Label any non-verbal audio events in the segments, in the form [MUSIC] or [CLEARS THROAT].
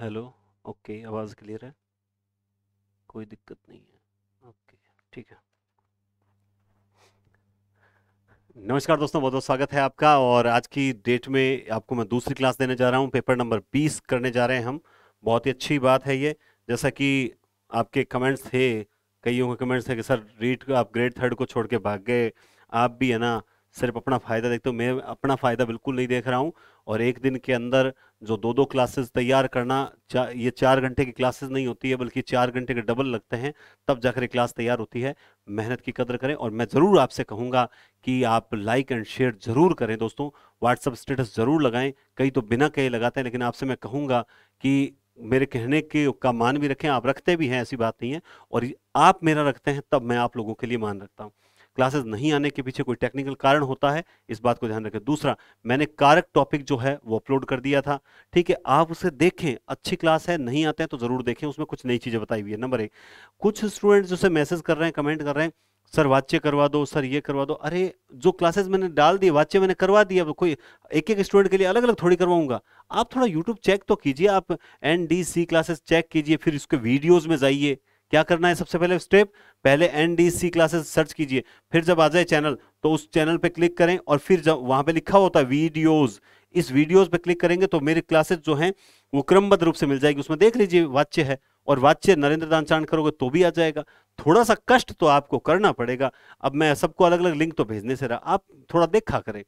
Hello okay आवाज़ clear है कोई दिक्कत नहीं है ओके ठीक है नमस्कार दोस्तों बहुत बहुत स्वागत है आपका और आज की डेट में आपको मैं दूसरी क्लास देने जा रहा हूँ पेपर नंबर 20 करने जा रहे हैं हम बहुत ही अच्छी बात है ये जैसा कि आपके कमेंट्स थे कईयों के कमेंट्स थे कि सर रीट आप ग्रेड थर्ड को छोड़ के भाग गए आप भी है ना सिर्फ अपना फ़ायदा देखते हो मैं अपना फ़ायदा बिल्कुल नहीं देख रहा हूँ और एक दिन के अंदर जो दो दो क्लासेस तैयार करना चा, ये चार घंटे की क्लासेस नहीं होती है बल्कि चार घंटे के डबल लगते हैं तब जाकर क्लास तैयार होती है मेहनत की कदर करें और मैं ज़रूर आपसे कहूँगा कि आप लाइक एंड शेयर ज़रूर करें दोस्तों व्हाट्सअप स्टेटस ज़रूर लगाएं कई तो बिना कहे लगाते हैं लेकिन आपसे मैं कहूँगा कि मेरे कहने के का मान भी रखें आप रखते भी हैं ऐसी बात नहीं है और आप मेरा रखते हैं तब मैं आप लोगों के लिए मान रखता हूँ क्लासेस नहीं आने के पीछे कोई टेक्निकल कारण होता है इस बात को ध्यान रखें दूसरा मैंने कारक टॉपिक जो है वो अपलोड कर दिया था ठीक है आप उसे देखें अच्छी क्लास है नहीं आते हैं तो ज़रूर देखें उसमें कुछ नई चीज़ें बताई हुई है नंबर एक कुछ स्टूडेंट्स जैसे मैसेज कर रहे हैं कमेंट कर रहे हैं सर वाच्य करवा दो सर ये करवा दो अरे जो क्लासेस मैंने डाल दिए वाच्य मैंने करवा दिया कोई एक एक स्टूडेंट के लिए अलग अलग थोड़ी करवाऊंगा आप थोड़ा यूट्यूब चेक तो कीजिए आप N D C classes check कीजिए फिर उसके वीडियोज़ में जाइए क्या करना है सबसे पहले स्टेप पहले N D C classes search कीजिए फिर जब आ जाए चैनल तो उस चैनल पे क्लिक करें और फिर जब वहां पे लिखा होता है वीडियोज़ इस वीडियोज पे क्लिक करेंगे तो मेरी क्लासेस जो हैं वो क्रमबद्ध रूप से मिल जाएगी उसमें देख लीजिए वाच्य है और वाच्य नरेंद्र दानचान करोगे तो भी आ जाएगा थोड़ा सा कष्ट तो आपको करना पड़ेगा अब मैं सबको अलग अलग लिंक तो भेजने से रहा आप थोड़ा देखा करें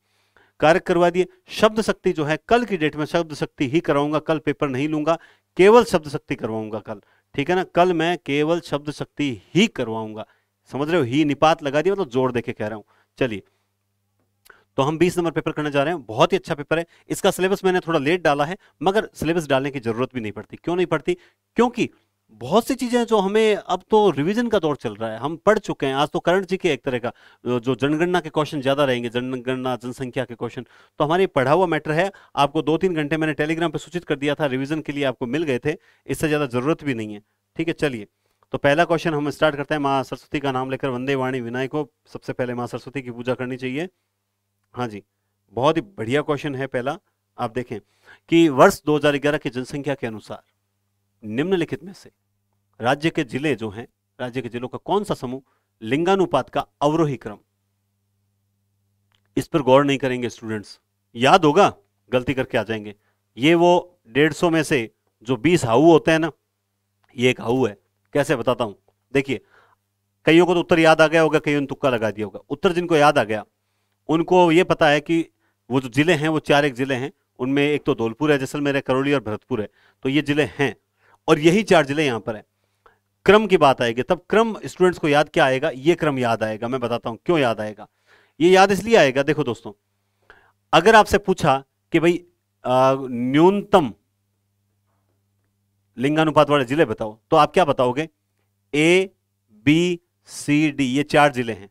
कार्य करवा दिए शब्द शक्ति जो है कल की डेट में शब्द शक्ति ही कराऊंगा कल पेपर नहीं लूंगा केवल शब्द शक्ति करवाऊंगा कल ठीक है ना कल मैं केवल शब्द शक्ति ही करवाऊंगा समझ रहे हो ही निपात लगा दिया मतलब जोड़ देके कह रहा हूं चलिए तो हम 20 नंबर पेपर करने जा रहे हैं बहुत ही अच्छा पेपर है इसका सिलेबस मैंने थोड़ा लेट डाला है मगर सिलेबस डालने की जरूरत भी नहीं पड़ती क्यों नहीं पड़ती क्योंकि बहुत सी चीज़ें जो हमें अब तो रिवीजन का दौर चल रहा है हम पढ़ चुके हैं आज तो करंट जी के एक तरह का जो जनगणना के क्वेश्चन ज़्यादा रहेंगे जनगणना जनसंख्या के क्वेश्चन तो हमारे पढ़ा हुआ मैटर है आपको दो तीन घंटे मैंने टेलीग्राम पर सूचित कर दिया था रिविजन के लिए आपको मिल गए थे इससे ज़्यादा ज़रूरत भी नहीं है ठीक है चलिए तो पहला क्वेश्चन हम स्टार्ट करते हैं माँ सरस्वती का नाम लेकर वंदे वाणी विनायक को सबसे पहले माँ सरस्वती की पूजा करनी चाहिए हाँ जी बहुत ही बढ़िया क्वेश्चन है पहला आप देखें कि वर्ष 2011 की जनसंख्या के अनुसार निम्नलिखित में से राज्य के जिले जो हैं राज्य के जिलों का कौन सा समूह लिंगानुपात का अवरोही क्रम इस पर गौर नहीं करेंगे स्टूडेंट्स याद होगा गलती करके आ जाएंगे ये वो डेढ़ सौ में से जो बीस हाउ होते हैं ना ये एक हाउ है कैसे बताता हूं देखिए कईयों को तो उत्तर याद आ गया होगा कईयों ने तुक्का लगा दिया होगा उत्तर जिनको याद आ गया उनको ये पता है कि वो जो जिले हैं वो चार एक जिले हैं उनमें एक तो धौलपुर है जैसलमेर है करौली और भरतपुर है तो ये जिले हैं और यही चार जिले यहां पर है क्रम की बात आएगी तब क्रम स्टूडेंट्स को याद क्या आएगा ये क्रम याद आएगा मैं बताता हूं क्यों याद आएगा ये याद इसलिए आएगा देखो दोस्तों अगर आपसे पूछा कि भाई न्यूनतम लिंगानुपात वाले जिले बताओ तो आप क्या बताओगे ए बी सी डी ये चार जिले हैं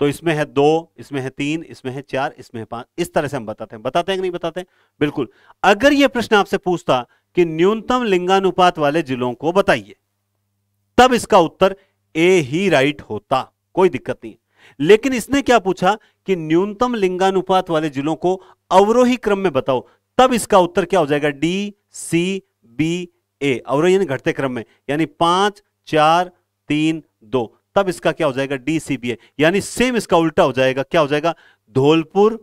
तो इसमें है दो इसमें है तीन इसमें है चार इसमें है पांच इस तरह से हम बताते हैं बताते हैं कि नहीं बताते हैं? बिल्कुल अगर ये प्रश्न आपसे पूछता कि न्यूनतम लिंगानुपात वाले जिलों को बताइए तब इसका उत्तर ए ही राइट होता कोई दिक्कत नहीं लेकिन इसने क्या पूछा कि न्यूनतम लिंगानुपात वाले जिलों को अवरोही क्रम में बताओ तब इसका उत्तर क्या हो जाएगा डी सी बी ए अवरोही यानी घटते क्रम में यानी पांच चार तीन दो तब इसका क्या हो जाएगा डी सी बी ए यानी सेम इसका उल्टा हो जाएगा क्या हो जाएगा धौलपुर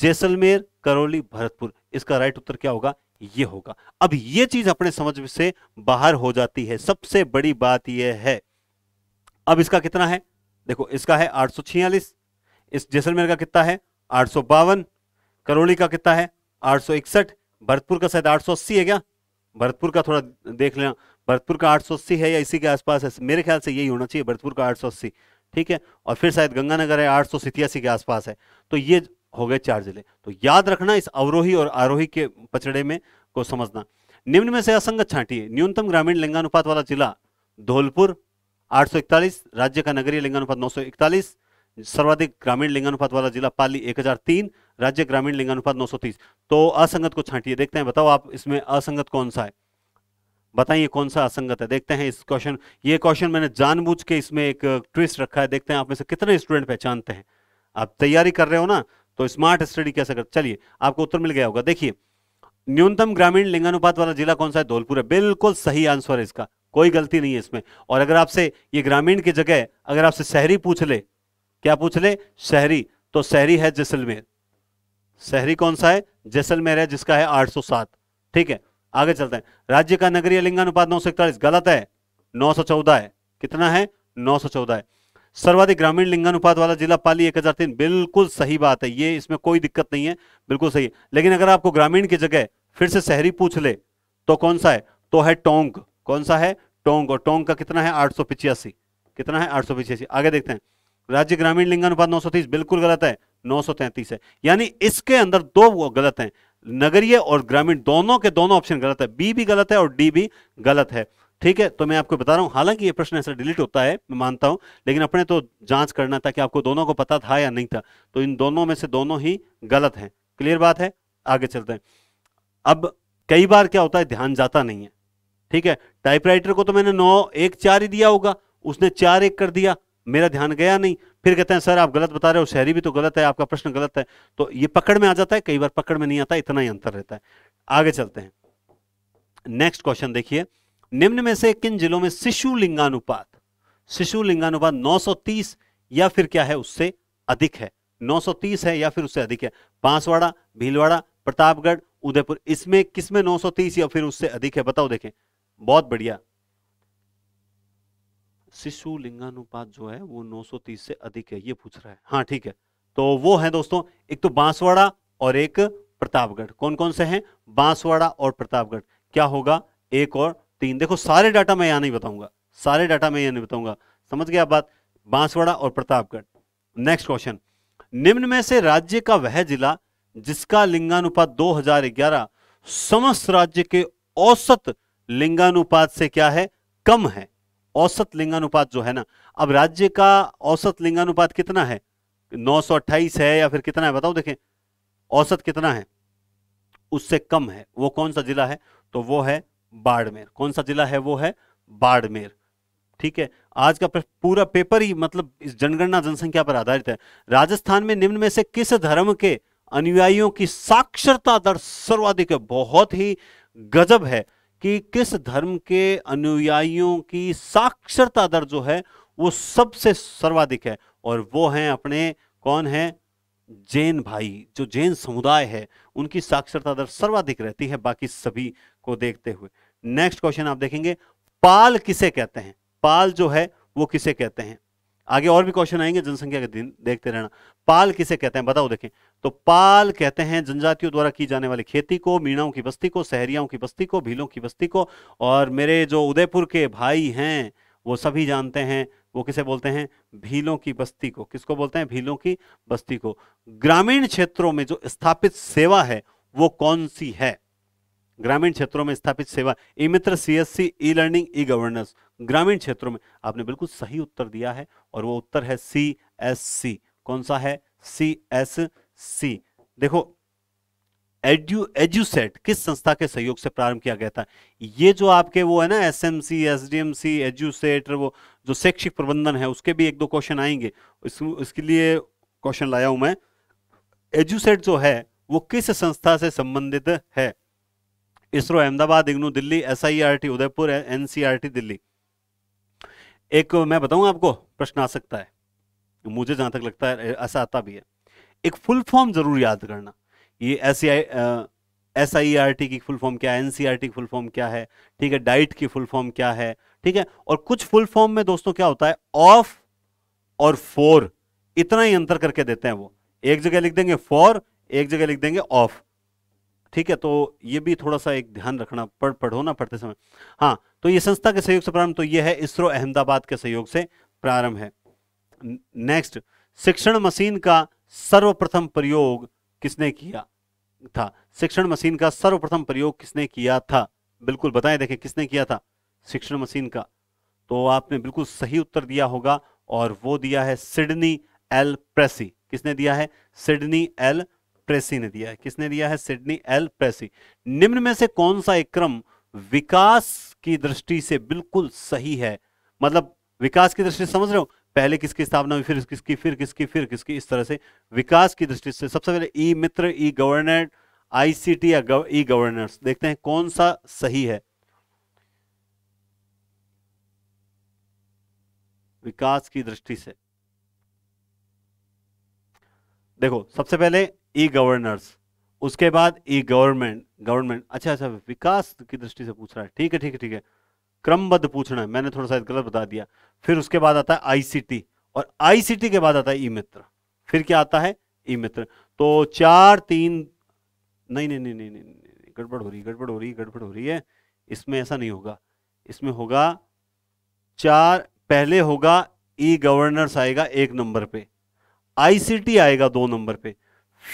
जैसलमेर करौली भरतपुर इसका राइट उत्तर क्या होगा ये होगा अब ये चीज अपने समझ से बाहर हो जाती है सबसे बड़ी बात यह है अब इसका कितना है देखो इसका है आठ इस जैसलमेर का कितना है आठ करौली का कितना है आठ भरतपुर का शायद 880 है क्या भरतपुर का थोड़ा देख लेना भरतपुर का 880 है या इसी के आसपास है मेरे ख्याल से यही होना चाहिए भरतपुर का 880 ठीक है और फिर शायद गंगानगर है आठ के आसपास है तो ये हो गए चार जिले तो याद रखना इस अवरोही और आरोही के पचड़े में को समझना निम्न में से असंगत छांटिए न्यूनतम ग्रामीण लिंगानुपात वाला जिला धौलपुर 841 राज्य का नगरीय लिंगानुपात 941 सर्वाधिक ग्रामीण लिंगानुपात वाला जिला पाली 1003 राज्य ग्रामीण लिंगानुपात 930 तो असंगत को छांटिए देखते हैं बताओ आप इसमें असंगत कौन सा है बताइए कौन सा असंगत है देखते हैं इस क्वेश्चन ये क्वेश्चन मैंने जानबूझ के इसमें एक ट्विस्ट रखा है देखते हैं आप में से कितने स्टूडेंट पहचानते हैं आप तैयारी कर रहे हो ना तो स्मार्ट स्टडी कैसे कर चलिए आपको उत्तर मिल गया होगा देखिए न्यूनतम ग्रामीण लिंगानुपात वाला जिला कौन सा है धौलपुर है बिल्कुल सही आंसर है इसका कोई गलती नहीं है इसमें और अगर आपसे ये ग्रामीण की जगह अगर आपसे शहरी पूछ ले क्या पूछ ले शहरी तो शहरी है जैसलमेर शहरी कौन सा है जैसलमेर है जिसका है 807 ठीक है आगे चलते हैं राज्य का नगरीय लिंगानुपात नौ गलत है नौ है कितना है नौ है सर्वाधिक ग्रामीण लिंगानुपात वाला जिला पाली एक बिल्कुल सही बात है ये इसमें कोई दिक्कत नहीं है बिल्कुल सही है लेकिन अगर आपको ग्रामीण की जगह फिर से शहरी पूछ ले तो कौन सा है तो है टोंग कौन सा है टोंग और टोंग का कितना है आठ कितना है आठ आगे देखते हैं राज्य ग्रामीण लिंगानुपात नौ बिल्कुल गलत है नौ है यानी इसके अंदर दो गलत है नगरीय और ग्रामीण दोनों के दोनों ऑप्शन गलत है बी भी गलत है और डी भी गलत है ठीक है तो मैं आपको बता रहा हूं हालांकि ये प्रश्न ऐसा डिलीट होता है मैं मानता हूं लेकिन अपने तो जांच करना था कि आपको दोनों को पता था या नहीं था तो इन दोनों में से दोनों ही गलत हैं क्लियर बात है आगे चलते हैं अब कई बार क्या होता है ध्यान जाता नहीं है ठीक है टाइपराइटर को तो मैंने नौ एक चार ही दिया होगा उसने चार एक कर दिया मेरा ध्यान गया नहीं फिर कहते हैं सर आप गलत बता रहे हो शहरी भी तो गलत है आपका प्रश्न गलत है तो ये पकड़ में आ जाता है कई बार पकड़ में नहीं आता इतना ही अंतर रहता है आगे चलते हैं नेक्स्ट क्वेश्चन देखिए निम्न में से किन जिलों में शिशु लिंगानुपात शिशु लिंगानुपात 930 या फिर क्या है उससे अधिक है 930 है या फिर उससे अधिक है बांसवाड़ा भीलवाड़ा प्रतापगढ़ उदयपुर इसमें किसमें नौ सौ तीस या फिर उससे अधिक है बताओ देखें बहुत बढ़िया शिशु लिंगानुपात जो है वो 930 से अधिक है ये पूछ रहा है हाँ ठीक है तो वो है दोस्तों एक तो बांसवाड़ा और एक प्रतापगढ़ कौन कौन से हैं बांसवाड़ा और प्रतापगढ़ क्या होगा एक और तीन देखो सारे डाटा मैं यहां नहीं बताऊंगा सारे डाटा मैं यहां नहीं बताऊंगा समझ गया बात बांसवाड़ा और प्रतापगढ़ नेक्स्ट क्वेश्चन निम्न में से राज्य का वह जिला जिसका लिंगानुपात 2011 समस्त राज्य के औसत लिंगानुपात से क्या है कम है औसत लिंगानुपात जो है ना अब राज्य का औसत लिंगानुपात कितना है नौ है या फिर कितना है बताओ देखें औसत कितना है उससे कम है वो कौन सा जिला है तो वो है बाड़मेर कौन सा जिला है वो है बाड़मेर ठीक है आज का पूरा पेपर ही मतलब इस जनगणना जनसंख्या पर आधारित है राजस्थान में निम्न में से किस धर्म के अनुयायियों की साक्षरता दर सर्वाधिक है बहुत ही गजब है कि किस धर्म के अनुयायियों की साक्षरता दर जो है वो सबसे सर्वाधिक है और वो है अपने कौन है जैन भाई जो जैन समुदाय है उनकी साक्षरता दर सर्वाधिक रहती है बाकी सभी को देखते हुए नेक्स्ट क्वेश्चन आप देखेंगे पाल किसे कहते हैं पाल जो है वो किसे कहते हैं आगे और भी क्वेश्चन आएंगे जनसंख्या के देखते रहना पाल किसे कहते हैं बताओ देखें तो पाल कहते हैं जनजातियों द्वारा की जाने वाली खेती को मीणाओं की बस्ती को सहरियाओं की बस्ती को भीलों की बस्ती को और मेरे जो उदयपुर के भाई हैं वो सभी जानते हैं वो किसे बोलते हैं भीलों की बस्ती को किसको बोलते हैं भीलों की बस्ती को ग्रामीण क्षेत्रों में जो स्थापित सेवा है वो कौन सी है ग्रामीण क्षेत्रों में स्थापित सेवा e Mitra C S C e learning e governance ग्रामीण क्षेत्रों में आपने बिल्कुल सही उत्तर दिया है और वो उत्तर है सी एस सी कौन सा है सी एस सी देखो एड्यू एड्यूसेट किस संस्था के सहयोग से प्रारंभ किया गया था ये जो आपके वो है ना S M C S D M C Edusat वो जो शैक्षिक प्रबंधन है उसके भी एक दो क्वेश्चन आएंगे इस, इसके लिए क्वेश्चन लाया हूं मैं एजुसेट जो है वो किस संस्था से संबंधित है ISRO Ahmedabad IGNOU Delhi T Udaipur NCERT Delhi एक मैं बताऊं आपको प्रश्न आ सकता है मुझे जहां तक लगता है ऐसा आता भी है एक फुल फॉर्म जरूर याद करना ये S S I R T की फुल फॉर्म क्या है एनसीआरटी की फुल फॉर्म क्या है ठीक है डाइट की फुल फॉर्म क्या है ठीक है और कुछ फुल फॉर्म में दोस्तों क्या होता है ऑफ और फोर इतना ही अंतर करके देते हैं वो एक जगह लिख देंगे फॉर एक जगह लिख देंगे ऑफ ठीक है तो ये भी थोड़ा सा एक ध्यान रखना पड़ पढ़ो ना पढ़ते समय हाँ तो ये संस्था के सहयोग से प्रारंभ तो ये है इसरो अहमदाबाद के सहयोग से प्रारंभ है नेक्स्ट शिक्षण मशीन का सर्वप्रथम प्रयोग किसने किया था शिक्षण मशीन का सर्वप्रथम प्रयोग किसने किया था बिल्कुल बताएं देखें किसने किया था शिक्षण मशीन का तो आपने बिल्कुल सही उत्तर दिया होगा और वो दिया है सिडनी एल प्रेसी किसने दिया है सिडनी एल प्रेसी ने दिया है किसने दिया है सिडनी एल प्रेसी निम्न में से कौन सा एक क्रम विकास की दृष्टि से बिल्कुल सही है मतलब विकास की दृष्टि समझ रहे हो पहले किसकी स्थापना फिर किसकी फिर किसकी फिर किसकी इस तरह से विकास की दृष्टि से सबसे पहले ई मित्र ई गवर्नर आईसीटी या ई गवर्नर देखते हैं कौन सा सही है विकास की दृष्टि से देखो सबसे पहले ई गवर्नर्स उसके बाद ई गवर्नमेंट गवर्नमेंट अच्छा अच्छा विकास की दृष्टि से पूछ रहा है ठीक है ठीक है ठीक है क्रमबद्ध पूछना है मैंने थोड़ा सा गलत बता दिया फिर उसके बाद आता है आईसीटी और आईसीटी के बाद आता है ई मित्र फिर क्या आता है ई मित्र तो चार तीन नहीं नहीं नहीं नहीं नहीं, नहीं गड़बड़ हो रही गड़बड़ हो रही गड़बड़ हो रही है इसमें ऐसा नहीं होगा इसमें होगा चार पहले होगा ई गवर्नर्स आएगा एक नंबर पे आईसीटी आएगा दो नंबर पे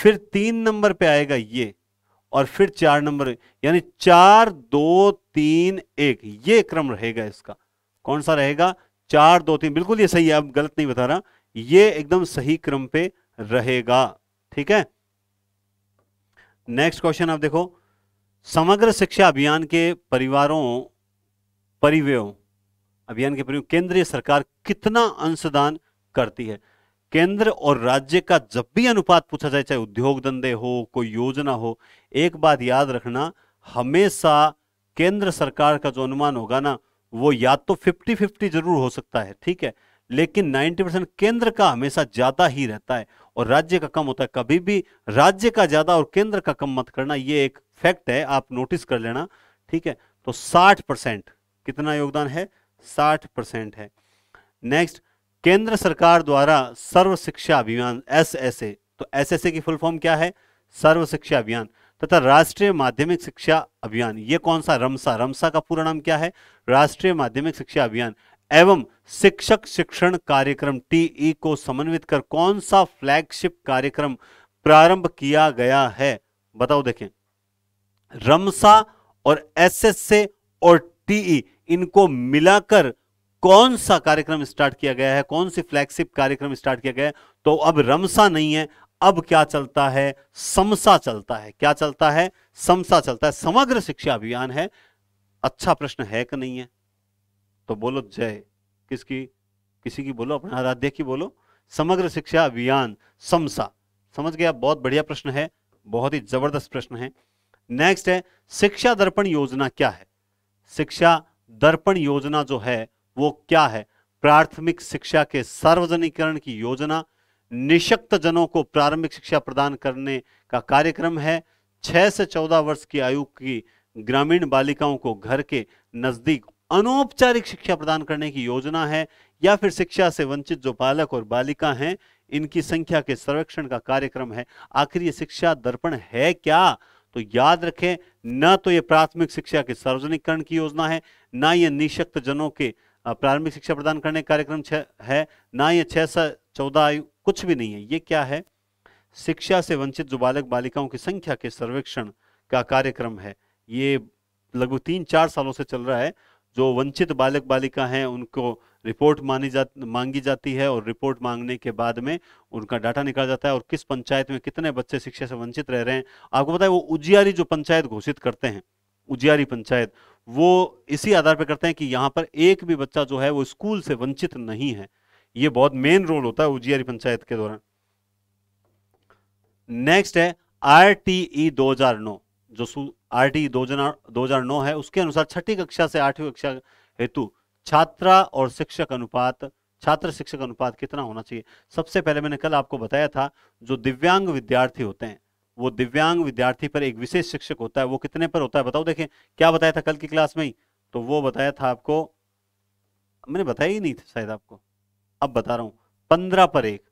फिर तीन नंबर पे आएगा ये और फिर चार नंबर यानी चार दो तीन एक ये क्रम रहेगा इसका कौन सा रहेगा चार दो तीन बिल्कुल ये सही है अब गलत नहीं बता रहा ये एकदम सही क्रम पे रहेगा ठीक है नेक्स्ट क्वेश्चन आप देखो समग्र शिक्षा अभियान के परिवारों परिव्ययों अभियान के परिवार केंद्रीय सरकार कितना अंशदान करती है केंद्र और राज्य का जब भी अनुपात पूछा जाए चाहे उद्योग धंधे हो कोई योजना हो एक बात याद रखना हमेशा केंद्र सरकार का जो अनुमान होगा ना वो या तो 50 50 जरूर हो सकता है ठीक है लेकिन 90 परसेंट केंद्र का हमेशा ज्यादा ही रहता है और राज्य का कम होता है कभी भी राज्य का ज्यादा और केंद्र का कम मत करना ये एक फैक्ट है आप नोटिस कर लेना ठीक है तो 60 परसेंट कितना योगदान है 60 परसेंट है नेक्स्ट केंद्र सरकार द्वारा सर्व शिक्षा अभियान एस एस ए तो एस एस ए की फुल फॉर्म क्या है सर्व शिक्षा अभियान तथा राष्ट्रीय माध्यमिक शिक्षा अभियान ये कौन सा रमसा रमसा का पूरा नाम क्या है राष्ट्रीय माध्यमिक शिक्षा अभियान एवं शिक्षक शिक्षण कार्यक्रम टीई को समन्वित कर कौन सा फ्लैगशिप कार्यक्रम प्रारंभ किया गया है बताओ देखें रमसा और एसएसए और टीई इनको मिलाकर कौन सा कार्यक्रम स्टार्ट किया गया है कौन सी फ्लैगशिप कार्यक्रम स्टार्ट किया गया है तो अब रमसा नहीं है अब क्या चलता है समसा चलता है क्या चलता है समसा चलता है समग्र शिक्षा अभियान है अच्छा प्रश्न है कि नहीं है तो बोलो जय किसकी किसी की बोलो अपने आराध्य की बोलो समग्र शिक्षा अभियान समसा समझ गया बहुत बढ़िया प्रश्न है बहुत ही जबरदस्त प्रश्न है नेक्स्ट है शिक्षा दर्पण योजना क्या है शिक्षा दर्पण योजना जो है वो क्या है प्राथमिक शिक्षा के सार्वजनिकरण की योजना निशक्त जनों को प्रारंभिक शिक्षा प्रदान करने का कार्यक्रम है छह से चौदह वर्ष की आयु की ग्रामीण बालिकाओं को घर के नजदीक अनौपचारिक शिक्षा प्रदान करने की योजना है या फिर शिक्षा से वंचित जो बालक और बालिका हैं इनकी संख्या के सर्वेक्षण का कार्यक्रम है आखिर ये शिक्षा दर्पण है क्या तो याद रखें न तो ये प्राथमिक शिक्षा के सार्वजनिकरण की योजना है ना ये निशक्त जनों के प्रारंभिक शिक्षा प्रदान करने का कार्यक्रम है ना ये छः से चौदह आयु कुछ भी नहीं है ये क्या है शिक्षा से वंचित जो बालक बालिकाओं की संख्या के सर्वेक्षण का कार्यक्रम है ये लगभग तीन चार सालों से चल रहा है जो वंचित बालक बालिका हैं उनको रिपोर्ट मानी जा मांगी जाती है और रिपोर्ट मांगने के बाद में उनका डाटा निकाला जाता है और किस पंचायत में कितने बच्चे शिक्षा से वंचित रह रहे हैं आपको पता है वो उजियारी जो पंचायत घोषित करते हैं उजियारी पंचायत वो इसी आधार पर करते हैं कि यहाँ पर एक भी बच्चा जो है वो स्कूल से वंचित नहीं है ये बहुत मेन रोल होता है उजियारी पंचायत के दौरान नेक्स्ट है आर टी ई दो हजार नौ जो आर टी ई दो हजार नौ है उसके अनुसार छठी कक्षा से आठवीं कक्षा हेतु छात्रा और शिक्षक अनुपात छात्र शिक्षक अनुपात कितना होना चाहिए सबसे पहले मैंने कल आपको बताया था जो दिव्यांग विद्यार्थी होते हैं वो दिव्यांग विद्यार्थी पर एक विशेष शिक्षक होता है वो कितने पर होता है बताओ देखें क्या बताया था कल की क्लास में ही तो वो बताया था आपको मैंने बताया ही नहीं था शायद आपको अब बता रहा हूं पंद्रह पर एक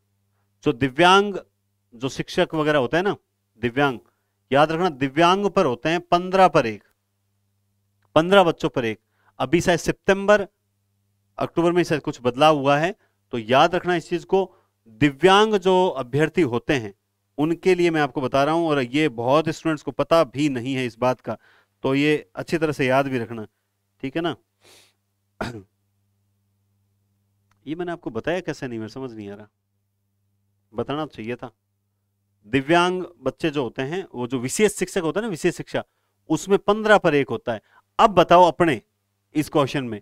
जो दिव्यांग जो शिक्षक वगैरह होते हैं ना दिव्यांग याद रखना दिव्यांग पर होते हैं पंद्रह पर एक पंद्रह बच्चों पर एक अभी शायद सितंबर अक्टूबर में शायद कुछ बदलाव हुआ है तो याद रखना इस चीज को दिव्यांग जो अभ्यर्थी होते हैं उनके लिए मैं आपको बता रहा हूँ और ये बहुत स्टूडेंट्स को पता भी नहीं है इस बात का तो ये अच्छी तरह से याद भी रखना ठीक है ना [CLEARS THROAT] ये मैंने आपको बताया कैसे नहीं मेरे समझ नहीं आ रहा बताना तो चाहिए था दिव्यांग बच्चे जो होते हैं वो जो विशेष शिक्षक होता है ना विशेष शिक्षा उसमें पंद्रह पर एक होता है अब बताओ अपने इस क्वेश्चन में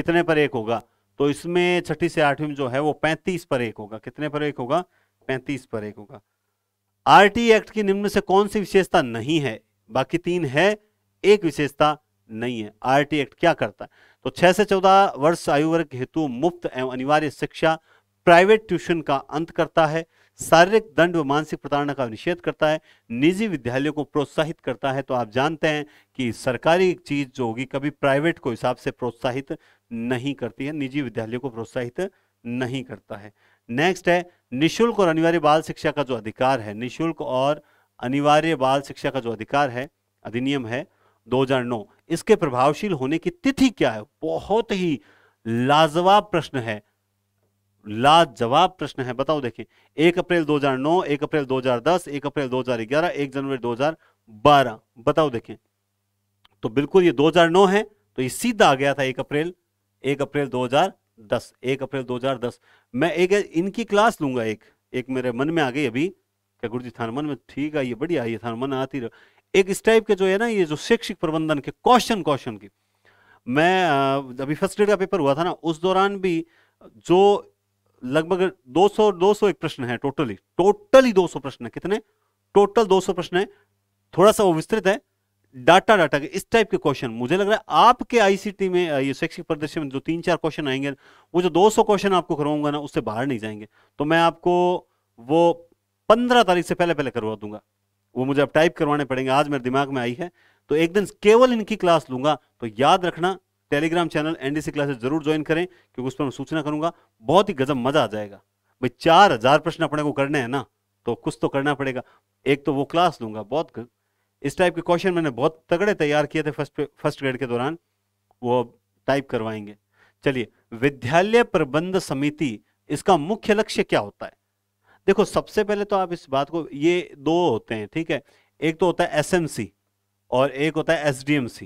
कितने पर एक होगा तो इसमें छठी से आठवीं जो है वो पैंतीस पर एक होगा कितने पर एक होगा पैंतीस पर एक होगा आरटी एक्ट की निम्न से कौन सी विशेषता नहीं है बाकी तीन है एक विशेषता नहीं है आरटी एक्ट क्या करता है तो 6 से 14 वर्ष आयु वर्ग हेतु मुफ्त एवं अनिवार्य शिक्षा प्राइवेट ट्यूशन का अंत करता है शारीरिक दंड व मानसिक प्रताड़ना का निषेध करता है निजी विद्यालयों को प्रोत्साहित करता है तो आप जानते हैं कि सरकारी चीज जो होगी कभी प्राइवेट को हिसाब से प्रोत्साहित नहीं करती है निजी विद्यालयों को प्रोत्साहित नहीं करता है नेक्स्ट है निशुल्क और अनिवार्य बाल शिक्षा का जो अधिकार है निशुल्क और अनिवार्य बाल शिक्षा का जो अधिकार है अधिनियम है 2009 इसके प्रभावशील होने की तिथि क्या है बहुत ही लाजवाब प्रश्न है लाजवाब प्रश्न है बताओ देखें एक अप्रैल 2009 एक अप्रैल 2010 एक अप्रैल 2011 एक जनवरी 2012 बताओ देखें तो बिल्कुल ये 2009 है तो ये सीधा आ गया था एक अप्रैल एक अप्रैल दस एक अप्रैल दो हजार दस मैं एक इनकी क्लास लूंगा एक एक मेरे मन में आ गई अभी क्या गुरु जी थान मन में ठीक है ये बढ़िया ये थान मन आती रहो एक इस टाइप के जो है ना ये जो शैक्षिक प्रबंधन के क्वेश्चन क्वेश्चन की मैं अभी फर्स्ट ग्रेड का पेपर हुआ था ना उस दौरान भी जो लगभग 200 200 एक प्रश्न है टोटली टोटली 200 प्रश्न है कितने टोटल 200 प्रश्न है थोड़ा सा वो विस्तृत है डाटा डाटा के इस टाइप के क्वेश्चन मुझे लग रहा है आपके आईसीटी में ये शैक्षिक प्रदर्शन में जो तीन चार क्वेश्चन आएंगे वो जो 200 क्वेश्चन आपको करवाऊंगा ना उससे बाहर नहीं जाएंगे तो मैं आपको वो 15 तारीख से पहले पहले करवा दूंगा वो मुझे अब टाइप करवाने पड़ेंगे आज मेरे दिमाग में आई है तो एक दिन केवल इनकी क्लास लूंगा तो याद रखना टेलीग्राम चैनल एनडीसी क्लासेस जरूर ज्वाइन करें क्योंकि उस पर मैं सूचना करूंगा बहुत ही गजब मजा आ जाएगा भाई चार प्रश्न अपने को करने हैं ना तो कुछ तो करना पड़ेगा एक तो वो क्लास लूंगा बहुत इस टाइप के क्वेश्चन मैंने बहुत तगड़े तैयार किए थे फर्स्ट फर्स्ट ग्रेड के दौरान वो टाइप करवाएंगे चलिए विद्यालय प्रबंध समिति इसका मुख्य लक्ष्य क्या होता है देखो सबसे पहले तो आप इस बात को ये दो होते हैं ठीक है एक तो होता है एस और एक होता है एस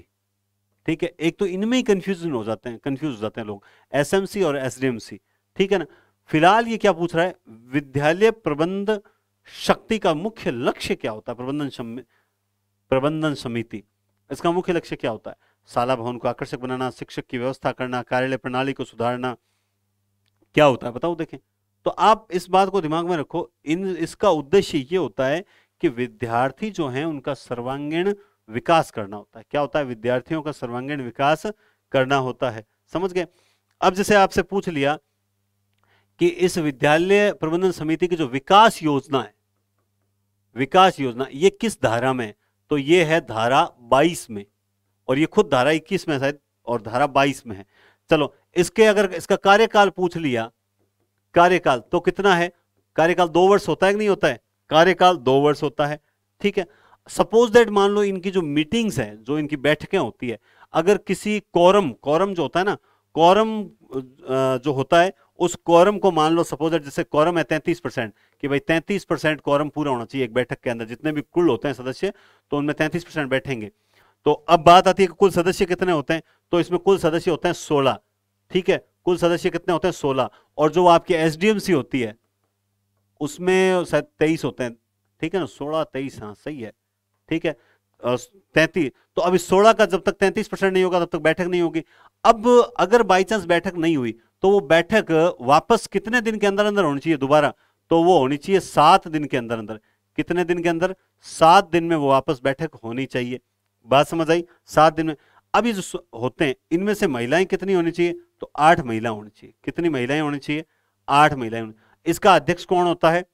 ठीक है एक तो इनमें ही कंफ्यूजन हो जाते हैं कंफ्यूज हो जाते हैं लोग एस और एसडीएमसी ठीक है ना फिलहाल ये क्या पूछ रहा है विद्यालय प्रबंध शक्ति का मुख्य लक्ष्य क्या होता है प्रबंधन प्रबंधन समिति इसका मुख्य लक्ष्य क्या होता है शाला भवन को आकर्षक बनाना शिक्षक की व्यवस्था करना कार्यालय प्रणाली को सुधारना क्या होता है बताओ देखें तो आप इस बात को दिमाग में रखो इन इसका उद्देश्य ये होता है कि विद्यार्थी जो है उनका सर्वांगीण विकास करना होता है क्या होता है विद्यार्थियों का सर्वांगीण विकास करना होता है समझ गए अब जैसे आपसे पूछ लिया कि इस विद्यालय प्रबंधन समिति की जो विकास योजना है विकास योजना ये किस धारा में तो ये है धारा बाईस में और ये खुद धारा इक्कीस में शायद और धारा बाईस में है चलो इसके अगर इसका कार्यकाल पूछ लिया कार्यकाल तो कितना है कार्यकाल दो वर्ष होता है कि नहीं होता है कार्यकाल दो वर्ष होता है ठीक है सपोज दैट मान लो इनकी जो मीटिंग्स है जो इनकी बैठकें होती है अगर किसी कोरम कोरम जो होता है ना कोरम जो होता है उस कोरम को मान लो सपोज दैट जैसे कोरम है तैंतीस परसेंट कि भाई 33 परसेंट कॉरम पूरा होना चाहिए एक बैठक के अंदर जितने भी कुल होते हैं सदस्य तो उनमें 33 परसेंट बैठेंगे तो अब बात आती है कि कुल सदस्य कितने होते हैं तो इसमें कुल सदस्य होते हैं सोलह ठीक है कुल सदस्य कितने होते हैं सोलह और जो आपकी एस डी होती है उसमें शायद तेईस होते हैं ठीक है ना सोलह तेईस हाँ सही है ठीक है तैतीस तो अभी सोलह का जब तक तैंतीस परसेंट नहीं होगा तब तक बैठक नहीं होगी अब अगर बाई चांस बैठक नहीं हुई तो वो बैठक वापस कितने दिन के अंदर अंदर होनी चाहिए दोबारा तो वो होनी चाहिए सात दिन के अंदर अंदर कितने दिन के अंदर सात दिन में वो वापस बैठक होनी चाहिए बात समझ आई सात दिन में अभी जो होते हैं इनमें से महिलाएं कितनी होनी चाहिए तो आठ महिला होनी चाहिए कितनी महिलाएं होनी चाहिए आठ महिलाएं इसका अध्यक्ष कौन होता है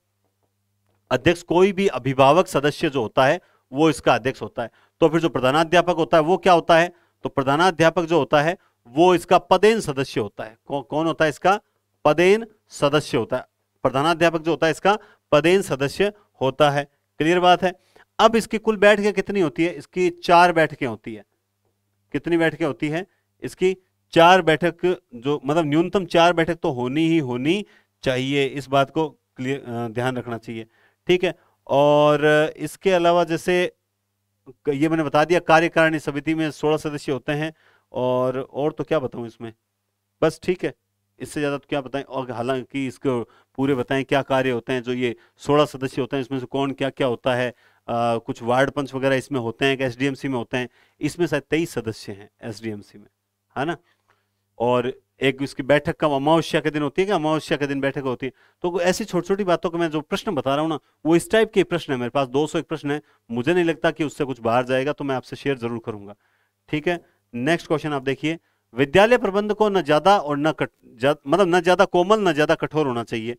अध्यक्ष कोई भी अभिभावक सदस्य जो होता है वो इसका अध्यक्ष होता है तो फिर जो प्रधानाध्यापक होता है वो क्या होता है तो प्रधानाध्यापक जो होता है वो इसका पदेन सदस्य होता है कौ, कौन होता है इसका पदेन सदस्य होता है प्रधानाध्यापक जो होता है इसका पदेन सदस्य होता है क्लियर बात है अब इसकी कुल बैठकें कितनी होती है इसकी चार बैठकें होती है कितनी बैठकें होती है इसकी चार बैठक जो मतलब न्यूनतम चार बैठक तो होनी ही होनी चाहिए इस बात को क्लियर ध्यान रखना चाहिए ठीक है और इसके अलावा जैसे ये मैंने बता दिया कार्यकारिणी समिति में सोलह सदस्य होते हैं और और तो क्या बताऊं इसमें बस ठीक है इससे ज़्यादा तो क्या बताएं और हालांकि इसको पूरे बताएं क्या कार्य होते हैं जो ये सोलह सदस्य होते हैं इसमें से कौन क्या क्या होता है आ, कुछ वार्ड पंच वगैरह इसमें होते हैं एस डी में होते हैं इसमें शायद तेईस सदस्य हैं एस में है ना और एक उसकी बैठक का अमावस्या के दिन होती है कि अमावस्या के दिन बैठक होती है तो ऐसी छोटी छोटी बातों का मैं जो प्रश्न बता रहा हूँ ना वो इस टाइप के प्रश्न है मेरे पास एक प्रश्न है मुझे नहीं लगता कि उससे कुछ बाहर जाएगा तो मैं आपसे शेयर जरूर करूंगा ठीक है नेक्स्ट क्वेश्चन आप देखिए विद्यालय प्रबंध को न ज्यादा और न कट मतलब न ज्यादा कोमल न ज्यादा कठोर होना चाहिए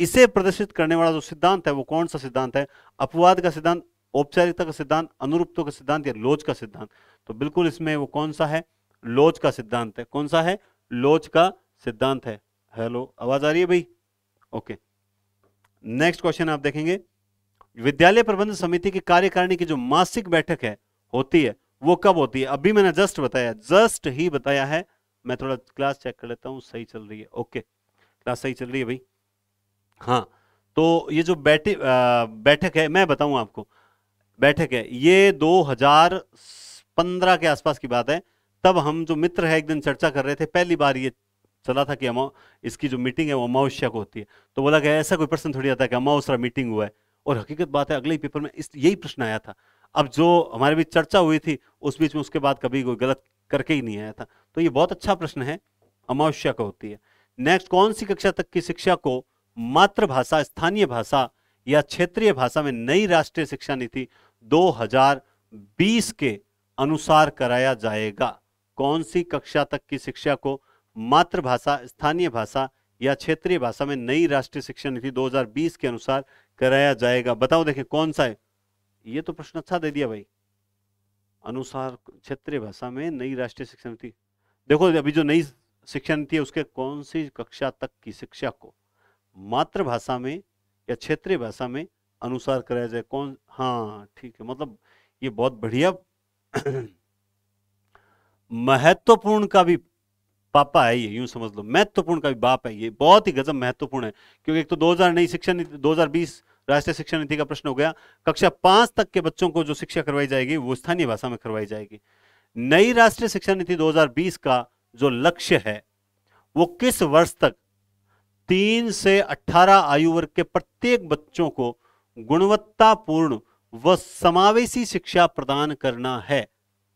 इसे प्रदर्शित करने वाला जो सिद्धांत है वो कौन सा सिद्धांत है अपवाद का सिद्धांत औपचारिकता का सिद्धांत अनुरूपता का सिद्धांत या लोच का सिद्धांत तो बिल्कुल इसमें वो कौन सा है लोच का सिद्धांत है कौन सा है लोच का सिद्धांत है हेलो आवाज आ रही है भाई ओके नेक्स्ट क्वेश्चन आप देखेंगे विद्यालय प्रबंध समिति की कार्यकारिणी की जो मासिक बैठक है होती है वो कब होती है अभी मैंने जस्ट बताया जस्ट ही बताया है मैं थोड़ा क्लास चेक कर लेता हूँ सही चल रही है ओके क्लास सही चल रही है भाई हाँ तो ये जो बैठे बैठक है मैं बताऊं आपको बैठक है ये 2015 के आसपास की बात है तब हम जो मित्र है एक दिन चर्चा कर रहे थे पहली बार ये चला था कि अमा इसकी जो मीटिंग है वो अमावस्या को होती है तो बोला गया ऐसा कोई प्रश्न थोड़ी आता है कि अमावस्या मीटिंग हुआ है और हकीकत बात है अगले पेपर में इस यही प्रश्न आया था अब जो हमारे बीच चर्चा हुई थी उस बीच में उसके बाद कभी कोई गलत करके ही नहीं आया था तो ये बहुत अच्छा प्रश्न है अमावस्या को होती है नेक्स्ट कौन सी कक्षा तक की शिक्षा को मातृभाषा स्थानीय भाषा या क्षेत्रीय भाषा में नई राष्ट्रीय शिक्षा नीति 2020 के अनुसार कराया जाएगा कौन सी कक्षा तक की शिक्षा को मातृभाषा स्थानीय भाषा या क्षेत्रीय भाषा में नई राष्ट्रीय शिक्षा नीति 2020 के अनुसार कराया जाएगा बताओ देखें कौन सा है ये तो प्रश्न अच्छा दे दिया भाई अनुसार क्षेत्रीय भाषा में नई राष्ट्रीय शिक्षा नीति देखो अभी जो नई शिक्षा नीति है उसके कौन सी कक्षा तक की शिक्षा को मातृभाषा में या क्षेत्रीय भाषा में अनुसार कराया जाए कौन हाँ ठीक है मतलब ये बहुत बढ़िया [CLEARS THROAT] महत्वपूर्ण का भी पापा है ये यूं समझ लो महत्वपूर्ण का भी बाप है ये बहुत ही गजब महत्वपूर्ण है क्योंकि एक तो 2000 नई शिक्षा नीति 2020 राष्ट्रीय शिक्षा नीति का प्रश्न हो गया कक्षा पांच तक के बच्चों को जो शिक्षा करवाई जाएगी वो स्थानीय भाषा में करवाई जाएगी नई राष्ट्रीय शिक्षा नीति दो का जो लक्ष्य है वो किस वर्ष तक तीन से अठारह आयु वर्ग के प्रत्येक बच्चों को गुणवत्तापूर्ण व समावेशी शिक्षा प्रदान करना है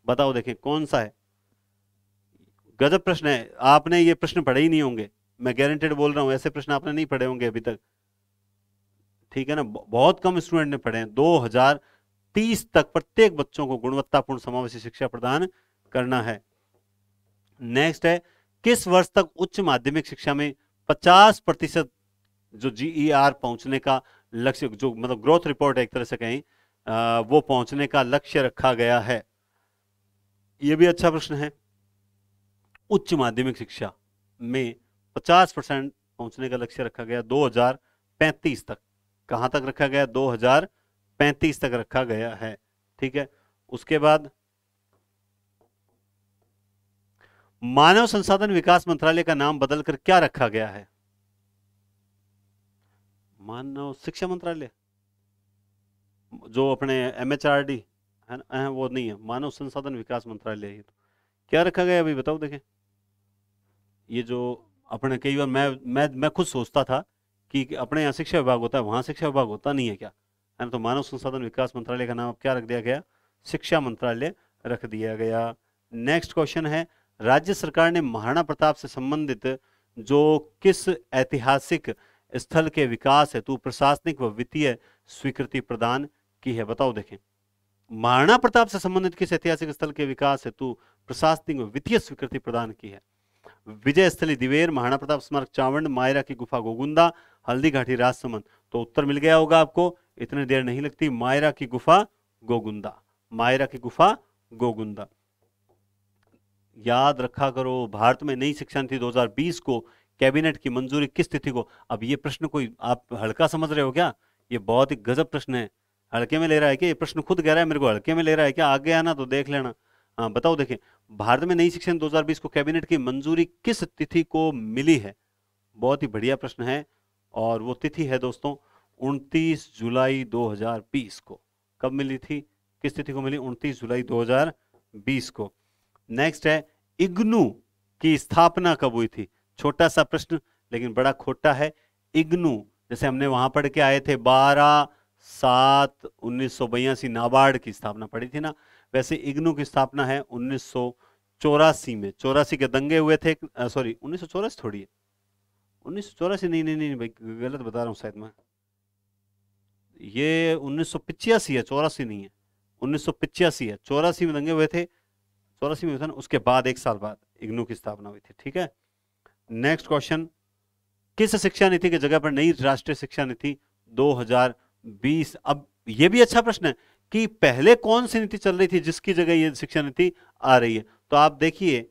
बताओ देखें कौन सा है गजब प्रश्न है आपने ये प्रश्न पढ़े ही नहीं होंगे मैं गारंटेड बोल रहा हूं ऐसे प्रश्न आपने नहीं पढ़े होंगे अभी तक ठीक है ना बहुत कम स्टूडेंट ने पढ़े हैं 2030 तक प्रत्येक बच्चों को गुणवत्तापूर्ण समावेशी शिक्षा प्रदान करना है नेक्स्ट है किस वर्ष तक उच्च माध्यमिक शिक्षा में 50 प्रतिशत जो जी e पहुंचने का लक्ष्य जो मतलब ग्रोथ रिपोर्ट एक तरह से कहीं वो पहुंचने का लक्ष्य रखा गया है ये भी अच्छा प्रश्न है उच्च माध्यमिक शिक्षा में 50 परसेंट पहुंचने का लक्ष्य रखा गया 2035 तक कहां तक रखा गया 2035 तक रखा गया है ठीक है उसके बाद मानव संसाधन विकास मंत्रालय का नाम बदलकर क्या रखा गया है मानव शिक्षा मंत्रालय जो अपने एम एच आर डी है वो नहीं है मानव संसाधन विकास मंत्रालय तो क्या रखा गया अभी बताओ देखें ये जो अपने कई बार मैं मैं मैं खुद सोचता था कि अपने यहाँ शिक्षा विभाग होता है वहाँ शिक्षा विभाग होता नहीं है क्या है ना तो मानव संसाधन विकास मंत्रालय का नाम अब क्या रख दिया गया शिक्षा मंत्रालय रख दिया गया नेक्स्ट क्वेश्चन है राज्य सरकार ने महाराणा प्रताप से संबंधित जो किस ऐतिहासिक स्थल के विकास हेतु प्रशासनिक व वित्तीय स्वीकृति प्रदान की है बताओ देखें महाराणा प्रताप से संबंधित किस ऐतिहासिक स्थल के विकास हेतु प्रशासनिक व वित्तीय स्वीकृति प्रदान की है विजय स्थली दिवेर महाराणा प्रताप स्मारक चावंड मायरा की गुफा गोगुंदा हल्दी घाटी राजसमंद तो उत्तर मिल गया होगा आपको इतनी देर नहीं लगती मायरा की गुफा गोगुंदा मायरा की गुफा गोगुंदा याद रखा करो भारत में नई शिक्षा नीति 2020 को कैबिनेट की मंजूरी किस तिथि को अब ये प्रश्न कोई आप हल्का समझ रहे हो क्या ये बहुत ही गजब प्रश्न है हल्के में ले रहा है कि ये प्रश्न खुद कह रहा है मेरे को हल्के में ले रहा है क्या आगे आना तो देख लेना आ, हाँ, बताओ देखिए भारत में नई शिक्षा 2020 को कैबिनेट की मंजूरी किस तिथि को मिली है बहुत ही बढ़िया प्रश्न है और वो तिथि है दोस्तों उनतीस जुलाई दो को कब मिली थी किस तिथि को मिली उनतीस जुलाई दो को नेक्स्ट है इग्नू की स्थापना कब हुई थी छोटा सा प्रश्न लेकिन बड़ा खोटा है इग्नू जैसे हमने वहां पढ़ के आए थे बारह सात उन्नीस सौ बयासी नाबार्ड की स्थापना पड़ी थी ना वैसे इग्नू की स्थापना है उन्नीस सौ चौरासी में चौरासी के दंगे हुए थे सॉरी उन्नीस सौ चौरासी थोड़ी है उन्नीस सौ चौरासी नहीं नहीं नहीं भाई गलत बता रहा हूँ शायद मैं ये उन्नीस सौ पिचासी है चौरासी नहीं है उन्नीस सौ पिचासी है चौरासी में दंगे हुए थे चौरासी में था ना उसके बाद एक साल बाद इग्नू की स्थापना हुई थी ठीक है नेक्स्ट क्वेश्चन किस शिक्षा नीति की जगह पर नई राष्ट्रीय शिक्षा नीति दो अब यह भी अच्छा प्रश्न है कि पहले कौन सी नीति चल रही थी जिसकी जगह ये शिक्षा नीति आ रही है तो आप देखिए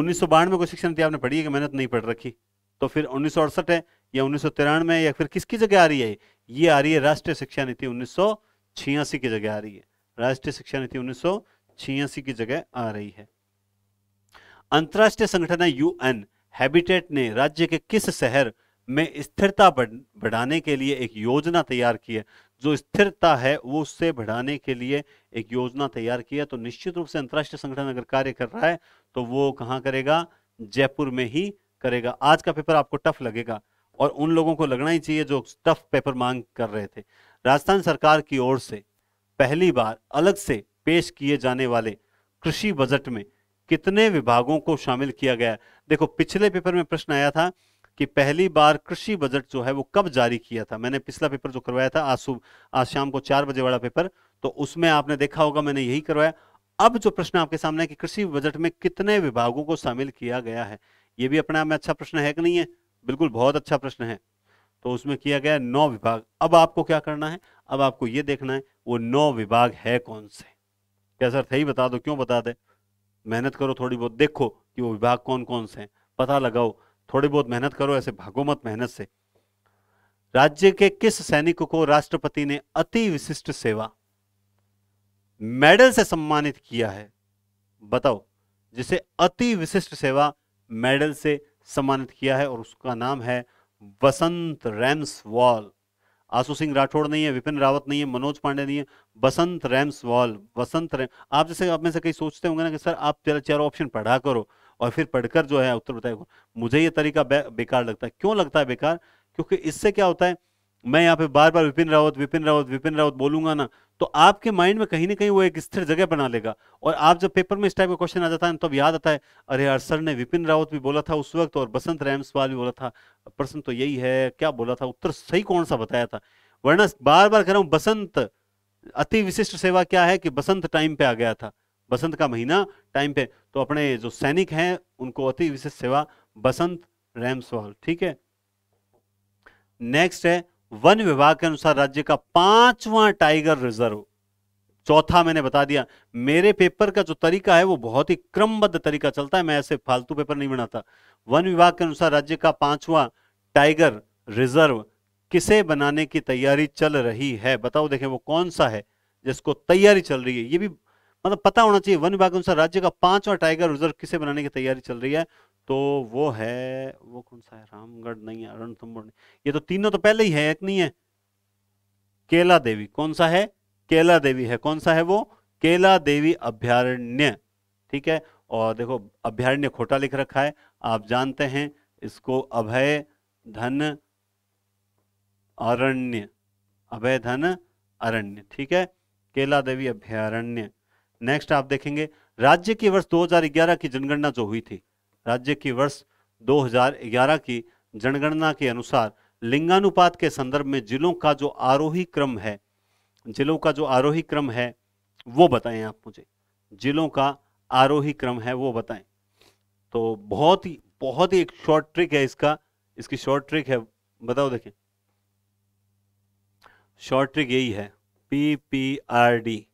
उन्नीस में कोई शिक्षा नीति आपने पढ़ी है कि मैंने तो नहीं पढ़ रखी तो फिर उन्नीस है या उन्नीस में या फिर किसकी जगह आ रही है ये आ रही है राष्ट्रीय शिक्षा नीति उन्नीस की जगह आ रही है राष्ट्रीय शिक्षा नीति उन्नीस छियासी की जगह आ रही है अंतर्राष्ट्रीय संगठन यूएन हैबिटेट ने राज्य के किस शहर में स्थिरता बढ़ाने के लिए एक योजना तैयार की है जो स्थिरता है वो उससे बढ़ाने के लिए एक योजना तैयार की है तो निश्चित रूप से अंतर्राष्ट्रीय संगठन अगर कार्य कर रहा है तो वो कहाँ करेगा जयपुर में ही करेगा आज का पेपर आपको टफ लगेगा और उन लोगों को लगना ही चाहिए जो टफ पेपर मांग कर रहे थे राजस्थान सरकार की ओर से पहली बार अलग से पेश किए जाने वाले कृषि बजट में कितने विभागों को शामिल किया गया देखो पिछले पेपर में प्रश्न आया था कि पहली बार कृषि बजट जो है वो कब जारी किया था मैंने पिछला पेपर जो करवाया था आज सुबह आज शाम को चार बजे वाला पेपर तो उसमें आपने देखा होगा मैंने यही करवाया अब जो प्रश्न आपके सामने है कि कृषि बजट में कितने विभागों को शामिल किया गया है ये भी अपने आप में अच्छा प्रश्न है कि नहीं है बिल्कुल बहुत अच्छा प्रश्न है तो उसमें किया गया नौ विभाग अब आपको क्या करना है अब आपको ये देखना है वो नौ विभाग है कौन से क्या सर सही बता दो क्यों बता दे मेहनत करो थोड़ी बहुत देखो कि वो विभाग कौन कौन से हैं पता लगाओ थोड़ी बहुत मेहनत करो ऐसे भागो मत मेहनत से राज्य के किस सैनिक को राष्ट्रपति ने अति विशिष्ट सेवा मेडल से सम्मानित किया है बताओ जिसे अति विशिष्ट सेवा मेडल से सम्मानित किया है और उसका नाम है वसंत वॉल आशु सिंह राठौड़ नहीं है विपिन रावत नहीं है मनोज पांडे नहीं है बसंत रैमसवाल बसंत रैम आप जैसे आप में से कई सोचते होंगे ना कि सर आप चलो चार ऑप्शन पढ़ा करो और फिर पढ़कर जो है उत्तर बताए मुझे ये तरीका बेकार लगता है क्यों लगता है बेकार क्योंकि इससे क्या होता है मैं यहाँ पे बार बार विपिन रावत विपिन रावत विपिन रावत बोलूंगा ना तो आपके माइंड में कहीं ना कहीं वो एक स्थिर जगह बना लेगा और आप जब पेपर में इस टाइप का क्वेश्चन आ जाता है तब तो याद आता है अरे यार सर ने विपिन रावत भी बोला था उस वक्त और बसंत रैमसवाल भी बोला था प्रश्न तो यही है क्या बोला था उत्तर सही कौन सा बताया था वरना बार बार कह रहा हूं बसंत अति विशिष्ट सेवा क्या है कि बसंत टाइम पे आ गया था बसंत का महीना टाइम पे तो अपने जो सैनिक हैं उनको अति विशिष्ट सेवा बसंत रैमसवाल ठीक है नेक्स्ट है वन विभाग के अनुसार राज्य का पांचवा टाइगर रिजर्व चौथा मैंने बता दिया मेरे पेपर का जो तरीका है वो बहुत ही क्रमबद्ध तरीका चलता है मैं ऐसे फालतू पेपर नहीं बनाता वन विभाग के अनुसार राज्य का पांचवा टाइगर रिजर्व किसे बनाने की तैयारी चल रही है बताओ देखें वो कौन सा है जिसको तैयारी चल रही है ये भी मतलब पता होना चाहिए वन विभाग के अनुसार राज्य का पांचवा टाइगर रिजर्व किसे बनाने की तैयारी चल रही है तो वो है वो कौन सा है रामगढ़ नहीं है रणथम्बोर ये तो तीनों तो पहले ही है एक नहीं है केला देवी कौन सा है केला देवी है कौन सा है वो केला देवी अभ्यारण्य ठीक है और देखो अभ्यारण्य खोटा लिख रखा है आप जानते हैं इसको अभय धन अरण्य अभय धन अरण्य ठीक है केला देवी अभ्यारण्य नेक्स्ट आप देखेंगे राज्य की वर्ष 2011 की जनगणना जो हुई थी राज्य की वर्ष 2011 की जनगणना के अनुसार लिंगानुपात के संदर्भ में जिलों का जो आरोही क्रम है जिलों का जो आरोही क्रम है वो बताएं आप मुझे जिलों का आरोही क्रम है वो बताएं तो बहुत ही बहुत ही एक शॉर्ट ट्रिक है इसका इसकी शॉर्ट ट्रिक है बताओ देखें शॉर्ट ट्रिक यही है पी पी आर डी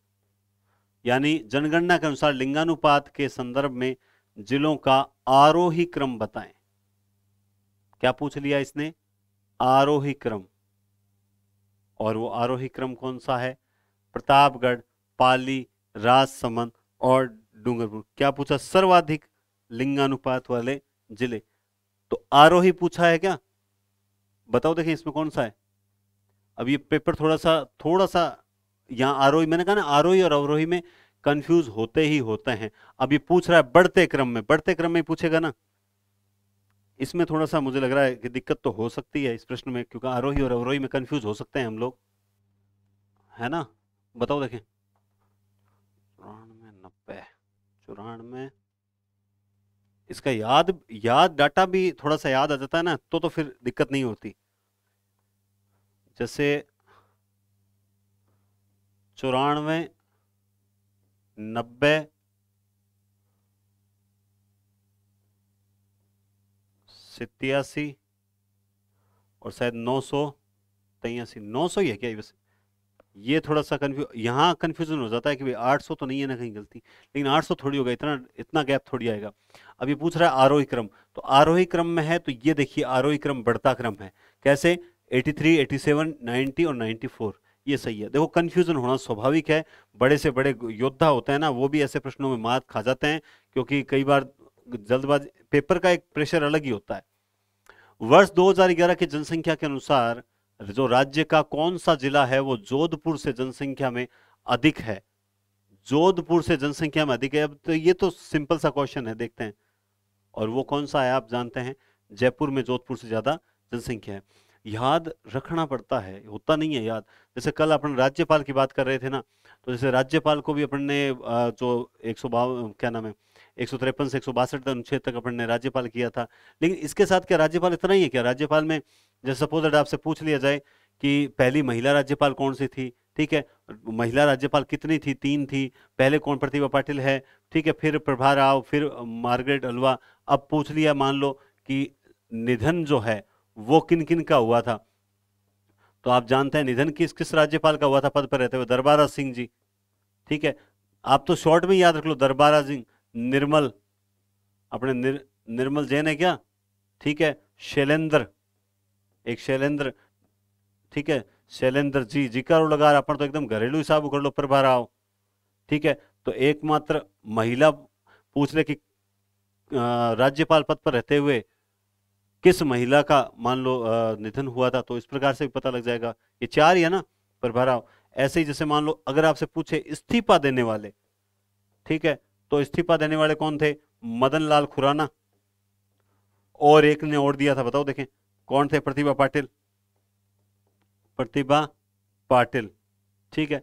यानी जनगणना के अनुसार लिंगानुपात के संदर्भ में जिलों का आरोही क्रम बताएं क्या पूछ लिया इसने आरोही क्रम और वो आरोही क्रम कौन सा है प्रतापगढ़ पाली राजसमंद और डूंगरपुर क्या पूछा सर्वाधिक लिंगानुपात वाले जिले तो आरोही पूछा है क्या बताओ देखिए इसमें कौन सा है अब ये पेपर थोड़ा सा थोड़ा सा यहाँ आरोही मैंने कहा ना आरोही और अवरोही में कंफ्यूज होते ही होते हैं अभी पूछ रहा है बढ़ते क्रम में बढ़ते क्रम में पूछेगा ना इसमें थोड़ा सा मुझे लग रहा है कि दिक्कत तो हो सकती है इस प्रश्न में क्योंकि आरोही और अवरोही में कंफ्यूज हो सकते हैं हम लोग है ना बताओ देखें चौरानवे नब्बे चौरानवे इसका याद याद डाटा भी थोड़ा सा याद आ जाता है ना तो तो फिर दिक्कत नहीं होती जैसे चौरानवे नब्बे सितयासी और शायद नौ सौ तेयासी नौ सौ ही है क्या बस ये थोड़ा सा कन्फ्यू यहाँ कन्फ्यूजन हो जाता है कि भाई आठ सौ तो नहीं है ना कहीं गलती लेकिन आठ सौ थोड़ी होगा इतना इतना गैप थोड़ी आएगा अब ये पूछ रहा है आरोही क्रम तो आरोही क्रम में है तो ये देखिए आरोही क्रम बढ़ता क्रम है कैसे 83, 87, 90 और 94 ये सही है देखो कन्फ्यूजन होना स्वाभाविक है बड़े से बड़े योद्धा होते हैं ना वो भी ऐसे प्रश्नों में मात खा जाते हैं क्योंकि कई बार जल्दबाजी पेपर का एक प्रेशर अलग ही होता है वर्ष 2011 की जनसंख्या के अनुसार जो राज्य का कौन सा जिला है वो जोधपुर से जनसंख्या में अधिक है जोधपुर से जनसंख्या में अधिक है अब तो ये तो सिंपल सा क्वेश्चन है देखते हैं और वो कौन सा है आप जानते हैं जयपुर में जोधपुर से ज्यादा जनसंख्या है याद रखना पड़ता है होता नहीं है याद जैसे कल अपन राज्यपाल की बात कर रहे थे ना तो जैसे राज्यपाल को भी अपन ने जो एक सौ क्या नाम है एक सौ तिरपन से एक सौ बासठ अनुच्छेद तक अपन ने राज्यपाल किया था लेकिन इसके साथ क्या राज्यपाल इतना ही है क्या राज्यपाल में जैसे सपोज अड आपसे पूछ लिया जाए कि पहली महिला राज्यपाल कौन सी थी ठीक है महिला राज्यपाल कितनी थी तीन थी पहले कौन प्रतिभा पाटिल है ठीक है फिर प्रभा राव फिर मार्गरेट अलवा अब पूछ लिया मान लो कि निधन जो है वो किन किन का हुआ था तो आप जानते हैं निधन किस किस राज्यपाल का हुआ था पद पर रहते हुए दरबारा सिंह जी ठीक है आप तो शॉर्ट में याद रख लो दरबारा सिंह निर्मल अपने निर, निर्मल जैन है क्या ठीक है शैलेंद्र एक शैलेंद्र ठीक है शैलेंद्र जी जिकारो लगा रहा अपन तो एकदम घरेलू हिसाब उखड़ लो प्रभा आओ ठीक है तो एकमात्र महिला पूछ ले कि राज्यपाल पद पर रहते हुए किस महिला का मान लो निधन हुआ था तो इस प्रकार से पता लग जाएगा ये चार ही है ना पर भरा ऐसे ही जैसे मान लो अगर आपसे पूछे इस्तीफा देने वाले ठीक है तो इस्तीफा देने वाले कौन थे मदन लाल खुराना और एक ने और दिया था बताओ देखें कौन थे प्रतिभा पाटिल प्रतिभा पाटिल ठीक है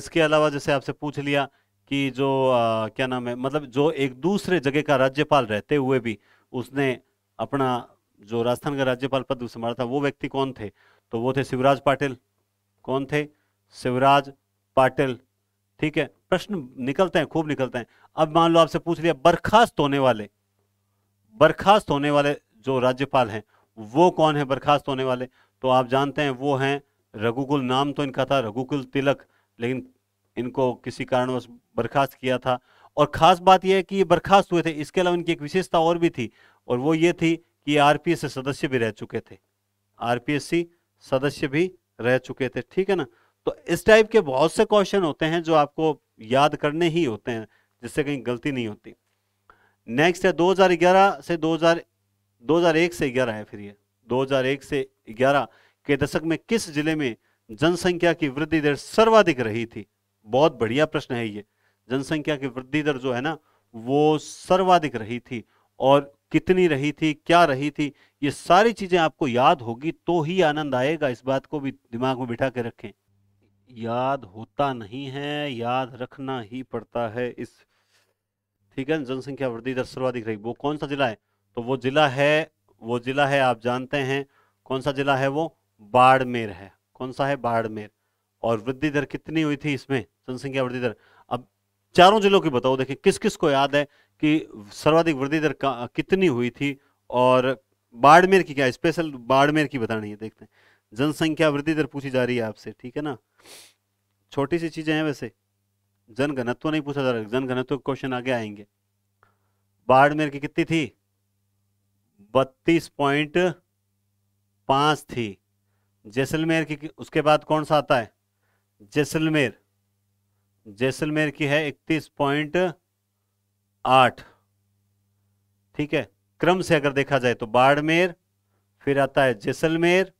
इसके अलावा जैसे आपसे पूछ लिया कि जो आ, क्या नाम है मतलब जो एक दूसरे जगह का राज्यपाल रहते हुए भी उसने अपना जो राजस्थान का राज्यपाल पद संभाला था वो व्यक्ति कौन थे तो वो थे शिवराज पाटिल कौन थे शिवराज पाटिल ठीक है प्रश्न निकलते हैं खूब निकलते हैं अब मान लो आपसे पूछ लिया बर्खास्त होने वाले बर्खास्त होने वाले जो राज्यपाल हैं वो कौन है बर्खास्त होने वाले तो आप जानते हैं वो हैं रघुकुल नाम तो इनका था रघुकुल तिलक लेकिन इनको किसी कारणवश बर्खास्त किया था और ख़ास बात यह है कि ये बर्खास्त हुए थे इसके अलावा इनकी एक विशेषता और भी थी और वो ये थी कि आरपीएस सदस्य भी रह चुके थे आरपीएससी सदस्य भी रह चुके थे ठीक है ना तो इस टाइप के बहुत से क्वेश्चन होते हैं जो आपको याद करने ही होते हैं जिससे कहीं गलती नहीं होती नेक्स्ट है 2011 से 2000 2001 से 11 है फिर ये 2001 से 11 के दशक में किस जिले में जनसंख्या की वृद्धि दर सर्वाधिक रही थी बहुत बढ़िया प्रश्न है ये जनसंख्या की वृद्धि दर जो है ना वो सर्वाधिक रही थी और कितनी रही थी क्या रही थी ये सारी चीज़ें आपको याद होगी तो ही आनंद आएगा इस बात को भी दिमाग में बिठा के रखें याद होता नहीं है याद रखना ही पड़ता है इस ठीक है जनसंख्या वृद्धि दर सर्वाधिक रही वो कौन सा जिला है तो वो जिला है वो जिला है आप जानते हैं कौन सा जिला है वो बाड़मेर है कौन सा है बाड़मेर और वृद्धि दर कितनी हुई थी इसमें जनसंख्या वृद्धि दर अब चारों जिलों की बताओ देखिए किस किस को याद है कि सर्वाधिक वृद्धि दर कितनी हुई थी और बाड़मेर की क्या स्पेशल बाड़मेर की बतानी है देखते हैं जनसंख्या वृद्धि दर पूछी जा रही है आपसे ठीक है ना छोटी सी चीजें हैं वैसे जन घनत्व नहीं पूछा जा रहा जनघनत्व घनत्व क्वेश्चन आगे आएंगे बाड़मेर की कितनी थी बत्तीस पॉइंट पांच थी जैसलमेर की उसके बाद कौन सा आता है जैसलमेर जैसलमेर की है इकतीस पॉइंट आठ ठीक है क्रम से अगर देखा जाए तो बाड़मेर फिर आता है जैसलमेर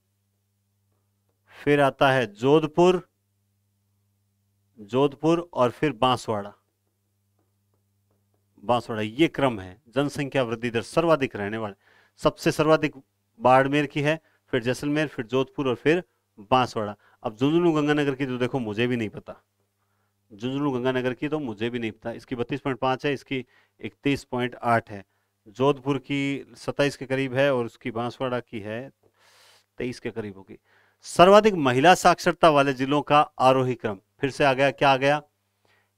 फिर आता है जोधपुर जोधपुर और फिर बांसवाड़ा बांसवाड़ा ये क्रम है जनसंख्या वृद्धि दर सर्वाधिक रहने वाले सबसे सर्वाधिक बाड़मेर की है फिर जैसलमेर फिर जोधपुर और फिर बांसवाड़ा अब झुंझुनू गंगानगर की तो देखो मुझे भी नहीं पता झुंझुनू गंगानगर की तो मुझे भी नहीं पता इसकी बत्तीस पॉइंट पाँच है इसकी इकतीस पॉइंट आठ है जोधपुर की सत्ताईस के करीब है और उसकी बांसवाड़ा की है तेईस के करीब होगी सर्वाधिक महिला साक्षरता वाले जिलों का आरोही क्रम फिर से आ गया क्या आ गया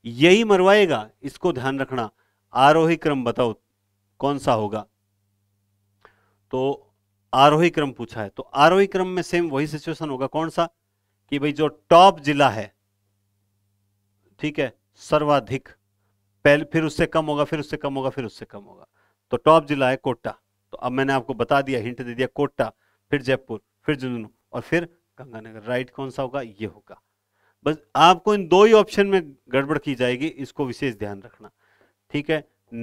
यही मरवाएगा इसको ध्यान रखना आरोही क्रम बताओ कौन सा होगा तो आरोही क्रम पूछा है तो आरोही क्रम में सेम वही सिचुएशन होगा कौन सा कि भाई जो टॉप जिला है ठीक है सर्वाधिक पहले फिर उससे कम होगा फिर उससे कम होगा फिर उससे कम होगा तो टॉप जिला है कोटा तो अब मैंने आपको बता दिया हिंट दे दिया कोटा फिर जयपुर फिर झुंझुनू और फिर गंगानगर राइट कौन सा होगा ये होगा बस आपको इन दो ही ऑप्शन में गड़बड़ की जाएगी इसको विशेष ध्यान रखना ठीक है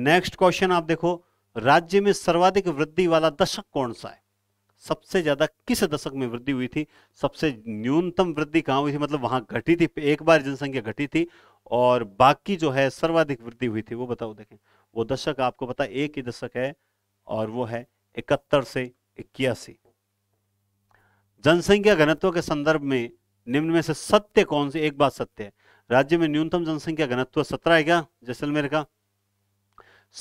नेक्स्ट क्वेश्चन आप देखो राज्य में सर्वाधिक वृद्धि वाला दशक कौन सा है सबसे ज्यादा किस दशक में वृद्धि हुई थी सबसे न्यूनतम वृद्धि कहां हुई थी मतलब वहां घटी थी एक बार जनसंख्या घटी थी और बाकी जो है सर्वाधिक वृद्धि हुई थी वो बताओ देखें वो दशक आपको पता एक ही दशक है और वो है इकहत्तर से इक्यासी जनसंख्या घनत्व के संदर्भ में निम्न में से सत्य कौन सी एक बात सत्य है राज्य में न्यूनतम जनसंख्या घनत्व सत्रह है क्या जैसलमेर का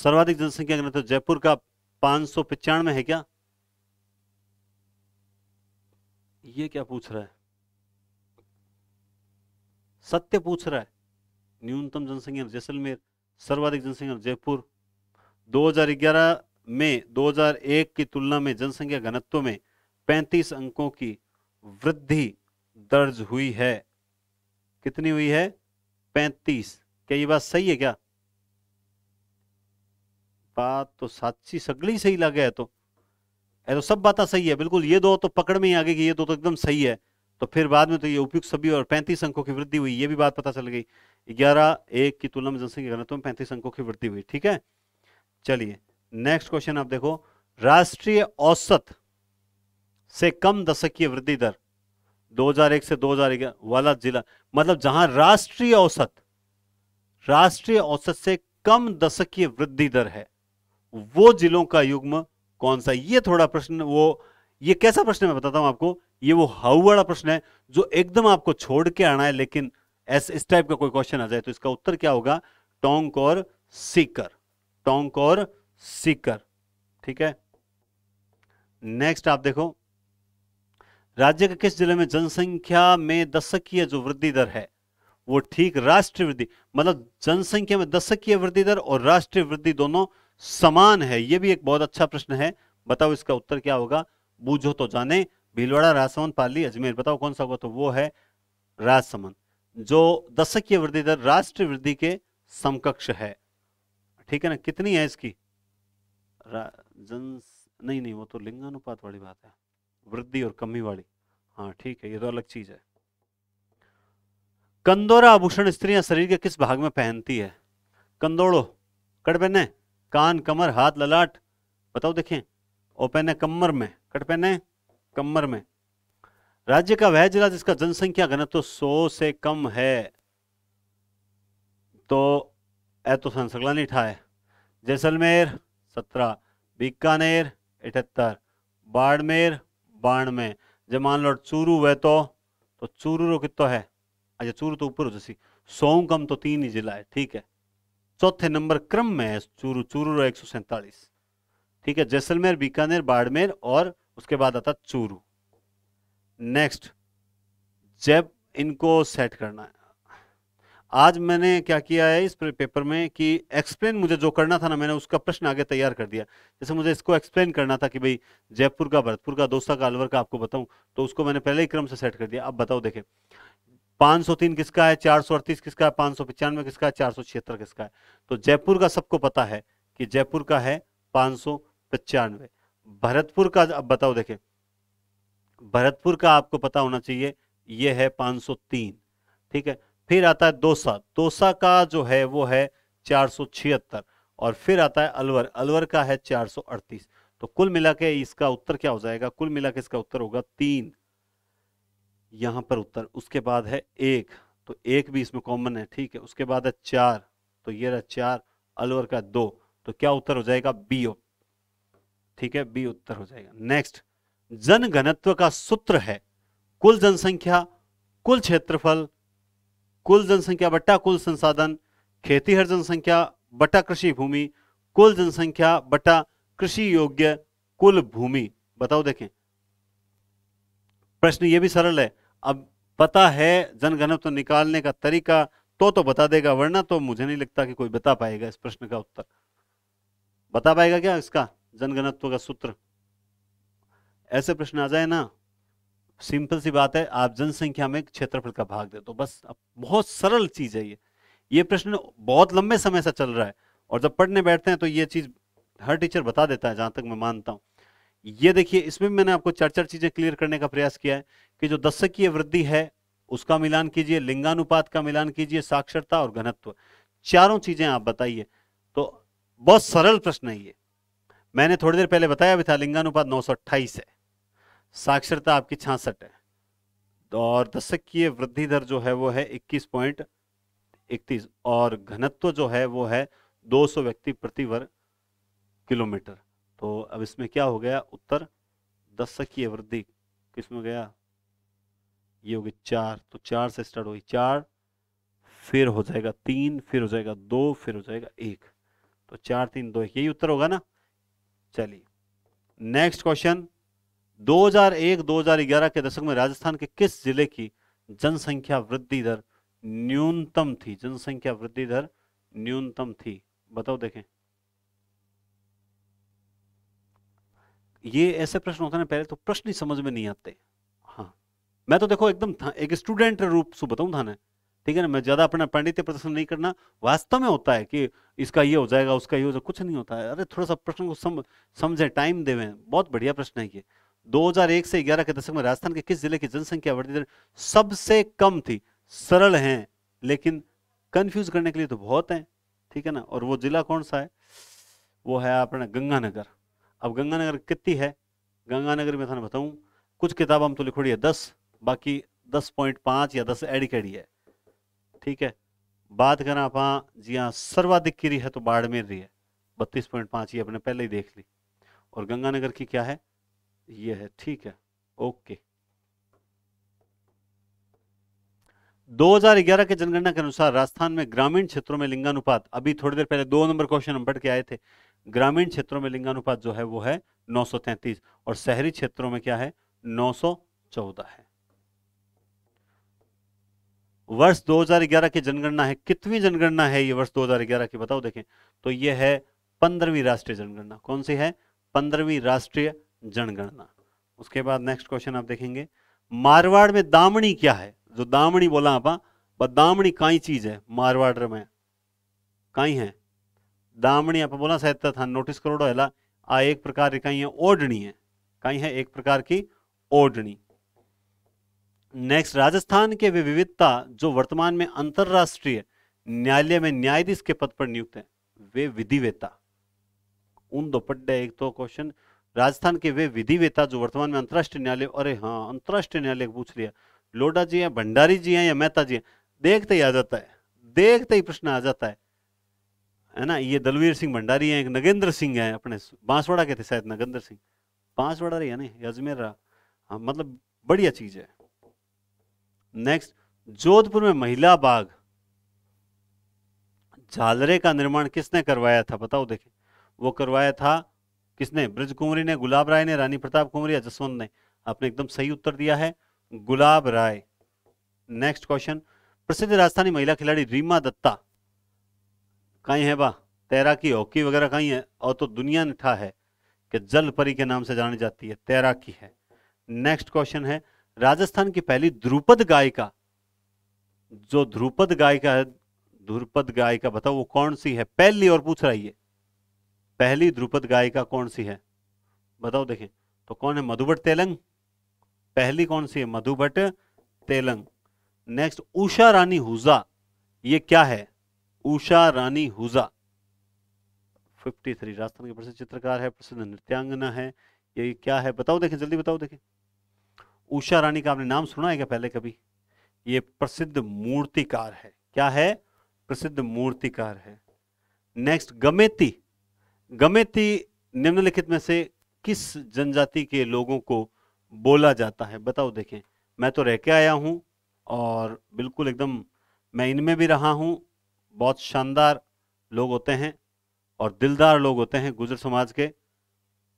सर्वाधिक जनसंख्या घनत्व जयपुर का पांच सौ पिचानवे है क्या ये क्या पूछ रहा है सत्य पूछ रहा है न्यूनतम जनसंख्या जैसलमेर सर्वाधिक जनसंख्या जयपुर 2011 में 2001 की तुलना में जनसंख्या घनत्व में 35 अंकों की वृद्धि दर्ज हुई है कितनी हुई है 35 क्या ये बात सही है क्या बात तो साची सगली सही लगे है तो तो सब बात सही है बिल्कुल ये दो तो पकड़ में ही आ गई कि ये दो तो एकदम सही है तो फिर बाद में तो ये उपयुक्त सभी और पैंतीस अंकों की वृद्धि हुई ये भी बात पता चल गई ग्यारह एक की तुलना में जनसंख्या घनत्व में पैंतीस अंकों की वृद्धि हुई ठीक है चलिए नेक्स्ट क्वेश्चन आप देखो राष्ट्रीय औसत से कम दशकीय वृद्धि दर 2001 से 2011 वाला जिला मतलब जहां राष्ट्रीय औसत राष्ट्रीय औसत से कम दशकीय वृद्धि दर है वो जिलों का युग्म कौन सा ये थोड़ा प्रश्न वो ये कैसा प्रश्न मैं बताता हूं आपको ये वो हाउ वाला प्रश्न है जो एकदम आपको छोड़ के आना है लेकिन एस इस टाइप का कोई क्वेश्चन आ जाए तो इसका उत्तर क्या होगा टोंक और सीकर टोंक और सीकर ठीक है नेक्स्ट आप देखो राज्य के किस जिले में जनसंख्या में दशकीय जो वृद्धि दर है वो ठीक राष्ट्रीय वृद्धि मतलब जनसंख्या में दशकीय वृद्धि दर और राष्ट्रीय वृद्धि दोनों समान है ये भी एक बहुत अच्छा प्रश्न है बताओ इसका उत्तर क्या होगा बूझो तो जाने भीलवाड़ा राजसमंद पाली अजमेर बताओ कौन सा होगा तो वो है राजसमंद जो दशकीय वृद्धि दर राष्ट्रीय वृद्धि के समकक्ष है ठीक है ना कितनी है इसकी जन नहीं नहीं वो तो लिंगानुपात वाली बात है वृद्धि और कमी वाली हाँ ठीक है ये तो अलग चीज है कंदोरा आभूषण स्त्रियां शरीर के किस भाग में पहनती है कंदोड़ो कड़बेने कान कमर हाथ ललाट बताओ देखें और कमर में कट पहने कमर में राज्य का वह जिला जिसका जनसंख्या घनत्व सौ से कम है तो ए तो संसकलन नहीं ठाए जैसलमेर सत्रह बीकानेर इठहत्तर बाड़मेर बानवे जब मान लो चूरू वह तो तो चूरू रो कितो है अच्छा चूरू तो ऊपर हो जैसी सौ कम तो तीन ही जिला है ठीक है चौथे नंबर क्रम में है चूरू चूरू रो एक सौ सैंतालीस ठीक है जैसलमेर बीकानेर बाड़मेर और उसके बाद आता चूरू नेक्स्ट जब इनको सेट करना है आज मैंने क्या किया है इस पेपर में कि एक्सप्लेन मुझे जो करना था ना मैंने उसका प्रश्न आगे तैयार कर दिया जैसे मुझे इसको एक्सप्लेन करना था कि भाई जयपुर का भरतपुर का दोस्ता का अलवर का आपको बताऊं तो उसको मैंने पहले ही क्रम से सेट कर दिया अब बताओ देखें 503 किसका है चार किसका है पाँच किसका है चार किसका है तो जयपुर का सबको पता है कि जयपुर का है पाँच भरतपुर का अब बताओ देखे भरतपुर का आपको पता होना चाहिए ये है 503 ठीक है फिर आता है दोसा दोसा का जो है वो है चार और फिर आता है अलवर अलवर का है 438 तो कुल मिला के इसका उत्तर क्या हो जाएगा कुल मिला के इसका उत्तर होगा तीन यहां पर उत्तर उसके बाद है एक तो एक भी इसमें कॉमन है ठीक है उसके बाद है चार तो ये रहा चार अलवर का दो तो क्या उत्तर हो जाएगा बी ठीक है बी उत्तर हो जाएगा नेक्स्ट जनघनत्व का सूत्र है कुल जनसंख्या कुल क्षेत्रफल कुल जनसंख्या बट्टा कुल संसाधन खेती हर जनसंख्या बट्टा कृषि भूमि कुल जनसंख्या बट्टा कृषि योग्य कुल भूमि बताओ देखें प्रश्न ये भी सरल है अब पता है जनघनत्व निकालने का तरीका तो तो बता देगा वरना तो मुझे नहीं लगता कि कोई बता पाएगा इस प्रश्न का उत्तर बता पाएगा क्या इसका जनगणत्व का सूत्र ऐसे प्रश्न आ जाए ना सिंपल सी बात है आप जनसंख्या में क्षेत्रफल का भाग दे दो तो बस बहुत सरल चीज है ये ये प्रश्न बहुत लंबे समय से चल रहा है और जब पढ़ने बैठते हैं तो ये चीज हर टीचर बता देता है जहां तक मैं मानता हूं ये देखिए इसमें मैंने आपको चार चार चीजें क्लियर करने का प्रयास किया है कि जो दशकीय वृद्धि है उसका मिलान कीजिए लिंगानुपात का मिलान कीजिए साक्षरता और घनत्व चारों चीजें आप बताइए तो बहुत सरल प्रश्न है ये मैंने थोड़ी देर पहले बताया भी था लिंगानुपात नौ है साक्षरता आपकी छियासठ है और दशकीय वृद्धि दर जो है वो है इक्कीस पॉइंट इकतीस और घनत्व जो है वो है 200 व्यक्ति प्रति वर्ग किलोमीटर तो अब इसमें क्या हो गया उत्तर दशकीय वृद्धि किस में गया ये होगी चार तो चार से स्टार्ट होगी चार फिर हो जाएगा तीन फिर हो जाएगा दो फिर हो जाएगा एक तो चार तीन दो एक यही उत्तर होगा ना चलिए नेक्स्ट क्वेश्चन 2001-2011 के दशक में राजस्थान के किस जिले की जनसंख्या वृद्धि दर न्यूनतम थी जनसंख्या वृद्धि दर न्यूनतम थी बताओ देखें ये ऐसे प्रश्न होते हैं पहले तो प्रश्न ही समझ में नहीं आते हाँ मैं तो देखो एकदम एक स्टूडेंट रूप से बताऊं था ना ठीक है ना मैं ज़्यादा अपना पांडित्य प्रदर्शन नहीं करना वास्तव में होता है कि इसका ये हो जाएगा उसका ये हो जाएगा कुछ नहीं होता है अरे थोड़ा सा प्रश्न को सम, समझे टाइम देवे बहुत बढ़िया प्रश्न है ये 2001 से 11 के दशक में राजस्थान के किस जिले की जनसंख्या वृद्धि दर सबसे कम थी सरल है लेकिन कंफ्यूज करने के लिए तो बहुत है ठीक है ना और वो जिला कौन सा है वो है अपना गंगानगर अब गंगानगर कितनी है गंगानगर में थाने बताऊं कुछ किताब हम तो लिखोड़ी है दस बाकी दस पॉइंट पांच या दस एडी कैडी है ठीक है बात करें आप जी सर्वाधिक की रही है तो बाड़मेर रही है बत्तीस पॉइंट पाँच ये अपने पहले ही देख ली और गंगानगर की क्या है ये है ठीक है ओके 2011 के जनगणना के अनुसार राजस्थान में ग्रामीण क्षेत्रों में लिंगानुपात अभी थोड़ी देर पहले दो नंबर क्वेश्चन हम पढ़ के आए थे ग्रामीण क्षेत्रों में लिंगानुपात जो है वो है 933 और शहरी क्षेत्रों में क्या है 914 है वर्ष 2011 की जनगणना है कितनी जनगणना है ये वर्ष 2011 की बताओ देखें तो ये है पंद्रहवीं राष्ट्रीय जनगणना कौन सी है पंद्रहवीं राष्ट्रीय जनगणना उसके बाद नेक्स्ट क्वेश्चन आप देखेंगे मारवाड़ में दामणी क्या है जो दामणी बोला आप दामणी काई चीज है मारवाड़ में काई है दामणी आप बोला सहता था नोटिस करोड़ो है आ एक प्रकार की काई है ओढ़नी है काई है एक प्रकार की ओढ़नी नेक्स्ट राजस्थान के वे विविधता जो वर्तमान में अंतरराष्ट्रीय न्यायालय में न्यायाधीश के पद पर नियुक्त हैं वे विधिवेता उन दो पड्डे एक तो क्वेश्चन राजस्थान के वे विधिवेता जो वर्तमान में अंतर्राष्ट्रीय न्यायालय अरे हाँ अंतर्राष्ट्रीय न्यायालय पूछ लिया लोडा जी हैं भंडारी जी हैं या मेहता जी हैं देखते ही आ जाता है देखते ही प्रश्न आ जाता है है ना ये दलवीर सिंह भंडारी हैं नगेंद्र सिंह हैं अपने बांसवाड़ा के थे शायद नगेंद्र सिंह बांसवाड़ा रही है ना अजमेर रहा हाँ मतलब बढ़िया चीज़ है नेक्स्ट जोधपुर में महिला बाग झालरे का निर्माण किसने करवाया था बताओ देखें वो करवाया था किसने ब्रज कुंवरी ने गुलाब राय ने रानी प्रताप कुंवरी या जसवंत ने आपने एकदम सही उत्तर दिया है गुलाब राय नेक्स्ट क्वेश्चन प्रसिद्ध राजस्थानी महिला खिलाड़ी रीमा दत्ता कहीं है बा तैराकी हॉकी वगैरह कहीं है और तो दुनिया ने ठा है कि जल परी के नाम से जानी जाती है तैराकी है नेक्स्ट क्वेश्चन है राजस्थान की पहली ध्रुपद गायिका जो ध्रुपद गायिका है ध्रुपद गायिका बताओ वो कौन सी है पहली और पूछ रहा है पहली ध्रुपद गायिका कौन सी है बताओ देखें तो कौन है मधुबट तेलंग पहली कौन सी है मधुबट तेलंग नेक्स्ट उषा रानी हुजा ये क्या है उषा रानी हुजा 53 राजस्थान के प्रसिद्ध चित्रकार है प्रसिद्ध नृत्यांगना है ये क्या है बताओ देखें जल्दी बताओ देखें उषा रानी का आपने नाम सुना है क्या पहले कभी ये प्रसिद्ध मूर्तिकार है क्या है प्रसिद्ध मूर्तिकार है नेक्स्ट गमेती गमेती निम्नलिखित में से किस जनजाति के लोगों को बोला जाता है बताओ देखें मैं तो रह के आया हूँ और बिल्कुल एकदम मैं इनमें भी रहा हूँ बहुत शानदार लोग होते हैं और दिलदार लोग होते हैं गुजर समाज के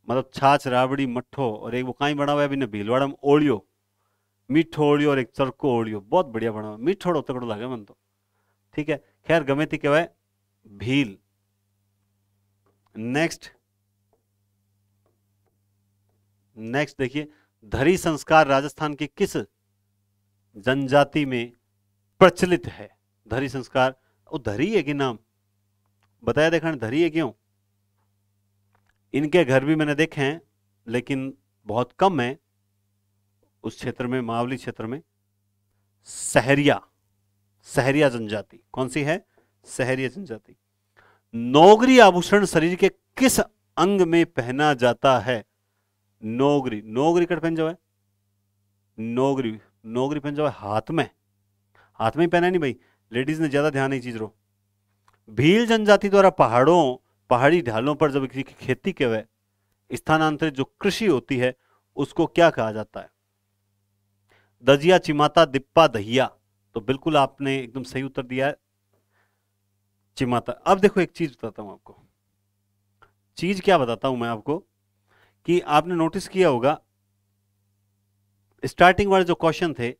मतलब छाछ राबड़ी मठो और एक वो कहीं बना हुआ है अभी भीलवाड़ा में ओलियो मीठो ओलियो और एक चरको ओलियो बहुत बढ़िया बना हुआ मीठोड़ो तकड़ो लगे मन तो ठीक है खैर गमे थी कहवाए भील नेक्स्ट नेक्स्ट देखिए धरी संस्कार राजस्थान की किस जनजाति में प्रचलित है धरी संस्कार वो धरी है कि नाम बताया देखा धरी है क्यों इनके घर भी मैंने देखे हैं लेकिन बहुत कम है उस क्षेत्र में मावली क्षेत्र में सहरिया सहरिया जनजाति कौन सी है सहरिया जनजाति नौगरी आभूषण शरीर के किस अंग में पहना जाता है नोगरी नोगरी कट पहन जाओ है नोगरी नौगरी पहन जाओ है हाथ में हाथ में ही पहना है नहीं भाई लेडीज ने ज्यादा ध्यान नहीं चीज रो भील जनजाति द्वारा पहाड़ों पहाड़ी ढालों पर जब किसी की खेती के वह स्थानांतरित जो कृषि होती है उसको क्या कहा जाता है दजिया चिमाता दिप्पा दहिया तो बिल्कुल आपने एकदम सही उत्तर दिया है चिमाता अब देखो एक चीज बताता हूं आपको चीज क्या बताता हूं मैं आपको कि आपने नोटिस किया होगा स्टार्टिंग वाले जो क्वेश्चन थे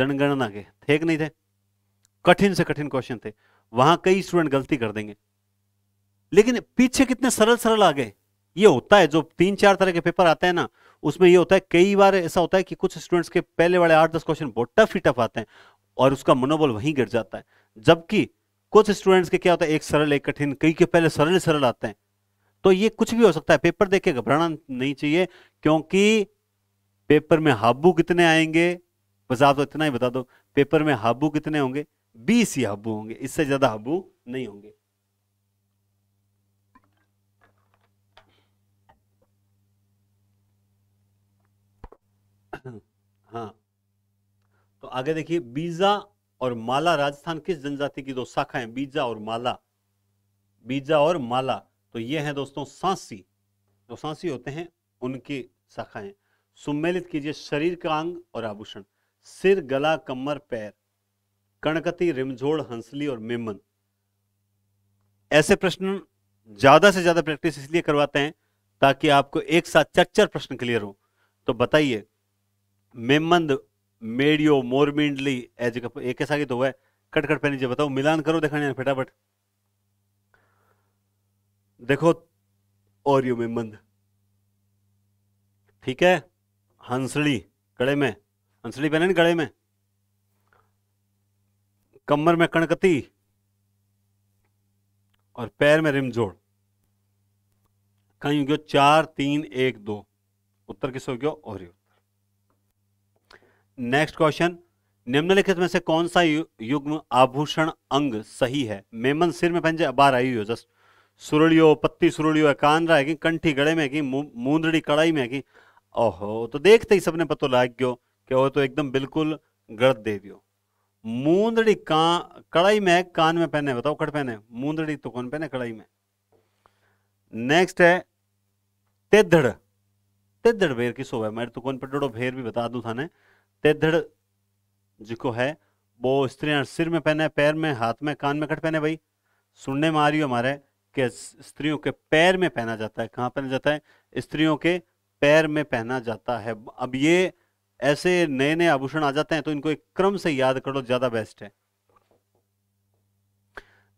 जनगणना के थे कि नहीं थे कठिन से कठिन क्वेश्चन थे वहां कई स्टूडेंट गलती कर देंगे लेकिन पीछे कितने सरल सरल आ गए ये होता है जो तीन चार तरह के पेपर आते हैं ना उसमें ये होता है कई बार ऐसा होता है कि कुछ स्टूडेंट्स के पहले वाले आठ दस क्वेश्चन बहुत टफ ही टफ आते हैं और उसका मनोबल वहीं गिर जाता है जबकि कुछ स्टूडेंट्स के क्या होता है एक सरल एक कठिन कई के पहले सरल सरल आते हैं तो ये कुछ भी हो सकता है पेपर देख के घबराना नहीं चाहिए क्योंकि पेपर में हाबू कितने आएंगे बस आप तो इतना ही बता दो पेपर में हाबू कितने होंगे बीस ही हाबू होंगे इससे ज्यादा हाबू नहीं होंगे तो आगे देखिए बीजा और माला राजस्थान किस जनजाति की दो शाखाएं बीजा और माला बीजा और माला तो ये हैं दोस्तों सांसी जो सांसी होते हैं उनकी शाखाएं सुमेलित कीजिए शरीर का अंग और आभूषण सिर गला कमर पैर कणकती रिमझोड़ हंसली और मेमन ऐसे प्रश्न ज्यादा से ज्यादा प्रैक्टिस इसलिए करवाते हैं ताकि आपको एक साथ चार चार प्रश्न क्लियर हो तो बताइए मेमंद मेडियो मोरमिंडली एज एक ऐसा की तो है कट कट पहनी बताओ मिलान करो देखा फटाफट देखो और में मंद ठीक है हंसड़ी गड़े में हंसड़ी पहने गड़े में कमर में कणकती और पैर में जोड़ कहीं हो गयो चार तीन एक दो उत्तर किस हो गयो और नेक्स्ट क्वेश्चन निम्नलिखित में से कौन सा युग्म आभूषण अंग सही है मेमन सिर में पंजे बार आई हो जस्ट सुरड़ियो पत्ती सुरड़ियो रहा है कि कंठी गड़े में है मूंदड़ी कड़ाई में है ओहो तो देखते ही सबने पता लाग गयो कि वो तो एकदम बिल्कुल गलत दे दियो मूंदड़ी का कड़ाई में कान में पहने बताओ कट पहने मूंदड़ी तो कौन पहने कड़ाई में नेक्स्ट है तेदड़ तेदड़ भेर किस हो मेरे तो कौन पटड़ो भेर भी बता दू थाने तेधड़ जिको है वो स्त्रियां सिर में पहने पैर में हाथ में कान में कट पहने भाई सुनने में आ रही हो हमारे कि स्त्रियों के पैर में पहना जाता है कहाँ पहना जाता है स्त्रियों के पैर में पहना जाता है अब ये ऐसे नए नए आभूषण आ जाते हैं तो इनको एक क्रम से याद करो ज्यादा बेस्ट है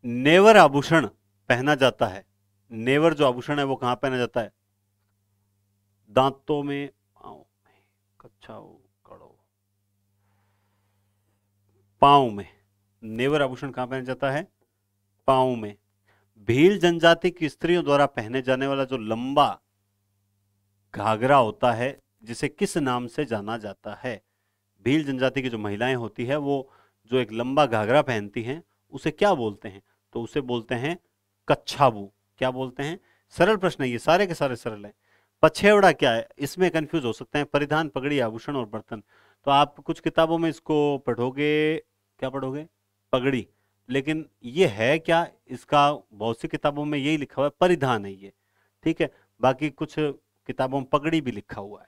नेवर आभूषण पहना जाता है नेवर जो आभूषण है वो कहां पहना जाता है दांतों में कच्छा पांव में नेवर आभूषण कहाँ पहना जाता है पांव में भील जनजाति की स्त्रियों द्वारा पहने जाने वाला जो लंबा घाघरा होता है जिसे किस नाम से जाना जाता है भील जनजाति की जो महिलाएं होती है वो जो एक लंबा घाघरा पहनती हैं उसे क्या बोलते हैं तो उसे बोलते हैं कच्छाबू क्या बोलते हैं सरल प्रश्न है ये सारे के सारे सरल है पछेवड़ा क्या है इसमें कंफ्यूज हो सकते हैं परिधान पगड़ी आभूषण और बर्तन तो आप कुछ किताबों में इसको पढ़ोगे क्या पढ़ोगे पगड़ी लेकिन ये है क्या इसका बहुत सी किताबों में यही लिखा हुआ है परिधान है ये ठीक है बाकी कुछ किताबों में पगड़ी भी लिखा हुआ है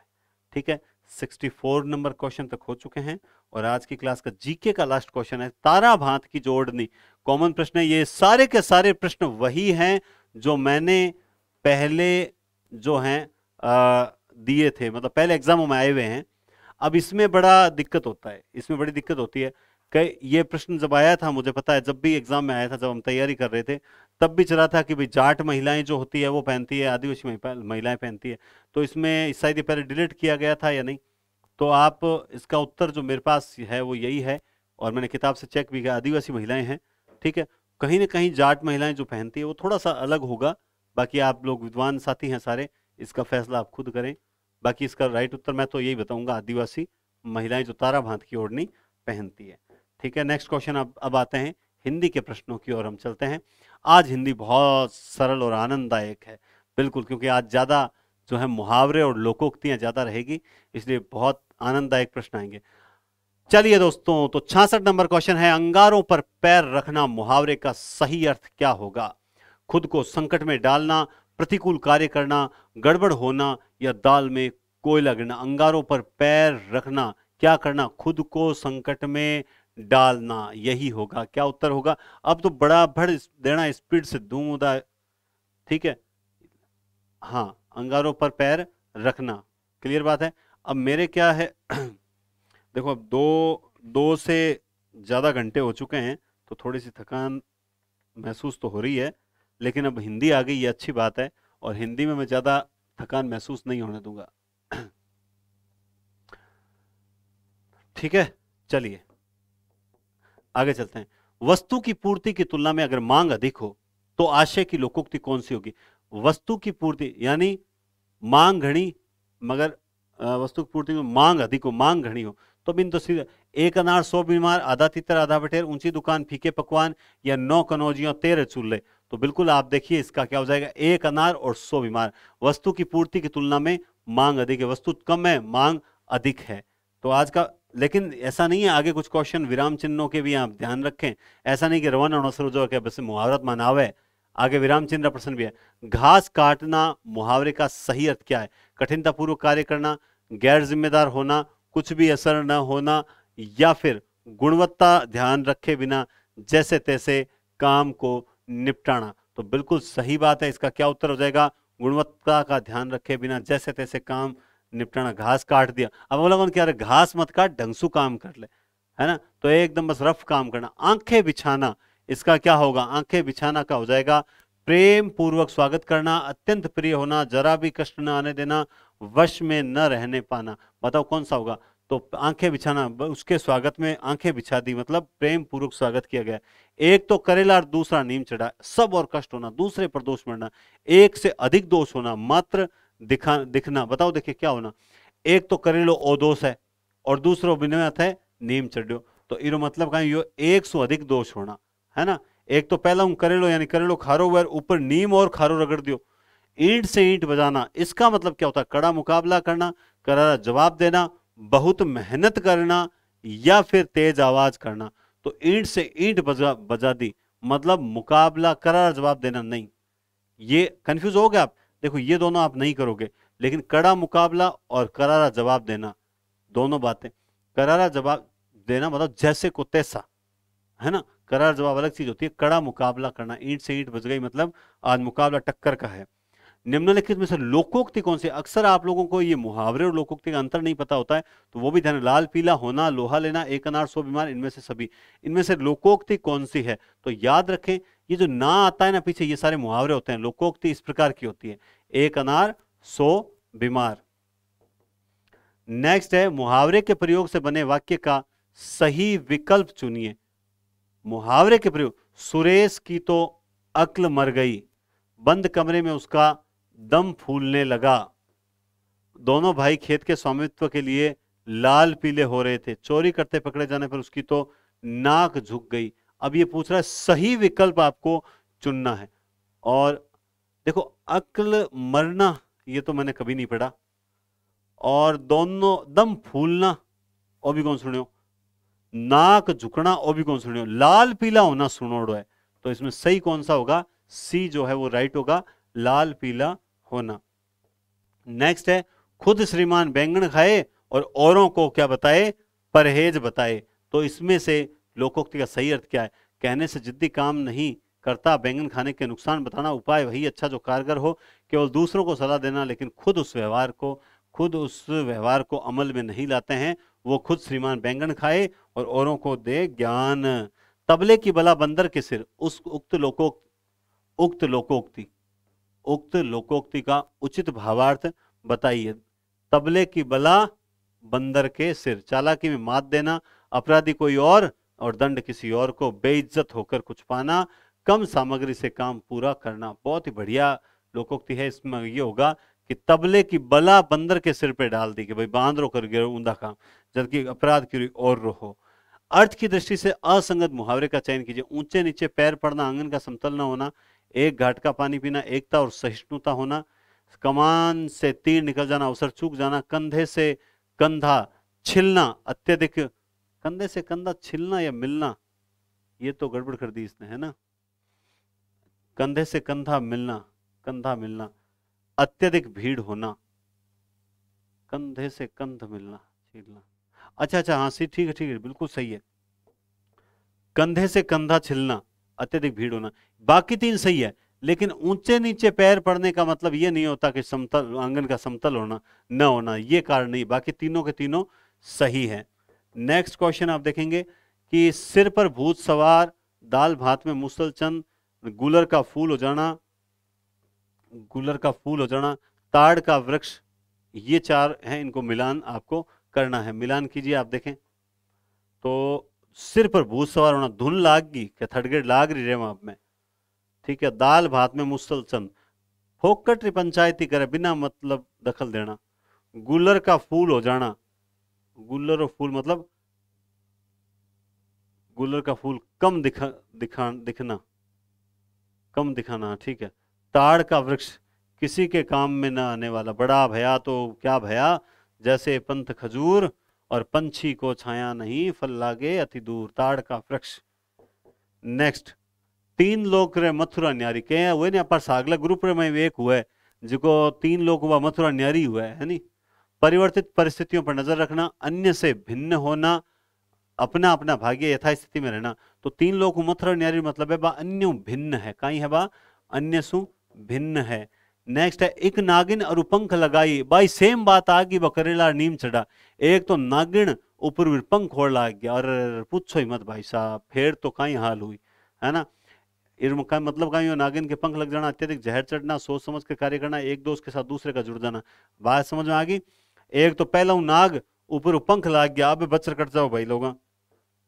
ठीक है 64 नंबर क्वेश्चन तक हो चुके हैं और आज की क्लास का जीके का लास्ट क्वेश्चन है तारा भांत की जोड़नी कॉमन प्रश्न है ये सारे के सारे प्रश्न वही हैं जो मैंने पहले जो हैं दिए थे मतलब पहले एग्जामों में आए हुए हैं अब इसमें बड़ा दिक्कत होता है इसमें बड़ी दिक्कत होती है कि ये प्रश्न जब आया था मुझे पता है जब भी एग्जाम में आया था जब हम तैयारी कर रहे थे तब भी चला था कि भाई जाट महिलाएं जो होती है वो पहनती है आदिवासी महिलाएं पहनती है तो इसमें शायद ये पहले डिलीट किया गया था या नहीं तो आप इसका उत्तर जो मेरे पास है वो यही है और मैंने किताब से चेक भी किया आदिवासी महिलाएं हैं ठीक है कहीं ना कहीं जाट महिलाएं जो पहनती है वो थोड़ा सा अलग होगा बाकी आप लोग विद्वान साथी हैं सारे इसका फैसला आप खुद करें बाकी इसका राइट उत्तर मैं तो यही बताऊंगा आदिवासी महिलाएं जो तारा भांत की ओढ़नी पहनती है ठीक है नेक्स्ट क्वेश्चन अब अब आते हैं हिंदी के प्रश्नों की ओर हम चलते हैं आज हिंदी बहुत सरल और आनंददायक है बिल्कुल क्योंकि आज ज़्यादा जो है मुहावरे और लोकोक्तियाँ ज़्यादा रहेगी इसलिए बहुत आनंददायक प्रश्न आएंगे चलिए दोस्तों तो छियासठ नंबर क्वेश्चन है अंगारों पर पैर रखना मुहावरे का सही अर्थ क्या होगा खुद को संकट में डालना प्रतिकूल कार्य करना गड़बड़ होना या दाल में कोयला गिरना अंगारों पर पैर रखना क्या करना खुद को संकट में डालना यही होगा क्या उत्तर होगा अब तो बड़ा भड़ देना स्पीड से दूंगा ठीक है हाँ अंगारों पर पैर रखना क्लियर बात है अब मेरे क्या है [CLEARS THROAT] देखो अब दो दो से ज़्यादा घंटे हो चुके हैं तो थोड़ी सी थकान महसूस तो हो रही है लेकिन अब हिंदी आ गई ये अच्छी बात है और हिंदी में मैं ज़्यादा थकान महसूस नहीं होने दूंगा [CLEARS THROAT] ठीक है चलिए आगे चलते हैं वस्तु की पूर्ति की तुलना में अगर मांग अधिक हो तो आशय की लोकोक्ति कौन सी होगी वस्तु की पूर्ति यानी मांग घनी मगर वस्तु की पूर्ति में मांग अधिक हो मांग घनी हो तो बिन तो एक अनार सौ बीमार आधा तितर आधा बटेर ऊंची दुकान फीके पकवान या नौ कनौजियों तेरह चूल्हे तो बिल्कुल आप देखिए इसका क्या हो जाएगा एक अनार और सौ बीमार वस्तु की पूर्ति की तुलना में मांग अधिक है वस्तु कम है मांग अधिक है तो आज का लेकिन ऐसा नहीं है आगे कुछ क्वेश्चन विराम चिन्हों के भी आप ध्यान रखें ऐसा नहीं कि रवन होना शुरू जो है बस मुहावरत मनावे आगे विराम चिन्ह प्रश्न भी है घास काटना मुहावरे का सही अर्थ क्या है कठिनता कठिनतापूर्वक कार्य करना गैर जिम्मेदार होना कुछ भी असर न होना या फिर गुणवत्ता ध्यान रखे बिना जैसे तैसे काम को निपटाना तो बिल्कुल सही बात है इसका क्या उत्तर हो जाएगा गुणवत्ता का ध्यान रखे बिना जैसे तैसे काम निपटाना घास काट दिया अब बोला कौन क्या घास मत काट ढंगसू काम कर ले है ना तो एकदम बस रफ काम करना आंखें बिछाना इसका क्या होगा आंखें बिछाना का हो जाएगा प्रेम पूर्वक स्वागत करना अत्यंत प्रिय होना जरा भी कष्ट न आने देना वश में न रहने पाना बताओ कौन सा होगा तो आंखें बिछाना उसके स्वागत में आंखें बिछा दी मतलब प्रेम पूर्वक स्वागत किया गया एक तो करेला और दूसरा नीम चढ़ा सब और कष्ट होना दूसरे पर दोष मरना एक से अधिक दोष होना मात्र दिखा दिखना बताओ देखिए क्या होना एक तो करेलो ओदोष है और दूसरो विनयत है नीम चढ़ो तो इरो मतलब का यो एक सो अधिक दोष होना है ना एक तो पहला हूँ करेलो यानी करेलो खारो हुआ ऊपर नीम और खारो रगड़ दियो ईंट से ईंट बजाना इसका मतलब क्या होता है कड़ा मुकाबला करना करारा जवाब देना बहुत मेहनत करना या फिर तेज आवाज करना तो ईंट से ईंट बजा बजा दी मतलब मुकाबला करारा जवाब देना नहीं ये कंफ्यूज हो गया आप देखो ये दोनों आप नहीं करोगे लेकिन कड़ा मुकाबला और करारा जवाब देना दोनों बातें करारा जवाब देना मतलब जैसे को तैसा है ना करारा जवाब अलग चीज होती है कड़ा मुकाबला करना ईंट से ईंट बज गई मतलब आज मुकाबला टक्कर का है निम्नलिखित में से लोकोक्ति कौन से अक्सर आप लोगों को ये मुहावरे और लोकोक्ति का अंतर नहीं पता होता है तो वो भी ध्यान लाल पीला होना लोहा लेना एक अनार सो बीमार इनमें से सभी इनमें से लोकोक्ति कौन सी है तो याद रखें ये जो ना आता है ना पीछे ये सारे मुहावरे होते हैं लोकोक्ति इस प्रकार की होती है एक अनार सो बीमार नेक्स्ट है मुहावरे के प्रयोग से बने वाक्य का सही विकल्प चुनिए मुहावरे के प्रयोग सुरेश की तो अक्ल मर गई बंद कमरे में उसका दम फूलने लगा दोनों भाई खेत के स्वामित्व के लिए लाल पीले हो रहे थे चोरी करते पकड़े जाने पर उसकी तो नाक झुक गई अब ये पूछ रहा है सही विकल्प आपको चुनना है और देखो अक्ल मरना ये तो मैंने कभी नहीं पढ़ा और दोनों दम फूलना और भी कौन सुनियो नाक झुकना और भी कौन सुनियो लाल पीला होना सुनोड़ो है तो इसमें सही कौन सा होगा सी जो है वो राइट होगा लाल पीला होना नेक्स्ट है खुद श्रीमान बैंगन खाए और औरों को क्या बताए परहेज बताए तो इसमें से लोकोक्ति का सही अर्थ क्या है कहने से जिद्दी काम नहीं करता बैंगन खाने के नुकसान बताना उपाय वही अच्छा जो कारगर हो केवल दूसरों को सलाह देना लेकिन खुद उस व्यवहार को खुद उस व्यवहार को अमल में नहीं लाते हैं वो खुद श्रीमान बैंगन खाए और औरों को दे ज्ञान तबले की बला बंदर के सिर उस उक्त लोकोक्त उक्त लोकोक्ति उक्त लोकोक्ति का उचित भावार्थ बताइए तबले की बला बंदर के सिर चालाकी में मात देना अपराधी कोई और और दंड किसी और को बेइज्जत होकर कुछ पाना कम सामग्री से काम पूरा करना बहुत ही बढ़िया लोकोक्ति है इसमें ये होगा कि तबले की बला बंदर के सिर पे डाल दी कि भाई बांध रो कर गिर ऊंधा काम जबकि अपराध की और रोहो अर्थ की दृष्टि से असंगत मुहावरे का चयन कीजिए ऊंचे नीचे पैर पड़ना आंगन का समतल न होना एक घाट का पानी पीना एकता और सहिष्णुता होना कमान से तीर निकल जाना अवसर चूक जाना कंधे से कंधा छिलना अत्यधिक कंधे से कंधा छिलना या मिलना ये तो गड़बड़ कर दी इसने है ना कंधे से कंधा मिलना कंधा मिलना अत्यधिक भीड़ होना कंधे से कंध मिलना छिलना अच्छा अच्छा हाँ सी ठीक है ठीक है बिल्कुल सही है कंधे से कंधा छिलना अत्यधिक भीड़ होना बाकी तीन सही है लेकिन ऊंचे नीचे पैर पड़ने का मतलब ये नहीं होता कि समतल आंगन का समतल होना न होना ये कारण नहीं बाकी तीनों के तीनों सही है नेक्स्ट क्वेश्चन आप देखेंगे कि सिर पर भूत सवार दाल भात में मुसलचंद गुलर का फूल हो जाना गुलर का फूल हो जाना ताड़ का वृक्ष ये चार हैं इनको मिलान आपको करना है मिलान कीजिए आप देखें तो सिर पर भूत सवार होना धुन लाग गई क्या थर्ड ग्रेड लाग रही है वहां में ठीक है दाल भात में मुसलसन फोकटरी पंचायती करे बिना मतलब दखल देना गुल्लर का फूल हो जाना गुल्लर और फूल मतलब गुल्लर का फूल कम दिखा दिखा दिखना कम दिखाना ठीक है ताड़ का वृक्ष किसी के काम में ना आने वाला बड़ा भया तो क्या भया जैसे पंथ खजूर और पंछी को छाया नहीं फल लागे अति दूर ताड़ का वृक्ष नेक्स्ट तीन लोग रे मथुरा न्यारी कह हुए ना पर सागले ग्रुप रे में एक हुए जिको तीन लोग हुआ मथुरा न्यारी हुए है नी परिवर्तित परिस्थितियों पर नजर रखना अन्य से भिन्न होना अपना अपना भाग्य यथास्थिति में रहना तो तीन लोग मथुरा न्यारी मतलब है बा अन्य भिन्न है कहीं है बा अन्य सु भिन्न है नेक्स्ट है एक नागिन और पंख लगाई भाई सेम बात आ गई बकरेला नीम चढ़ा एक तो नागिन ऊपर पंख होड़ लाग गया और पूछो ही मत भाई साहब फिर तो कहीं हाल हुई है ना इर्म का मतलब का यूँ नागिन के पंख लग जाना अत्यधिक जहर चढ़ना सोच समझ के कार्य करना एक दोस्त के साथ दूसरे का जुड़ जाना बात समझ में आ गई एक तो पहला हूँ नाग ऊपर पंख लाग गया अब बच्चर कट जाओ भाई लोग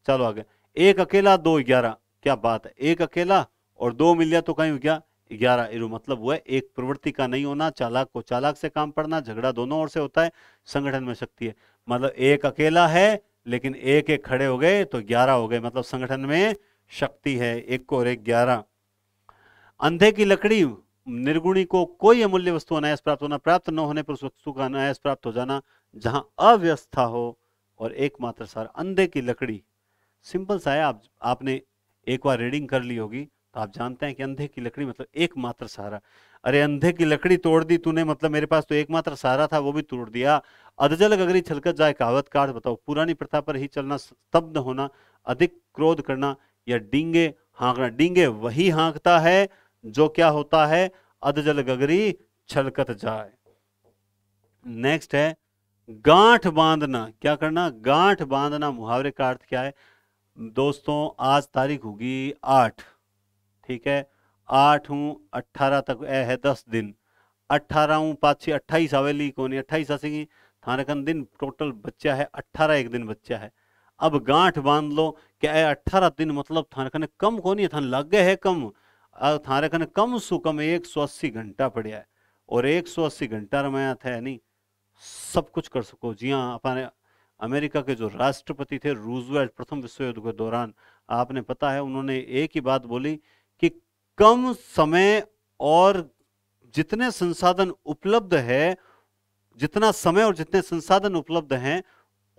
चलो आगे एक अकेला दो ग्यारह क्या बात है एक अकेला और दो मिल गया तो कहीं क्या ग्यारह इरु मतलब हुआ एक प्रवृत्ति का नहीं होना चालाक को चालाक से काम पड़ना झगड़ा दोनों ओर से होता है संगठन में शक्ति है मतलब एक अकेला है लेकिन एक एक खड़े हो गए तो ग्यारह हो गए मतलब संगठन में शक्ति है एक और एक ग्यारह अंधे की लकड़ी निर्गुणी को कोई अमूल्य वस्तु अनायास प्राप्त होना प्राप्त न होने पर उस वस्तु का अनायास प्राप्त हो जाना जहां अव्यवस्था हो और एकमात्र सार अंधे की लकड़ी सिंपल सा है आप आपने एक बार रीडिंग कर ली होगी तो आप जानते हैं कि अंधे की लकड़ी मतलब एकमात्र सहारा अरे अंधे की लकड़ी तोड़ दी तूने मतलब मेरे पास तो एकमात्र सहारा था वो भी तोड़ दिया अधजल अगरी छलकत जाए कहावत काट बताओ पुरानी प्रथा पर ही चलना स्तब्ध होना अधिक क्रोध करना या डींगे हाँकना डींगे वही हाँकता है जो क्या होता है अधजल गगरी छलकत जाए नेक्स्ट है गांठ बांधना क्या करना गांठ बांधना मुहावरे का अर्थ क्या है दोस्तों आज तारीख होगी आठ ठीक है आठ हूँ अठारह तक ए है दस दिन अठारह हूँ पाछे अट्ठाईस हवेली कौन अट्ठाईस हसेंगी थाने कन दिन टोटल बच्चा है अट्ठारह एक दिन बच्चा है अब गांठ बांध लो कि अट्ठारह दिन मतलब थारे खाने कम को नहीं थाने गए है कम थारे खाने कम सु कम एक सौ अस्सी घंटा पड़िया है और एक सौ अस्सी घंटा रमाया था नहीं सब कुछ कर सको जी हाँ अपने अमेरिका के जो राष्ट्रपति थे रूजवेल्ट प्रथम विश्व युद्ध के दौरान आपने पता है उन्होंने एक ही बात बोली कि कम समय और जितने संसाधन उपलब्ध है जितना समय और जितने संसाधन उपलब्ध हैं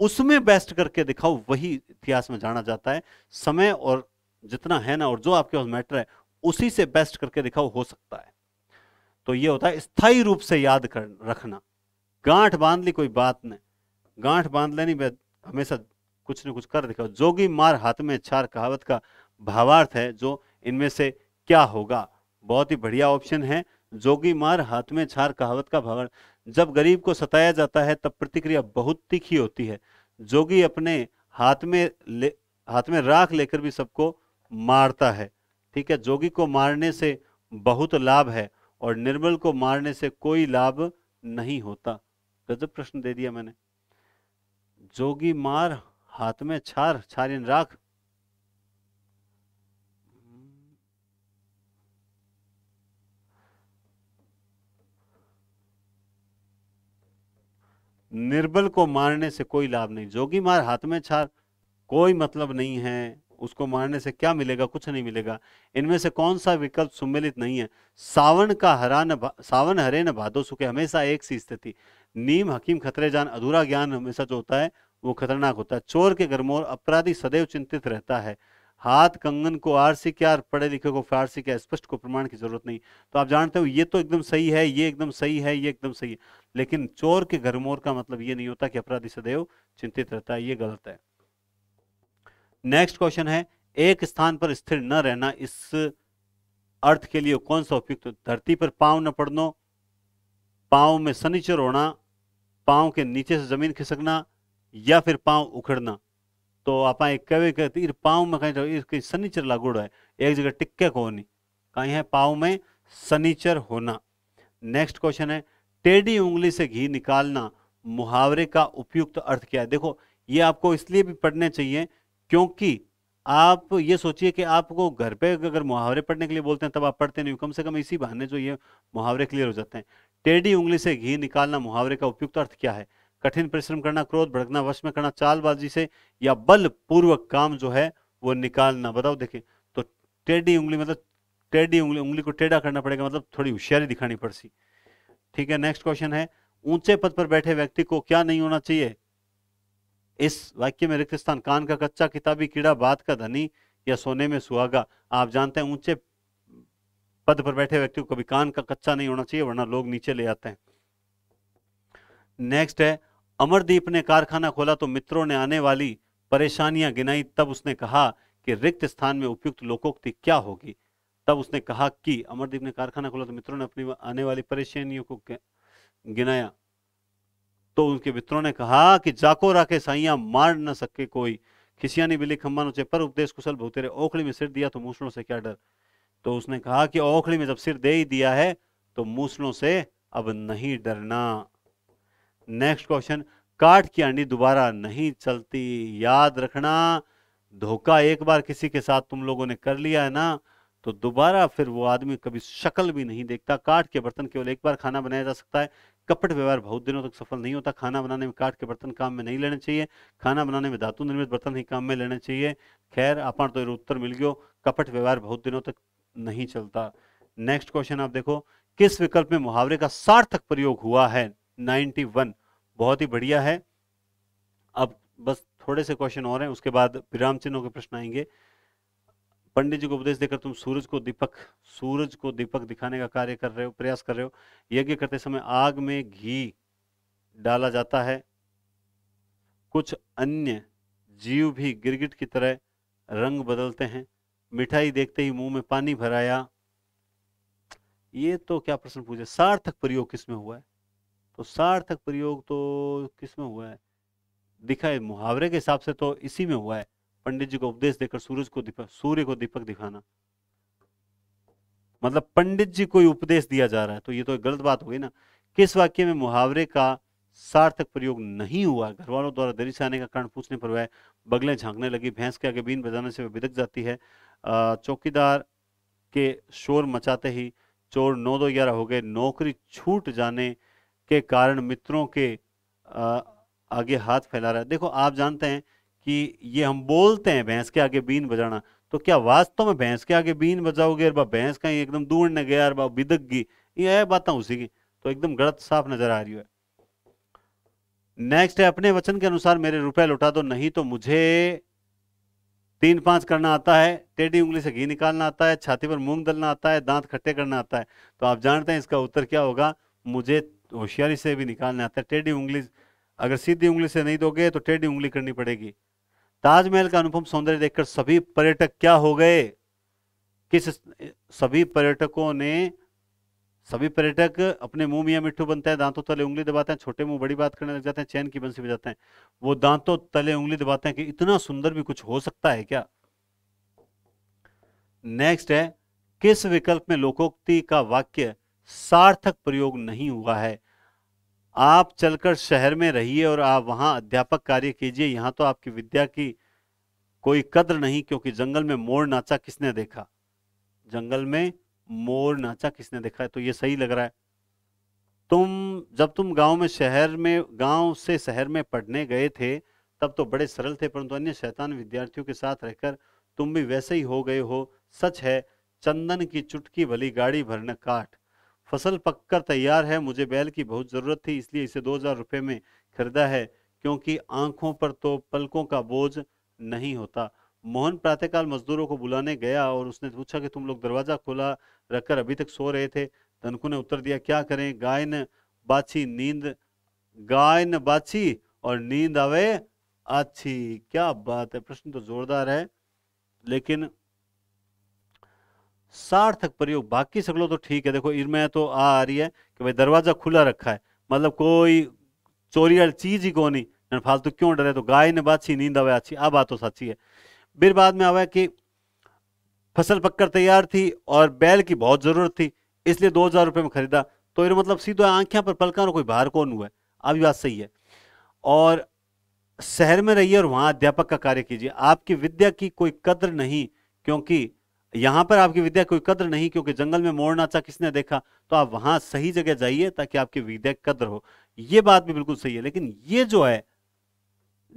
उसमें बेस्ट करके दिखाओ वही इतिहास में जाना जाता है समय और जितना है ना और जो आपके पास मैटर है उसी से बेस्ट करके दिखाओ हो सकता है तो ये होता है स्थायी रूप से याद कर रखना गांठ बांध ली कोई बात नहीं गांठ बांध लेनी हमेशा कुछ न कुछ कर दिखाओ जोगी मार हाथ में छार कहावत का भावार्थ है जो इनमें से क्या होगा बहुत ही बढ़िया ऑप्शन है जोगी मार हाथ में छार कहावत का भवन जब गरीब को सताया जाता है तब प्रतिक्रिया बहुत तीखी होती है जोगी अपने हाथ में ले हाथ में राख लेकर भी सबको मारता है ठीक है जोगी को मारने से बहुत लाभ है और निर्मल को मारने से कोई लाभ नहीं होता गजब प्रश्न दे दिया मैंने जोगी मार हाथ में छार छारिन राख निर्बल को मारने से कोई लाभ नहीं जोगी मार हाथ में छार कोई मतलब नहीं है उसको मारने से क्या मिलेगा कुछ नहीं मिलेगा इनमें से कौन सा विकल्प सुमिलित नहीं है सावन का हरा न सावन हरे न भादो सुखे हमेशा एक सी स्थिति नीम हकीम खतरे जान अधूरा ज्ञान हमेशा जो होता है वो खतरनाक होता है चोर के गर्मोर अपराधी सदैव चिंतित रहता है हाथ कंगन को आर से क्या पढ़े लिखे को फार से क्या स्पष्ट को प्रमाण की जरूरत नहीं तो आप जानते हो ये तो एकदम सही है ये एकदम सही है ये एकदम सही है लेकिन चोर के घर मोर का मतलब ये नहीं होता कि अपराधी सदैव चिंतित रहता है ये गलत है नेक्स्ट क्वेश्चन है एक स्थान पर स्थिर न रहना इस अर्थ के लिए कौन सा उपयुक्त धरती पर पांव न पड़नो पांव में सनीचर होना पांव के नीचे से जमीन खिसकना या फिर पांव उखड़ना तो आप कवे कहते इर पाँव में कहीं इसकी सनीचर लागूड़ है एक जगह टिक्के को नहीं कहीं है पाँव में सनीचर होना नेक्स्ट क्वेश्चन है टेढ़ी उंगली से घी निकालना मुहावरे का उपयुक्त अर्थ क्या है देखो ये आपको इसलिए भी पढ़ने चाहिए क्योंकि आप ये सोचिए कि आपको घर पे अगर मुहावरे पढ़ने के लिए बोलते हैं तब आप पढ़ते नहीं कम से कम इसी बहाने जो ये मुहावरे क्लियर हो जाते हैं टेढ़ी उंगली से घी निकालना मुहावरे का उपयुक्त अर्थ क्या है कठिन परिश्रम करना क्रोध भड़कना वश में करना चालबाजी से या बल पूर्वक काम जो है वो निकालना बताओ देखिए तो टेढ़ी उंगली मतलब टेढ़ी उंगली उंगली को टेढ़ा करना पड़ेगा मतलब थोड़ी होशियारी दिखानी पड़ सी ठीक है नेक्स्ट क्वेश्चन है ऊंचे पद पर बैठे व्यक्ति को क्या नहीं होना चाहिए इस वाक्य में रिक्त स्थान कान का कच्चा किताबी कीड़ा बात का धनी या सोने में सुहागा आप जानते हैं ऊंचे पद पर बैठे व्यक्ति को कभी कान का कच्चा नहीं होना चाहिए वरना लोग नीचे ले आते हैं नेक्स्ट है अमरदीप ने कारखाना खोला तो मित्रों ने आने वाली परेशानियां गिनाई तब उसने कहा कि रिक्त स्थान में उपयुक्त लोकोक्ति क्या होगी तब उसने कहा कि अमरदीप ने कारखाना खोला तो मित्रों ने अपनी आने वाली परेशानियों को गिनाया तो उनके मित्रों ने कहा कि जाको राके साइया मार न सके कोई खिसियानी बिली खम्बा नोचे पर उपदेश कुशल बहुतेरे ओखड़ी में सिर दिया तो मूसलों से क्या डर तो उसने कहा कि ओखड़ी में जब सिर दे ही दिया है तो मूसलों से अब नहीं डरना नेक्स्ट क्वेश्चन काट की अंडी दोबारा नहीं चलती याद रखना धोखा एक बार किसी के साथ तुम लोगों ने कर लिया है ना तो दोबारा फिर वो आदमी कभी शक्ल भी नहीं देखता काट के बर्तन केवल एक बार खाना बनाया जा सकता है कपट व्यवहार बहुत दिनों तक सफल नहीं होता खाना बनाने में काट के बर्तन काम में नहीं लेना चाहिए खाना बनाने में धातु निर्मित बर्तन ही काम में लेना चाहिए खैर अपन तो उत्तर मिल गयो कपट व्यवहार बहुत दिनों तक नहीं चलता नेक्स्ट क्वेश्चन आप देखो किस विकल्प में मुहावरे का सार्थक प्रयोग हुआ है 91 बहुत ही बढ़िया है अब बस थोड़े से क्वेश्चन और हैं उसके बाद विराम चिन्हों के प्रश्न आएंगे पंडित जी को उपदेश देकर तुम सूरज को दीपक सूरज को दीपक दिखाने का कार्य कर रहे हो प्रयास कर रहे हो यज्ञ करते समय आग में घी डाला जाता है कुछ अन्य जीव भी गिरगिट की तरह रंग बदलते हैं मिठाई देखते ही मुंह में पानी भराया ये तो क्या प्रश्न पूछे सार्थक प्रयोग किसमें हुआ है तो सार्थक प्रयोग तो किस में हुआ है दिखा है मुहावरे के हिसाब से तो इसी में हुआ है पंडित जी को उपदेश देकर सूरज को दीपक सूर्य को दीपक दिखाना मतलब पंडित जी को उपदेश दिया जा रहा है तो ये तो गलत बात हो गई ना किस वाक्य में मुहावरे का सार्थक प्रयोग नहीं हुआ घर वालों द्वारा दरी से आने का कारण पूछने पर वह बगले झांकने लगी भैंस के आगे बीन बजाने से वह बिदक जाती है चौकीदार के शोर मचाते ही चोर नौ दो ग्यारह हो गए नौकरी छूट जाने के कारण मित्रों के आगे हाथ फैला रहा है देखो आप जानते हैं कि ये हम बोलते हैं भैंस के आगे बीन बजाना तो क्या वास्तव में भैंस के आगे बीन बजाओगे अरबा भैंस कहीं एकदम दूर न गया अरबा बिदक गई ये बातें उसी की तो एकदम गलत साफ नजर आ रही है नेक्स्ट है अपने वचन के अनुसार मेरे रुपए लुटा दो नहीं तो मुझे तीन पांच करना आता है टेढ़ी उंगली से घी निकालना आता है छाती पर मूंग दलना आता है दांत खट्टे करना आता है तो आप जानते हैं इसका उत्तर क्या होगा मुझे होशियारी से भी निकालना आता है टेढ़ी उंगली अगर सीधी उंगली से नहीं दोगे तो टेढ़ी उंगली करनी पड़ेगी ताजमहल का अनुपम सौंदर्य देखकर सभी पर्यटक क्या हो गए किस सभी पर्यटकों ने सभी पर्यटक अपने मुंह मियाँ मिट्टू बनते हैं दांतों तले उंगली दबाते हैं छोटे मुंह बड़ी बात करने लग जाते हैं चैन की बंसी बजाते हैं वो दांतों तले उंगली दबाते हैं कि इतना सुंदर भी कुछ हो सकता है क्या नेक्स्ट है किस विकल्प में लोकोक्ति का वाक्य सार्थक प्रयोग नहीं हुआ है आप चलकर शहर में रहिए और आप वहाँ अध्यापक कार्य कीजिए यहाँ तो आपकी विद्या की कोई कद्र नहीं क्योंकि जंगल में मोर नाचा किसने देखा जंगल में मोर नाचा किसने देखा है तो ये सही लग रहा है तुम जब तुम गांव में शहर में गांव से शहर में पढ़ने गए थे तब तो बड़े सरल थे परंतु अन्य शैतान विद्यार्थियों के साथ रहकर तुम भी वैसे ही हो गए हो सच है चंदन की चुटकी भली गाड़ी भरने काट फसल पककर तैयार है मुझे बैल की बहुत ज़रूरत थी इसलिए इसे दो हज़ार रुपये में खरीदा है क्योंकि आंखों पर तो पलकों का बोझ नहीं होता मोहन प्रातःकाल मजदूरों को बुलाने गया और उसने पूछा कि तुम लोग दरवाज़ा खोला रखकर अभी तक सो रहे थे धनकू ने उत्तर दिया क्या करें गायन बाछी नींद गायन बाछी और नींद आवे अच्छी क्या बात है प्रश्न तो जोरदार है लेकिन सार्थक प्रयोग बाकी सगलो तो ठीक है देखो इनमें तो आ आ रही है कि भाई दरवाजा खुला रखा है मतलब कोई चोरी वाली चीज ही कौन नहीं फालतू क्यों डरे तो गाय ने बाछी नींद आवे अच्छी आ बात तो सच्ची है फिर बाद में आवा कि फसल पककर तैयार थी और बैल की बहुत जरूरत थी इसलिए दो हजार रुपये में खरीदा तो ये मतलब सीधा आंखियां पर पलका कोई बाहर कौन हुआ है अभी बात सही है और शहर में रहिए और वहां अध्यापक का कार्य कीजिए आपकी विद्या की कोई कद्र नहीं क्योंकि यहां पर आपकी विद्या कोई कद्र नहीं क्योंकि जंगल में मोर नाचा अच्छा किसने देखा तो आप वहां सही जगह जाइए ताकि आपकी विद्या कद्र हो यह बात भी बिल्कुल सही है लेकिन ये जो है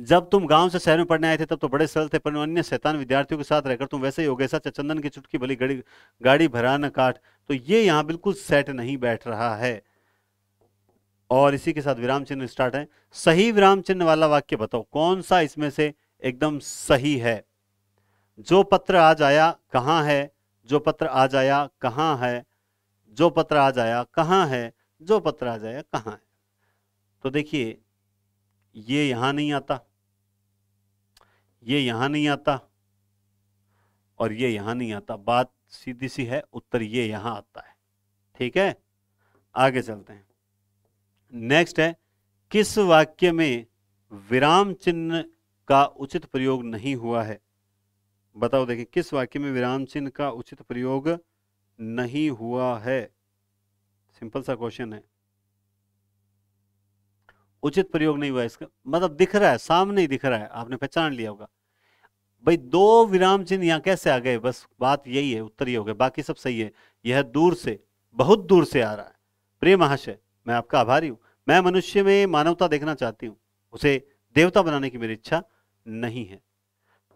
जब तुम गांव से शहर में पढ़ने आए थे तब तो बड़े सरल थे पर अन्य शैतान विद्यार्थियों के साथ रहकर तुम वैसे ही हो गए सच चंदन की चुटकी भली गड़ी गाड़ी भरा न काट तो ये यहां बिल्कुल सेट नहीं बैठ रहा है और इसी के साथ विराम चिन्ह स्टार्ट है सही विराम चिन्ह वाला वाक्य बताओ कौन सा इसमें से एकदम सही है जो पत्र आ जाया कहाँ है जो पत्र आ जाया कहाँ है जो पत्र आ जाया कहाँ है जो पत्र आ जाया कहाँ है तो देखिए ये यहाँ नहीं आता ये यहाँ नहीं आता और ये यहाँ नहीं आता बात सीधी सी है उत्तर ये यहाँ आता है ठीक है आगे चलते हैं नेक्स्ट है किस वाक्य में विराम चिन्ह का उचित प्रयोग नहीं हुआ है बताओ देखिए किस वाक्य में विराम चिन्ह का उचित प्रयोग नहीं हुआ है सिंपल सा क्वेश्चन है उचित प्रयोग नहीं हुआ इसका मतलब दिख रहा है सामने ही दिख रहा है आपने पहचान लिया होगा भाई दो विराम चिन्ह यहाँ कैसे आ गए बस बात यही है उत्तर ये हो गया बाकी सब सही है यह दूर से बहुत दूर से आ रहा है प्रेम महाशय मैं आपका आभारी हूं मैं मनुष्य में मानवता देखना चाहती हूँ उसे देवता बनाने की मेरी इच्छा नहीं है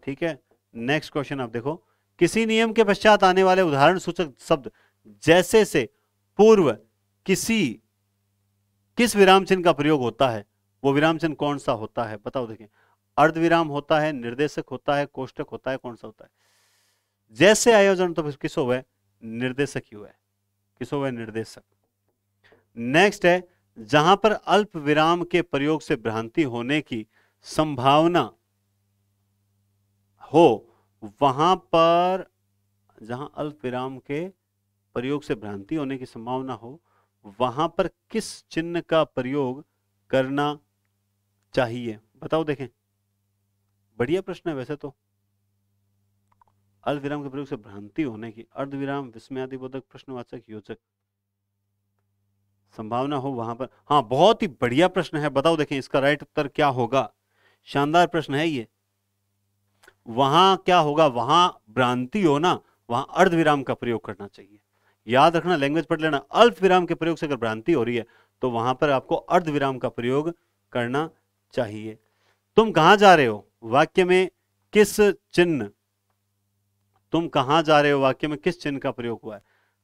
ठीक है नेक्स्ट क्वेश्चन आप देखो किसी नियम के पश्चात आने वाले उदाहरण सूचक शब्द जैसे से पूर्व किसी किस विराम चिन्ह का प्रयोग होता है वो विराम चिन्ह कौन सा होता है बताओ देखिए अर्ध विराम होता है निर्देशक होता है कोष्टक होता है कौन सा होता है जैसे आयोजन तो किस हो निर्देशक ही हुआ किस हो निर्देशक नेक्स्ट है जहां पर अल्प विराम के प्रयोग से भ्रांति होने की संभावना हो वहां पर जहां अल्प विराम के प्रयोग से भ्रांति होने की संभावना हो वहां पर किस चिन्ह का प्रयोग करना चाहिए बताओ देखें बढ़िया प्रश्न है वैसे तो अल्प विराम के प्रयोग से भ्रांति होने की अर्धविराम विस्मयादिबोधक प्रश्नवाचक योजक संभावना हो वहां पर हाँ बहुत ही बढ़िया प्रश्न है बताओ देखें इसका राइट उत्तर क्या होगा शानदार प्रश्न है ये वहां क्या होगा वहां भ्रांति हो ना वहां अर्धविराम का प्रयोग करना चाहिए याद रखना लैंग्वेज पढ़ लेना अल्प विराम के प्रयोग से अगर भ्रांति हो रही है तो वहां पर आपको अर्धविराम का प्रयोग करना चाहिए तुम कहां जा रहे हो वाक्य में किस चिन्ह तुम कहां जा रहे हो वाक्य में किस चिन्ह का प्रयोग हुआ है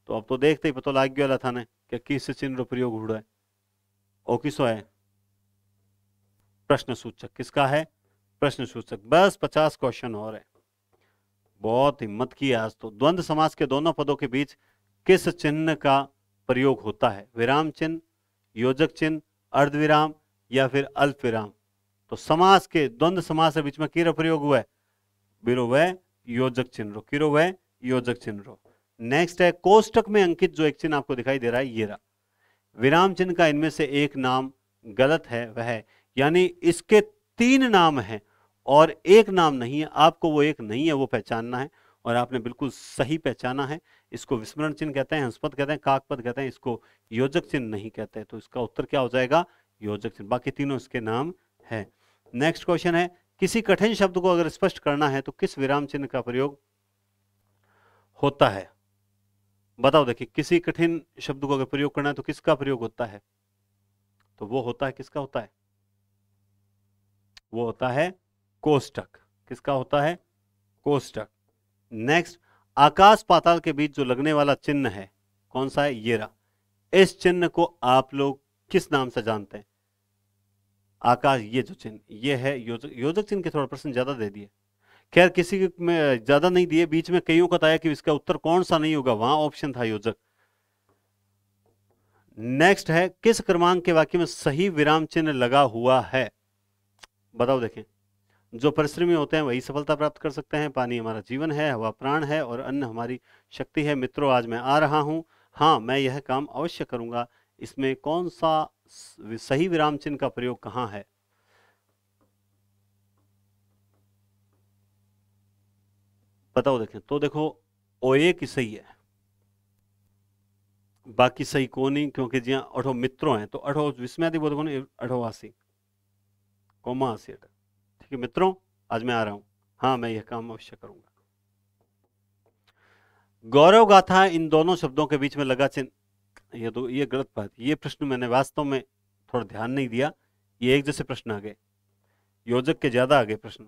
तो अब तो देखते ही पता लाग गया था थाने कि किस चिन्ह प्रयोग हुआ है और किसो है प्रश्न सूचक किसका है प्रश्न सूचक बस पचास क्वेश्चन और है बहुत हिम्मत की आज तो द्वंद्व समास के दोनों पदों के बीच किस चिन्ह का प्रयोग होता है विराम चिन्ह योजक चिन्ह अर्धविराम या फिर अल्प विराम तो समास के द्वंद्व समास के बीच में किरो प्रयोग हुआ है बिरो वह योजक चिन्ह रो किरो वह योजक चिन्ह रो नेक्स्ट है कोष्टक में अंकित जो एक चिन्ह आपको दिखाई दे रहा है ये रहा विराम चिन्ह का इनमें से एक नाम गलत है वह यानी इसके तीन नाम हैं और एक नाम नहीं है आपको वो एक नहीं है वो पहचानना है और आपने बिल्कुल सही पहचाना है इसको विस्मरण चिन्ह कहते हैं हंसपद कहते हैं काकपद कहते हैं इसको योजक चिन्ह नहीं कहते तो इसका उत्तर क्या हो जाएगा योजक चिन्ह बाकी तीनों इसके नाम है नेक्स्ट क्वेश्चन है किसी कठिन शब्द को अगर स्पष्ट करना है तो किस विराम चिन्ह का प्रयोग होता है बताओ देखिए किसी कठिन शब्द को अगर प्रयोग करना है तो किसका प्रयोग होता है तो वो होता है किसका होता है वो होता है कोष्टक किसका होता है कोष्टक नेक्स्ट आकाश पाताल के बीच जो लगने वाला चिन्ह है कौन सा है ये रहा इस चिन्ह को आप लोग किस नाम से जानते हैं आकाश ये जो चिन्ह ये है योजक योजक चिन्ह के थोड़ा प्रश्न ज्यादा दे दिए खैर किसी में ज्यादा नहीं दिए बीच में कईयों को बताया कि इसका उत्तर कौन सा नहीं होगा वहां ऑप्शन था योजक नेक्स्ट है किस क्रमांक के वाक्य में सही विराम चिन्ह लगा हुआ है बताओ देखें जो परिश्रमी होते हैं वही सफलता प्राप्त कर सकते हैं पानी हमारा जीवन है हवा प्राण है और अन्न हमारी शक्ति है मित्रों आज मैं आ रहा हूँ हाँ मैं यह काम अवश्य करूँगा इसमें कौन सा सही विराम चिन्ह का प्रयोग कहाँ है बताओ देखें तो देखो ओए की सही है बाकी सही को नहीं क्योंकि जी हाँ, अठो मित्रों हैं तो अठो विस्मयादि बोधकों अठो आसी कौमा आसी अटक कि मित्रों आज मैं आ रहा हूं हाँ मैं यह काम अवश्य करूंगा गौरव गाथा इन दोनों शब्दों के बीच में लगा चिन्ह ये तो ये गलत बात ये प्रश्न मैंने वास्तव में थोड़ा ध्यान नहीं दिया ये एक जैसे प्रश्न आ गए योजक के ज़्यादा आगे प्रश्न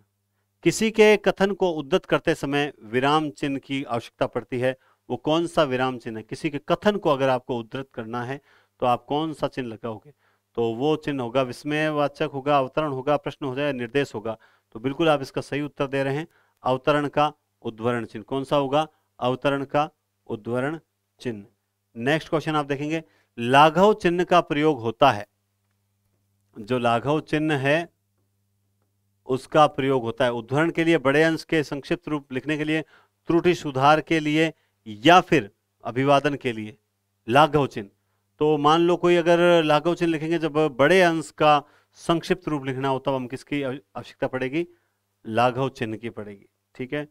किसी के कथन को उद्दत करते समय विराम चिन्ह की आवश्यकता पड़ती है वो कौन सा विराम चिन्ह है किसी के कथन को अगर आपको उद्धत करना है तो आप कौन सा चिन्ह लगाओगे तो वो चिन्ह होगा विस्मय वाचक होगा अवतरण होगा प्रश्न हो जाए निर्देश होगा तो बिल्कुल आप इसका सही उत्तर दे रहे हैं अवतरण का उद्वरण चिन्ह कौन सा होगा अवतरण का उद्वरण चिन्ह नेक्स्ट क्वेश्चन आप देखेंगे लाघव चिन्ह का प्रयोग होता है जो लाघव चिन्ह है उसका प्रयोग होता है उद्धरण के लिए बड़े अंश के संक्षिप्त रूप लिखने के लिए त्रुटि सुधार के लिए या फिर अभिवादन के लिए लाघव चिन्ह तो मान लो कोई अगर लाघव चिन्ह लिखेंगे जब बड़े अंश का संक्षिप्त रूप लिखना हो तब हम किसकी आवश्यकता पड़ेगी लाघव चिन्ह की पड़ेगी ठीक है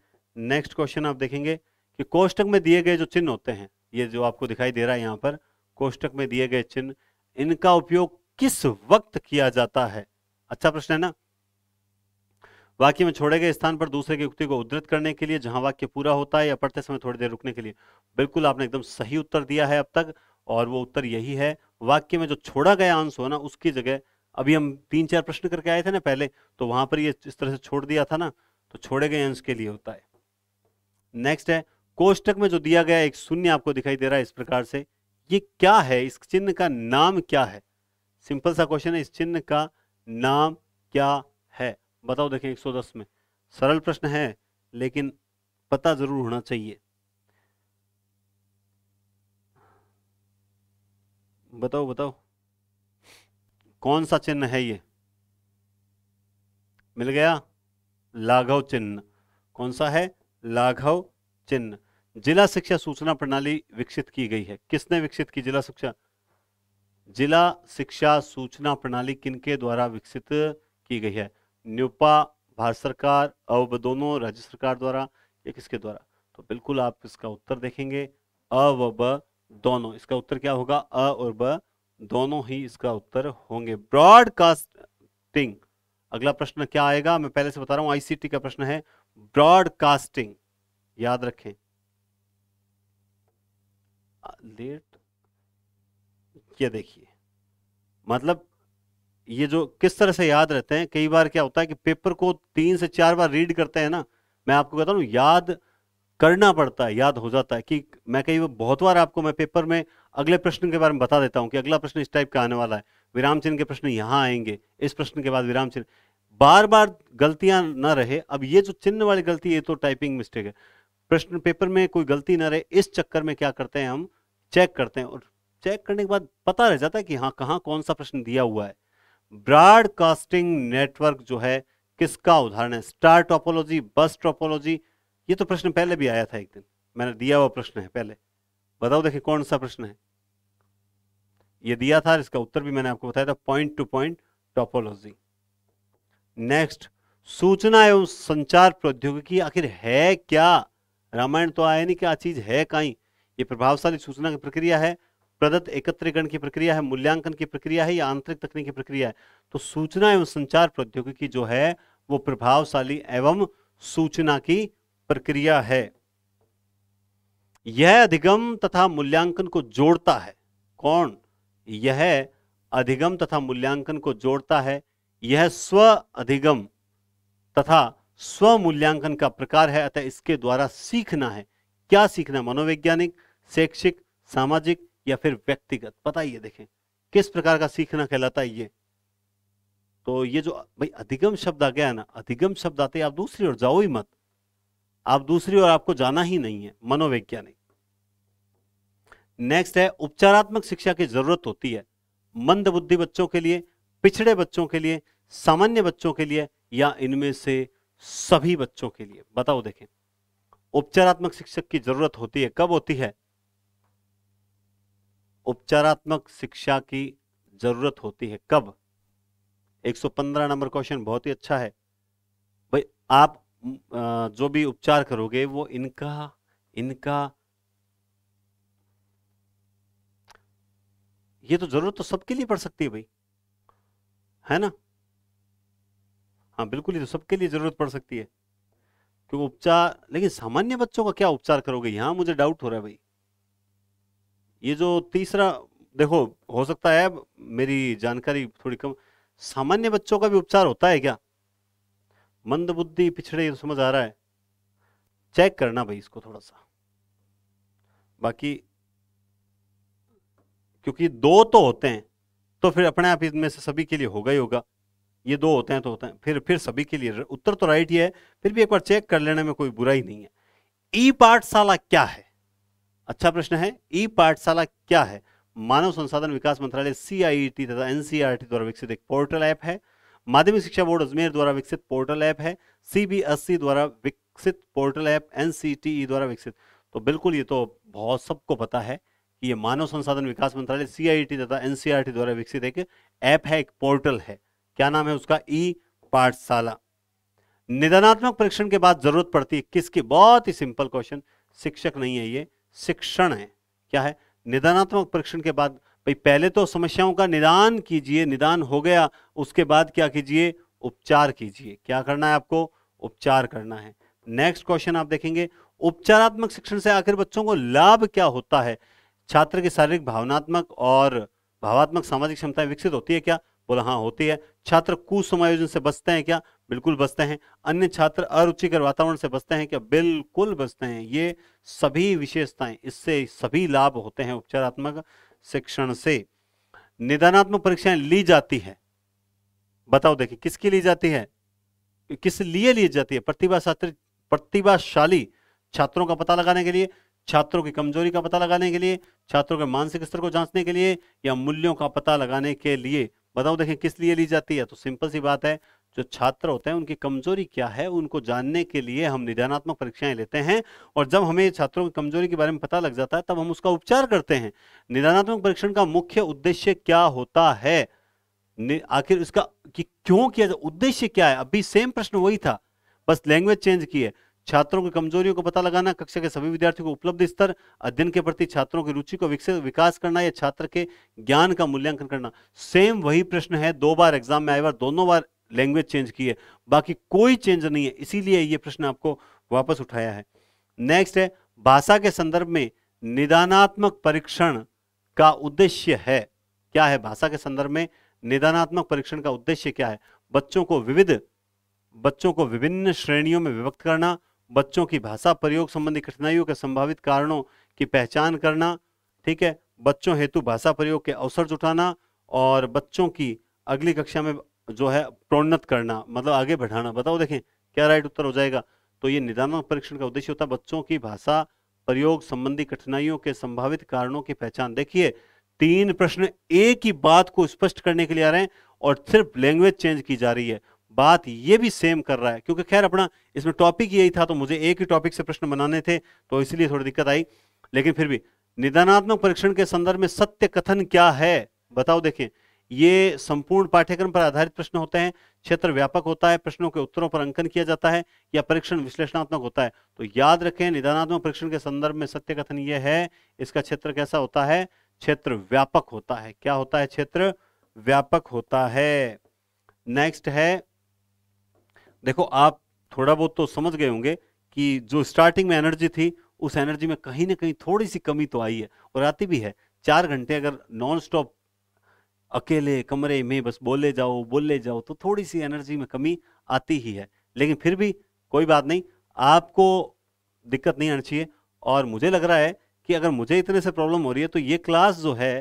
नेक्स्ट क्वेश्चन आप देखेंगे कि कोष्टक में दिए गए जो चिन्ह होते हैं ये जो आपको दिखाई दे रहा है यहाँ पर कोष्टक में दिए गए चिन्ह इनका उपयोग किस वक्त किया जाता है अच्छा प्रश्न है ना वाक्य में छोड़े गए स्थान पर दूसरे की युक्ति को उद्धृत करने के लिए जहां वाक्य पूरा होता है या पढ़ते समय थोड़ी देर रुकने के लिए बिल्कुल आपने एकदम सही उत्तर दिया है अब तक और वो उत्तर यही है वाक्य में जो छोड़ा गया अंश हो ना उसकी जगह अभी हम तीन चार प्रश्न करके आए थे ना पहले तो वहां पर ये इस तरह से छोड़ दिया था ना तो छोड़े गए अंश के लिए होता है नेक्स्ट है कोष्टक में जो दिया गया एक शून्य आपको दिखाई दे रहा है इस प्रकार से ये क्या है इस चिन्ह का नाम क्या है सिंपल सा क्वेश्चन है इस चिन्ह का नाम क्या है बताओ देखें 110 में सरल प्रश्न है लेकिन पता जरूर होना चाहिए बताओ बताओ कौन सा चिन्ह है ये मिल गया लाघव चिन्ह कौन सा है लाघव चिन्ह जिला शिक्षा सूचना प्रणाली विकसित की गई है किसने विकसित की जिला शिक्षा जिला शिक्षा सूचना प्रणाली किनके द्वारा विकसित की गई है न्यूपा भारत सरकार अब दोनों राज्य सरकार द्वारा या किसके द्वारा तो बिल्कुल आप इसका उत्तर देखेंगे अब दोनों इसका उत्तर क्या होगा अ और ब दोनों ही इसका उत्तर होंगे ब्रॉडकास्टिंग अगला प्रश्न क्या आएगा मैं पहले से बता रहा हूं आईसीटी का प्रश्न है ब्रॉडकास्टिंग याद रखें लेट ये देखिए मतलब ये जो किस तरह से याद रहते हैं कई बार क्या होता है कि पेपर को तीन से चार बार रीड करते हैं ना मैं आपको कहता हूं याद करना पड़ता है याद हो जाता है कि मैं कई बहुत बार आपको मैं पेपर में अगले प्रश्न के बारे में बता देता हूँ कि अगला प्रश्न इस टाइप का आने वाला है विराम चिन्ह के प्रश्न यहाँ आएंगे इस प्रश्न के बाद विराम चिन्ह बार बार गलतियां ना रहे अब ये जो चिन्ह वाली गलती है तो टाइपिंग मिस्टेक है प्रश्न पेपर में कोई गलती ना रहे इस चक्कर में क्या करते हैं हम चेक करते हैं और चेक करने के बाद पता रह जाता है कि हाँ कहाँ कौन सा प्रश्न दिया हुआ है ब्रॉडकास्टिंग नेटवर्क जो है किसका उदाहरण है स्टार टोपोलॉजी बस टोपोलॉजी ये तो प्रश्न पहले भी आया था एक दिन मैंने दिया हुआ प्रश्न है पहले बताओ देखिए कौन सा प्रश्न है ये दिया था इसका उत्तर भी मैंने आपको बताया था point to point topology next सूचना एवं संचार प्रौद्योगिकी आखिर है क्या रामायण तो आया नहीं क्या चीज है कहीं ये प्रभावशाली सूचना की प्रक्रिया है प्रदत्त एकत्रीकरण की प्रक्रिया है मूल्यांकन की प्रक्रिया है या आंतरिक तकनीक की प्रक्रिया है तो सूचना एवं संचार प्रौद्योगिकी जो है वो प्रभावशाली एवं सूचना की प्रक्रिया है यह अधिगम तथा मूल्यांकन को जोड़ता है कौन यह अधिगम तथा मूल्यांकन को जोड़ता है यह स्व अधिगम तथा स्व मूल्यांकन का प्रकार है अतः इसके द्वारा सीखना है क्या सीखना मनोवैज्ञानिक शैक्षिक सामाजिक या फिर व्यक्तिगत बताइए देखें किस प्रकार का सीखना कहलाता है ये तो ये जो भाई अधिगम शब्द आ गया ना अधिगम शब्द आते आप दूसरी ओर जाओ ही मत आप दूसरी ओर आपको जाना ही नहीं है मनोवैज्ञानिक नेक्स्ट है उपचारात्मक शिक्षा की जरूरत होती है मंद बुद्धि बच्चों के लिए पिछड़े बच्चों के लिए सामान्य बच्चों के लिए या इनमें से सभी बच्चों के लिए बताओ देखें उपचारात्मक शिक्षक की जरूरत होती है कब होती है उपचारात्मक शिक्षा की जरूरत होती है कब 115 नंबर क्वेश्चन बहुत ही अच्छा है भाई आप जो भी उपचार करोगे वो इनका इनका ये तो जरूरत तो सबके लिए पड़ सकती है भाई है ना हाँ बिल्कुल ही तो सबके लिए जरूरत पड़ सकती है क्योंकि उपचार लेकिन सामान्य बच्चों का क्या उपचार करोगे यहां मुझे डाउट हो रहा है भाई ये जो तीसरा देखो हो सकता है मेरी जानकारी थोड़ी कम सामान्य बच्चों का भी उपचार होता है क्या मंद बुद्धि पिछड़े समझ आ रहा है चेक करना भाई इसको थोड़ा सा बाकी क्योंकि दो तो होते हैं तो फिर अपने आप इनमें से सभी के लिए होगा ही होगा ये दो होते हैं तो होते हैं फिर फिर सभी के लिए उत्तर तो राइट ही है फिर भी एक बार चेक कर लेने में कोई बुरा ही नहीं है ई पाठशाला क्या है अच्छा प्रश्न है ई पाठशाला क्या है मानव संसाधन विकास मंत्रालय सीआईटी e तथा एनसीआरटी e द्वारा विकसित एक पोर्टल ऐप है माध्यमिक शिक्षा बोर्ड अजमेर द्वारा विकसित पोर्टल ऐप है सीबीएसई e द्वारा विकसित पोर्टल ऐप एनसीटीई e द्वारा विकसित तो बिल्कुल ये तो बहुत सबको पता है कि ये मानव संसाधन विकास मंत्रालय सीआईटी तथा एनसीईआरटी e द्वारा विकसित एक ऐप है एक पोर्टल है क्या नाम है उसका ई पाठशाला निदानात्मक परीक्षण के बाद जरूरत पड़ती है किसकी बहुत ही सिंपल क्वेश्चन शिक्षक नहीं है ये शिक्षण है क्या है निदानात्मक परीक्षण के बाद भाई पहले तो समस्याओं का निदान कीजिए निदान हो गया उसके बाद क्या कीजिए उपचार कीजिए क्या करना है आपको उपचार करना है नेक्स्ट क्वेश्चन आप देखेंगे उपचारात्मक शिक्षण से आखिर बच्चों को लाभ क्या होता है छात्र की शारीरिक भावनात्मक और भावात्मक सामाजिक क्षमताएं विकसित होती है क्या बोला हाँ होती है छात्र कुसमायोजन से बचते हैं क्या बिल्कुल बचते हैं अन्य छात्र अरुचिकर वातावरण से बचते हैं क्या बिल्कुल बचते हैं ये सभी विशेषताएं इससे सभी लाभ होते हैं उपचारात्मक शिक्षण से निदानात्मक परीक्षाएं ली जाती है बताओ देखिए किसकी ली जाती है किस लिए ली जाती है प्रतिभा प्रतिभाशाली छात्रों का पता लगाने के लिए छात्रों की कमजोरी का पता लगाने के लिए छात्रों के मानसिक स्तर को जांचने के लिए या मूल्यों का पता लगाने के लिए बताओ देखें किस लिए ली जाती है तो सिंपल सी बात है जो छात्र होते हैं उनकी कमजोरी क्या है उनको जानने के लिए हम निदानात्मक परीक्षाएं लेते हैं और जब हमें छात्रों की कमजोरी के बारे में पता लग जाता है तब हम उसका उपचार करते हैं निदानात्मक परीक्षण का मुख्य उद्देश्य क्या होता है आखिर इसका कि क्यों किया जाए उद्देश्य क्या है अभी सेम प्रश्न वही था बस लैंग्वेज चेंज की है छात्रों की कमजोरियों को पता लगाना कक्षा के सभी विद्यार्थियों को उपलब्ध स्तर अध्ययन के प्रति छात्रों की रुचि को विकसित विकास करना या छात्र के ज्ञान का मूल्यांकन करना सेम वही प्रश्न है दो बार एग्जाम में आए बार दोनों बार लैंग्वेज चेंज की है बाकी कोई चेंज नहीं है इसीलिए ये प्रश्न आपको वापस उठाया है नेक्स्ट है भाषा के संदर्भ में निदानात्मक परीक्षण का उद्देश्य है क्या है भाषा के संदर्भ में निदानात्मक परीक्षण का उद्देश्य क्या है बच्चों को विविध बच्चों को विभिन्न श्रेणियों में विभक्त करना बच्चों की भाषा प्रयोग संबंधी कठिनाइयों के संभावित कारणों की पहचान करना ठीक है बच्चों हेतु भाषा प्रयोग के अवसर जुटाना और बच्चों की अगली कक्षा में जो है प्रोन्नत करना मतलब आगे बढ़ाना बताओ देखें क्या राइट उत्तर हो जाएगा तो ये निदानात्मक परीक्षण का उद्देश्य होता है बच्चों की भाषा प्रयोग संबंधी कठिनाइयों के संभावित कारणों की पहचान देखिए तीन प्रश्न एक ही बात को स्पष्ट करने के लिए आ रहे हैं और सिर्फ लैंग्वेज चेंज की जा रही है बात ये भी सेम कर रहा है क्योंकि खैर अपना इसमें टॉपिक यही था तो मुझे एक ही टॉपिक से प्रश्न बनाने थे तो इसलिए थोड़ी दिक्कत आई लेकिन फिर भी निदानात्मक परीक्षण के संदर्भ में सत्य कथन क्या है बताओ देखें ये संपूर्ण पाठ्यक्रम पर आधारित प्रश्न होते हैं क्षेत्र व्यापक होता है प्रश्नों के उत्तरों पर अंकन किया जाता है या परीक्षण विश्लेषणात्मक होता है तो याद रखें निदानात्मक परीक्षण के संदर्भ में सत्य कथन यह है इसका क्षेत्र कैसा होता है क्षेत्र व्यापक होता है क्या होता है क्षेत्र व्यापक होता है नेक्स्ट है देखो आप थोड़ा बहुत तो समझ गए होंगे कि जो स्टार्टिंग में एनर्जी थी उस एनर्जी में कहीं ना कहीं थोड़ी सी कमी तो आई है और आती भी है चार घंटे अगर नॉन स्टॉप अकेले कमरे में बस बोले जाओ बोले जाओ तो थोड़ी सी एनर्जी में कमी आती ही है लेकिन फिर भी कोई बात नहीं आपको दिक्कत नहीं आनी चाहिए और मुझे लग रहा है कि अगर मुझे इतने से प्रॉब्लम हो रही है तो ये क्लास जो है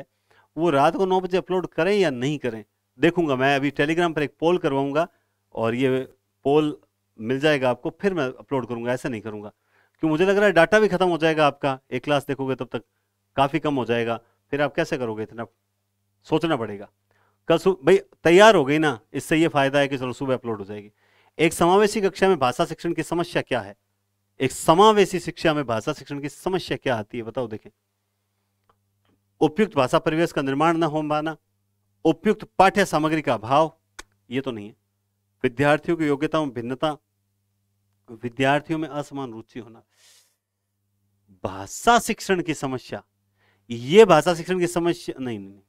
वो रात को नौ बजे अपलोड करें या नहीं करें देखूंगा मैं अभी टेलीग्राम पर एक पोल करवाऊंगा और ये पोल मिल जाएगा आपको फिर मैं अपलोड करूंगा ऐसा नहीं करूंगा क्यों मुझे लग रहा है डाटा भी खत्म हो जाएगा आपका एक क्लास देखोगे तब तक काफ़ी कम हो जाएगा फिर आप कैसे करोगे इतना सोचना पड़ेगा कल सुबह भाई तैयार हो गई ना इससे ये फायदा है कि चलो सुबह अपलोड हो जाएगी एक समावेशी कक्षा में भाषा शिक्षण की समस्या क्या है एक समावेशी शिक्षा में भाषा शिक्षण की समस्या क्या आती है बताओ देखें उपयुक्त भाषा परिवेश का निर्माण न हो पाना उपयुक्त पाठ्य सामग्री का अभाव ये तो नहीं है विद्यार्थियों की योग्यताओं में भिन्नता विद्यार्थियों में असमान रुचि होना भाषा शिक्षण की समस्या ये भाषा शिक्षण की समस्या नहीं नहीं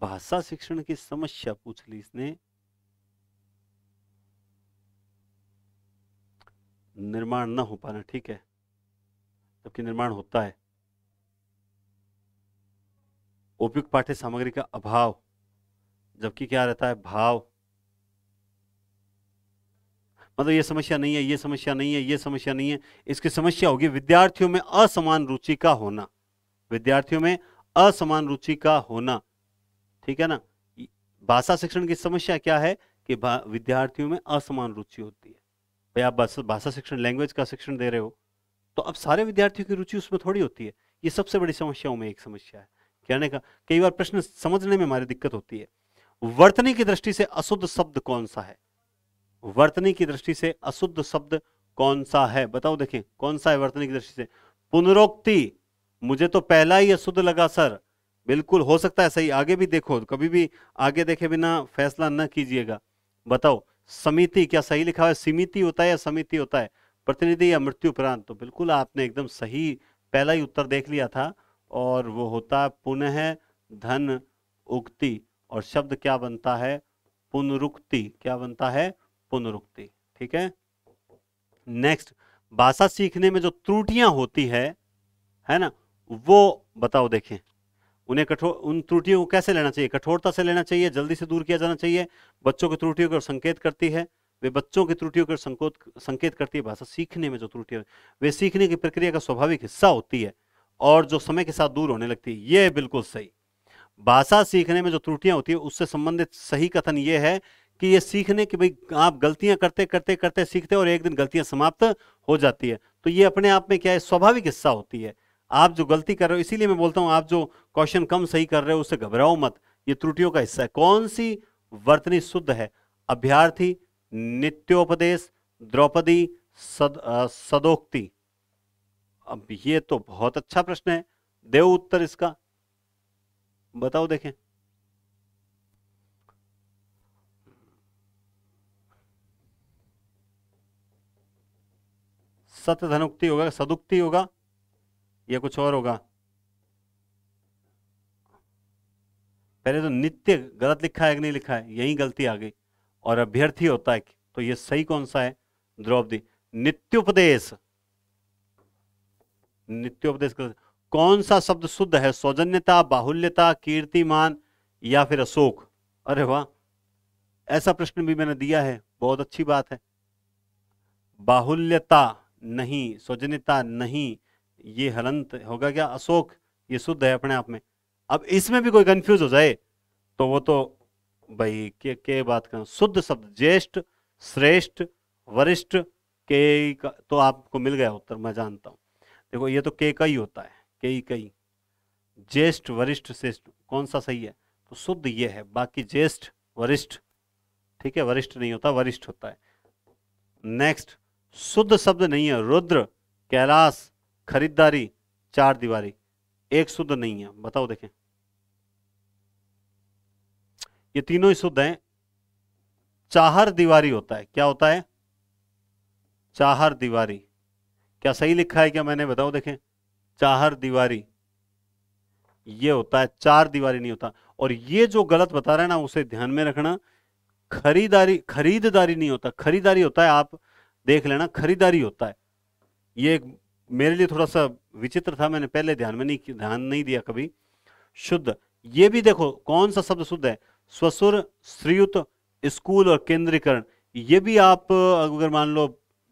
भाषा शिक्षण की समस्या पूछ ली इसने निर्माण ना हो पाना ठीक है जबकि निर्माण होता है उपयुक्त पाठ्य सामग्री का अभाव जबकि क्या रहता है भाव मतलब ये समस्या नहीं है ये समस्या नहीं है ये समस्या नहीं है इसकी समस्या होगी विद्यार्थियों में असमान रुचि का होना विद्यार्थियों में असमान रुचि का होना ठीक है ना भाषा शिक्षण की समस्या क्या है कि विद्यार्थियों में असमान रुचि होती है भाई आप भाषा शिक्षण लैंग्वेज का शिक्षण दे रहे हो तो अब सारे विद्यार्थियों की रुचि उसमें थोड़ी होती है ये सबसे बड़ी समस्याओं में एक समस्या है कहने का कई बार प्रश्न समझने में हमारी दिक्कत होती है वर्तनी की दृष्टि से अशुद्ध शब्द कौन सा है वर्तनी की दृष्टि से अशुद्ध शब्द कौन सा है बताओ देखें कौन सा है वर्तनी की दृष्टि से पुनरोक्ति मुझे तो पहला ही अशुद्ध लगा सर बिल्कुल हो सकता है सही आगे भी देखो कभी भी आगे देखे बिना फैसला न कीजिएगा बताओ समिति क्या सही लिखा है समिति होता है या समिति होता है प्रतिनिधि या मृत्यु प्रांत तो बिल्कुल आपने एकदम सही पहला ही उत्तर देख लिया था और वो होता है पुनः धन उक्ति और शब्द क्या बनता है पुनरुक्ति क्या बनता है पुनरुक्ति ठीक है नेक्स्ट भाषा सीखने में जो त्रुटियां होती है है ना वो बताओ देखें उन्हें कठोर उन त्रुटियों को कैसे लेना चाहिए कठोरता से लेना चाहिए जल्दी से दूर किया जाना चाहिए बच्चों की त्रुटियों को संकेत करती है वे बच्चों की त्रुटियों को संकोत संकेत करती है भाषा सीखने में जो त्रुटियाँ वे सीखने की प्रक्रिया का स्वाभाविक हिस्सा होती है और जो समय के साथ दूर होने लगती है ये बिल्कुल सही भाषा सीखने में जो त्रुटियाँ होती है उससे संबंधित सही कथन ये है कि ये सीखने की भाई आप गलतियां करते करते करते सीखते और एक दिन गलतियां समाप्त हो जाती है तो ये अपने आप में क्या है स्वाभाविक हिस्सा होती है आप जो गलती कर रहे हो इसीलिए मैं बोलता हूं आप जो क्वेश्चन कम सही कर रहे हो उससे घबराओ मत ये त्रुटियों का हिस्सा है कौन सी वर्तनी शुद्ध है अभ्यार्थी नित्योपदेश द्रौपदी सद, सदोक्ति अब ये तो बहुत अच्छा प्रश्न है देव उत्तर इसका बताओ देखें सत्य धनुक्ति होगा सदुक्ति होगा या कुछ और होगा पहले तो नित्य गलत लिखा है कि नहीं लिखा है यही गलती आ गई और अभ्यर्थी होता है तो ये सही कौन सा है द्रौपदी नित्योपदेश नित्योपदेश कौन सा शब्द शुद्ध है सौजन्यता बाहुल्यता कीर्तिमान या फिर अशोक अरे वाह ऐसा प्रश्न भी मैंने दिया है बहुत अच्छी बात है बाहुल्यता नहीं सौजन्यता नहीं ये हलंत होगा क्या अशोक ये शुद्ध है अपने आप में अब इसमें भी कोई कंफ्यूज हो जाए तो वो तो भाई के, के बात करें शुद्ध शब्द ज्येष्ठ श्रेष्ठ वरिष्ठ के का तो आपको मिल गया उत्तर मैं जानता हूँ देखो ये तो के का ही होता है के ही कई ज्येष्ठ वरिष्ठ श्रेष्ठ कौन सा सही है तो शुद्ध ये है बाकी ज्येष्ठ वरिष्ठ ठीक है वरिष्ठ नहीं होता वरिष्ठ होता है नेक्स्ट शुद्ध शब्द नहीं है रुद्र कैलाश खरीदारी चार दीवारी एक शुद्ध नहीं है बताओ देखें ये तीनों ही शुद्ध हैं चाहर दीवारी होता है क्या होता है चाहर दीवारी क्या सही लिखा है क्या मैंने बताओ देखें चाहर दीवारी ये होता है चार दीवारी नहीं होता और ये जो गलत बता रहे हैं ना उसे ध्यान में रखना खरीदारी खरीददारी नहीं होता खरीदारी होता है आप देख लेना खरीदारी होता है ये एक मेरे लिए थोड़ा सा विचित्र था मैंने पहले ध्यान में नहीं ध्यान नहीं दिया कभी शुद्ध ये भी देखो कौन सा शब्द शुद्ध है स्वसुर श्रीयुत स्कूल और केंद्रीकरण ये भी आप अगर मान लो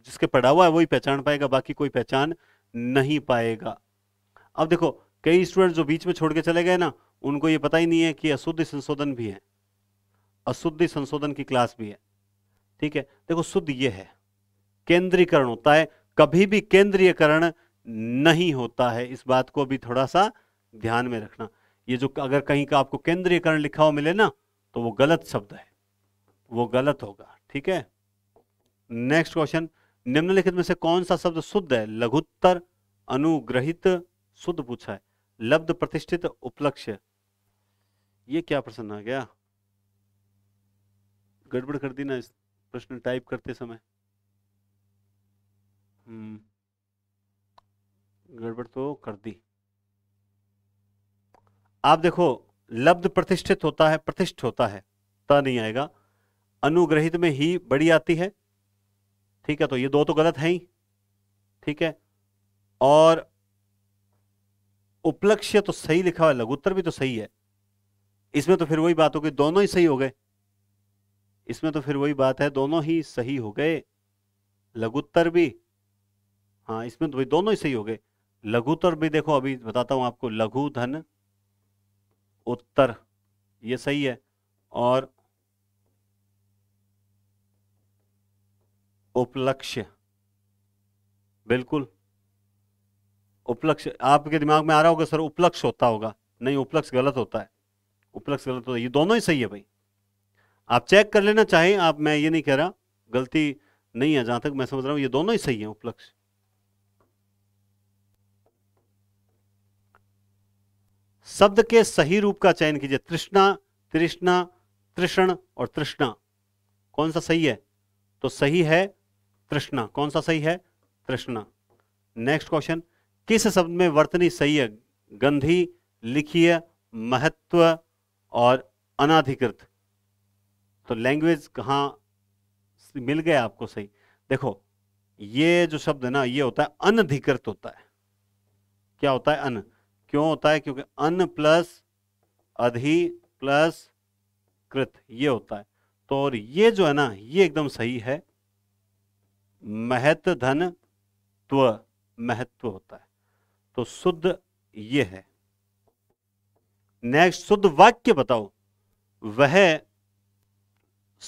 जिसके पढ़ा हुआ है वही पहचान पाएगा बाकी कोई पहचान नहीं पाएगा अब देखो कई स्टूडेंट जो बीच में छोड़ के चले गए ना उनको ये पता ही नहीं है कि अशुद्धि संशोधन भी है अशुद्धि संशोधन की क्लास भी है ठीक है देखो शुद्ध ये है केंद्रीकरण होता है कभी भी केंद्रीयकरण नहीं होता है इस बात को भी थोड़ा सा ध्यान में रखना ये जो अगर कहीं का आपको केंद्रीयकरण लिखा हो मिले ना तो वो गलत शब्द है वो गलत होगा ठीक है नेक्स्ट क्वेश्चन निम्नलिखित में से कौन सा शब्द शुद्ध है लघुत्तर अनुग्रहित शुद्ध पूछा है लब्ध प्रतिष्ठित उपलक्ष्य ये क्या प्रश्न आ गया गड़बड़ कर दी ना इस प्रश्न टाइप करते समय हम्म। गड़बड़ तो कर दी आप देखो लब्ध प्रतिष्ठित होता है प्रतिष्ठ होता है त नहीं आएगा अनुग्रहित में ही बड़ी आती है ठीक है तो ये दो तो गलत है ही ठीक है और उपलक्ष्य तो सही लिखा हुआ लघुत्तर भी तो सही है इसमें तो फिर वही बात हो गई दोनों ही सही हो गए इसमें तो फिर वही बात है दोनों ही सही हो गए लघुत्तर भी हाँ इसमें तो दोनों ही सही हो गए लघुतर भी देखो अभी बताता हूँ आपको लघु धन उत्तर ये सही है और उपलक्ष्य बिल्कुल उपलक्ष्य आपके दिमाग में आ रहा होगा सर उपलक्ष्य होता होगा नहीं उपलक्ष्य गलत होता है उपलक्ष्य गलत होता है ये दोनों ही सही है भाई आप चेक कर लेना चाहें आप मैं ये नहीं कह रहा गलती नहीं है जहां तक मैं समझ रहा हूं ये दोनों ही सही है उपलक्ष्य शब्द के सही रूप का चयन कीजिए तृष्णा तृष्णा तृष्ण और तृष्णा कौन सा सही है तो सही है तृष्णा कौन सा सही है तृष्णा नेक्स्ट क्वेश्चन किस शब्द में वर्तनी सही है गंधी लिखीय महत्व और अनाधिकृत तो लैंग्वेज कहा मिल गया आपको सही देखो ये जो शब्द है ना ये होता है अनधिकृत होता है क्या होता है अन क्यों होता है क्योंकि अन्न प्लस अधि प्लस कृत ये होता है तो और ये जो है ना ये एकदम सही है महत्व धन त्व महत्व होता है तो शुद्ध ये है नेक्स्ट शुद्ध वाक्य बताओ वह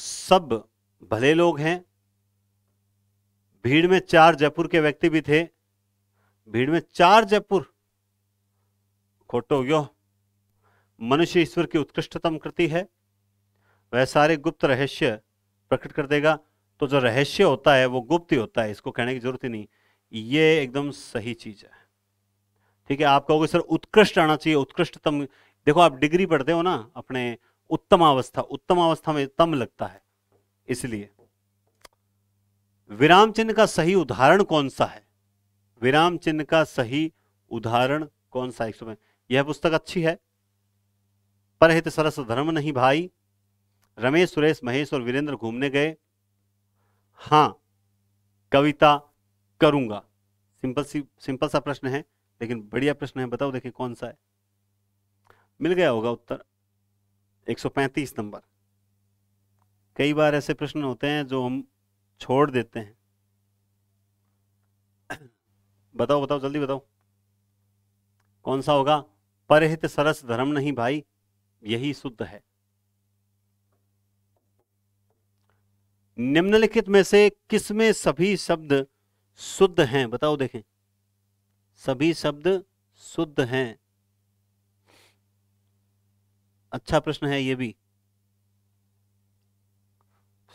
सब भले लोग हैं भीड़ में चार जयपुर के व्यक्ति भी थे भीड़ में चार जयपुर खोटो यो मनुष्य ईश्वर की उत्कृष्टतम कृति है वह सारे गुप्त रहस्य प्रकट कर देगा तो जो रहस्य होता है वो गुप्त ही होता है इसको कहने की जरूरत ही नहीं ये एकदम सही चीज है ठीक है आप कहोगे सर उत्कृष्ट आना चाहिए उत्कृष्टतम देखो आप डिग्री पढ़ते हो ना अपने उत्तम अवस्था उत्तम अवस्था में तम लगता है इसलिए विराम चिन्ह का सही उदाहरण कौन सा है विराम चिन्ह का सही उदाहरण कौन सा है यह पुस्तक अच्छी है पर हित सरस धर्म नहीं भाई रमेश सुरेश महेश और वीरेंद्र घूमने गए हाँ कविता करूंगा सिंपल सी सिंपल सा प्रश्न है लेकिन बढ़िया प्रश्न है बताओ देखें कौन सा है मिल गया होगा उत्तर 135 नंबर कई बार ऐसे प्रश्न होते हैं जो हम छोड़ देते हैं बताओ बताओ जल्दी बताओ कौन सा होगा परहित सरस धर्म नहीं भाई यही शुद्ध है निम्नलिखित में से किसमें सभी शब्द शुद्ध हैं बताओ देखें सभी शब्द शुद्ध हैं अच्छा प्रश्न है ये भी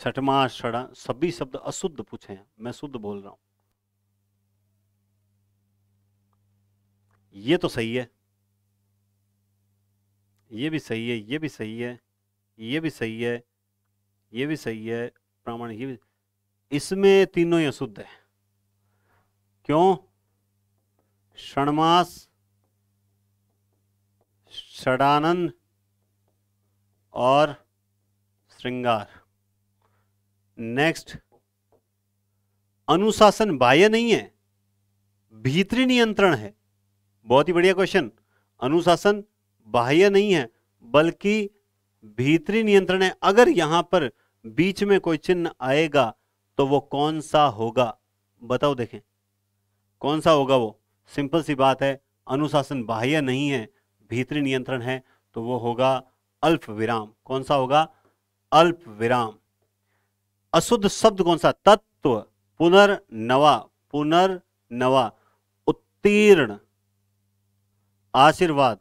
सटमा षड़ा सभी शब्द अशुद्ध पूछे हैं मैं शुद्ध बोल रहा हूं ये तो सही है ये भी सही है ये भी सही है ये भी सही है ये भी सही है प्रमाण ये भी इसमें तीनों ही अशुद्ध है क्यों षणमास षडानंद और श्रृंगार नेक्स्ट अनुशासन बाह्य नहीं है भीतरी नियंत्रण है बहुत ही बढ़िया क्वेश्चन अनुशासन बाह्य नहीं है बल्कि भीतरी नियंत्रण है अगर यहां पर बीच में कोई चिन्ह आएगा तो वो कौन सा होगा बताओ देखें कौन सा होगा वो सिंपल सी बात है अनुशासन बाह्य नहीं है भीतरी नियंत्रण है तो वो होगा अल्प विराम कौन सा होगा अल्प विराम अशुद्ध शब्द कौन सा तत्व पुनर्नवा पुनर्नवा उत्तीर्ण आशीर्वाद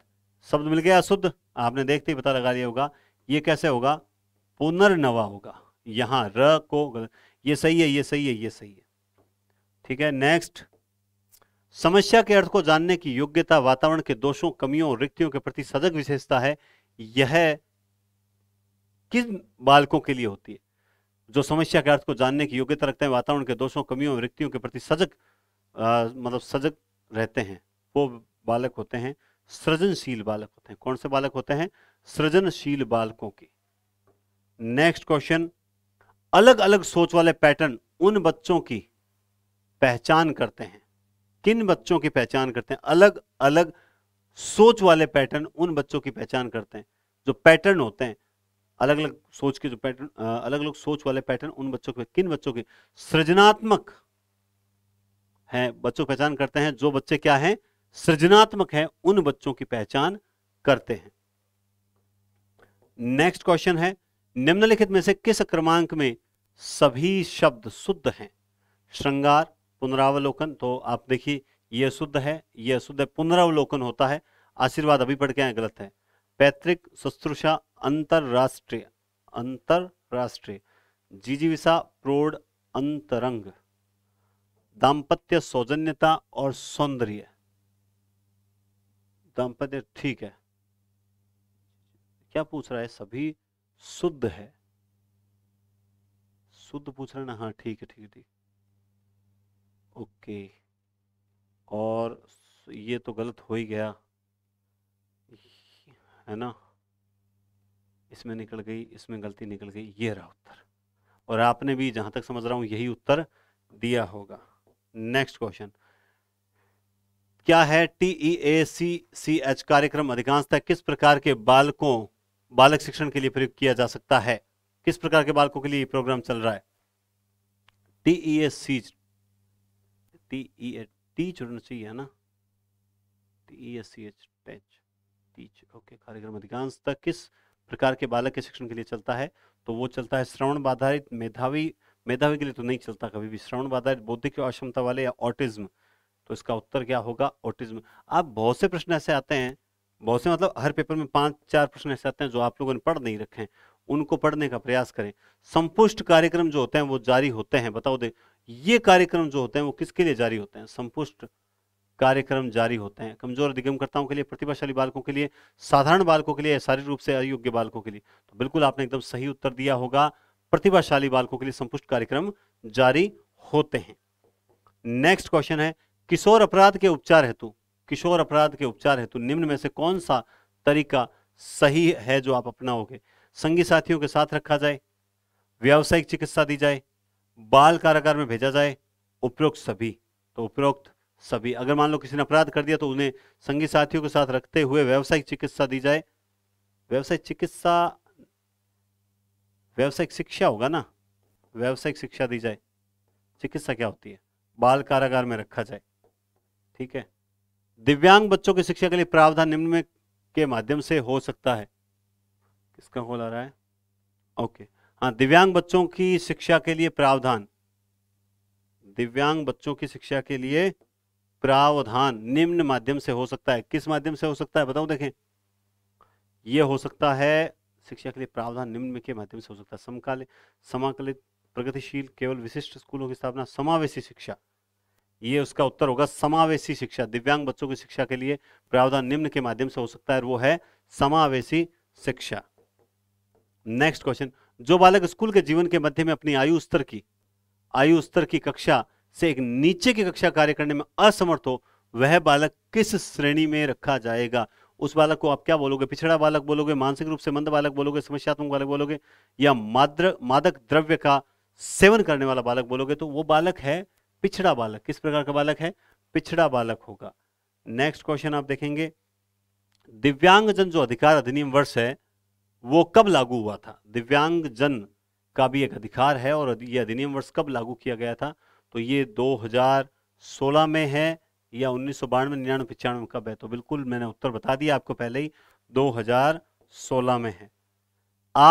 शब्द मिल गया शुद्ध आपने देखते ही पता लगा लिया होगा ये कैसे होगा पुनर्नवा होगा यहाँ र को ये सही है ये सही है ये सही है ठीक है नेक्स्ट समस्या के अर्थ को जानने की योग्यता वातावरण के दोषों कमियों और रिक्तियों के प्रति सजग विशेषता है यह किन बालकों के लिए होती है जो समस्या के अर्थ को जानने की योग्यता रखते हैं वातावरण के दोषों कमियों और रिक्तियों के प्रति सजग आ, मतलब सजग रहते हैं वो बालक होते हैं सृजनशील बालक होते हैं कौन से बालक होते हैं सृजनशील बालकों के नेक्स्ट क्वेश्चन अलग अलग सोच वाले पैटर्न उन बच्चों की पहचान करते हैं किन बच्चों की पहचान करते हैं अलग अलग सोच वाले पैटर्न उन बच्चों की पहचान करते हैं जो पैटर्न होते हैं अलग अलग सोच के जो पैटर्न अलग अलग सोच वाले पैटर्न उन बच्चों के किन बच्चों के सृजनात्मक हैं बच्चों पहचान करते हैं जो बच्चे क्या हैं सृजनात्मक है उन बच्चों की पहचान करते हैं नेक्स्ट क्वेश्चन है निम्नलिखित में से किस क्रमांक में सभी शब्द शुद्ध हैं श्रृंगार पुनरावलोकन तो आप देखिए यह शुद्ध है यह शुद्ध है पुनरावलोकन होता है आशीर्वाद अभी पढ़ के आए गलत है पैतृक शुश्रूषा अंतरराष्ट्रीय अंतरराष्ट्रीय जीजीविसा प्रोड अंतरंग दाम्पत्य सौजन्यता और सौंदर्य दाम्पत्य ठीक है क्या पूछ रहा है सभी शुद्ध है शुद्ध पूछ रहे ना हाँ ठीक है ठीक है ठीक ओके और ये तो गलत हो ही गया है ना इसमें निकल गई इसमें गलती निकल गई ये रहा उत्तर और आपने भी जहां तक समझ रहा हूं यही उत्तर दिया होगा नेक्स्ट क्वेश्चन क्या है टी ई ए सी सी एच कार्यक्रम अधिकांशतः किस प्रकार के बालकों बालक शिक्षण के लिए प्रयोग किया जा सकता है किस प्रकार के बालकों के लिए प्रोग्राम चल रहा है टी ई ए सी टी ई ए जुड़ना चाहिए है ना T E S C H teach okay कार्यक्रम अधिकांशतः किस प्रकार के बालक के शिक्षण के लिए चलता है तो वो चलता है श्रवण बाधारित मेधावी मेधावी के लिए तो नहीं चलता कभी भी श्रवण बाधारित बौद्धिक अक्षमता वाले या ऑटिज्म तो इसका उत्तर क्या होगा ऑटिज्म आप बहुत से प्रश्न ऐसे आते हैं बहुत से मतलब हर पेपर में पांच चार प्रश्न ऐसे आते हैं जो आप लोगों ने पढ़ नहीं रखे हैं उनको पढ़ने का प्रयास करें संपुष्ट कार्यक्रम जो होते हैं वो जारी होते हैं बताओ दे ये कार्यक्रम जो होते हैं वो किसके लिए जारी होते हैं संपुष्ट कार्यक्रम जारी होते हैं कमजोर अधिगमकर्ताओं के लिए प्रतिभाशाली बालकों के लिए साधारण बालकों के लिए शारीरिक रूप से अयोग्य बालकों के लिए तो बिल्कुल आपने एकदम सही उत्तर दिया होगा प्रतिभाशाली बालकों के लिए संपुष्ट कार्यक्रम जारी होते हैं नेक्स्ट क्वेश्चन है किशोर अपराध के उपचार हेतु किशोर अपराध के उपचार हेतु निम्न में से कौन सा तरीका सही है जो आप अपनाओगे संगी साथियों के साथ रखा जाए व्यावसायिक चिकित्सा दी जाए बाल कारागार में भेजा जाए उपरोक्त सभी तो उपरोक्त सभी अगर मान लो किसी ने अपराध कर दिया तो उन्हें संगी साथियों के साथ रखते हुए व्यावसायिक चिकित्सा दी जाए व्यावसायिक चिकित्सा व्यावसायिक शिक्षा होगा ना व्यावसायिक शिक्षा दी जाए चिकित्सा क्या होती है बाल कारागार में रखा जाए ठीक है दिव्यांग बच्चों की शिक्षा के लिए प्रावधान निम्न में के माध्यम से हो सकता है किसका कॉल आ रहा है ओके हाँ दिव्यांग बच्चों की शिक्षा के लिए प्रावधान दिव्यांग बच्चों की शिक्षा के लिए प्रावधान निम्न माध्यम से हो सकता है किस माध्यम से हो सकता है बताओ देखें यह हो सकता है शिक्षा के लिए प्रावधान निम्न के माध्यम से हो सकता है समकालीन समाकलित प्रगतिशील केवल विशिष्ट स्कूलों की स्थापना समावेशी शिक्षा ये उसका उत्तर होगा समावेशी शिक्षा दिव्यांग बच्चों की शिक्षा के लिए प्रावधान निम्न के माध्यम से हो सकता है वो है समावेशी शिक्षा नेक्स्ट क्वेश्चन जो बालक स्कूल के जीवन के मध्य में अपनी आयु स्तर की आयु स्तर की कक्षा से एक नीचे की कक्षा कार्य करने में असमर्थ हो वह बालक किस श्रेणी में रखा जाएगा उस बालक को आप क्या बोलोगे पिछड़ा बालक बोलोगे मानसिक रूप से मंद बालक बोलोगे समस्यात्मक बालक बोलोगे या माद्र मादक द्रव्य का सेवन करने वाला बालक बोलोगे तो वो बालक है पिछड़ा बालक किस प्रकार का बालक है पिछड़ा बालक होगा नेक्स्ट क्वेश्चन आप देखेंगे दिव्यांग जन जो अधिकार अधिनियम वर्ष है वो कब लागू हुआ था दिव्यांग जन का भी एक अधिकार है और ये अधिनियम वर्ष कब लागू किया गया था तो ये 2016 में है या उन्नीस सौ बानवे निन्यानवे पचानवे कब है तो बिल्कुल मैंने उत्तर बता दिया आपको पहले ही 2016 में है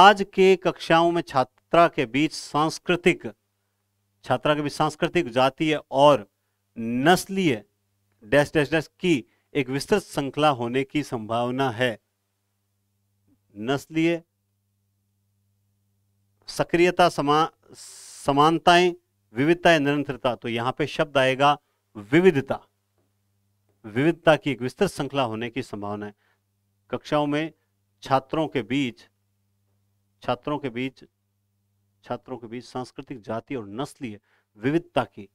आज के कक्षाओं में छात्रा के बीच सांस्कृतिक छात्रा के बीच सांस्कृतिक जातीय और नस्लीय डैश डैश डैश की एक विस्तृत श्रृंखला होने की संभावना है नस्लीय सक्रियता समा समानताएं विविधताएं निरंतरता तो यहां पे शब्द आएगा विविधता विविधता की एक विस्तृत श्रृंखला होने की संभावना है कक्षाओं में छात्रों के बीच छात्रों के बीच छात्रों के बीच सांस्कृतिक जाति और नस्लीय विविधता की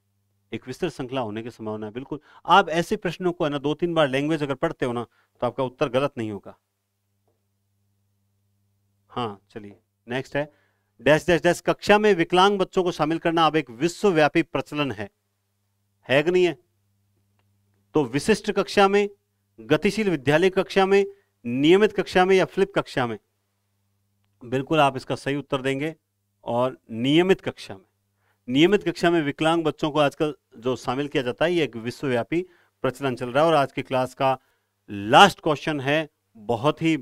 एक विस्तृत श्रृंखला होने की संभावना है बिल्कुल आप ऐसे प्रश्नों को है ना दो तीन बार लैंग्वेज अगर पढ़ते हो ना तो आपका उत्तर गलत नहीं होगा हाँ चलिए नेक्स्ट है डैश डैश डैश कक्षा में विकलांग बच्चों को शामिल करना अब एक विश्वव्यापी प्रचलन है है कि नहीं है तो विशिष्ट कक्षा में गतिशील विद्यालय कक्षा में नियमित कक्षा में या फ्लिप कक्षा में बिल्कुल आप इसका सही उत्तर देंगे और नियमित कक्षा में नियमित कक्षा में विकलांग बच्चों को आजकल जो शामिल किया जाता है ये एक विश्वव्यापी प्रचलन चल रहा है और आज की क्लास का लास्ट क्वेश्चन है बहुत ही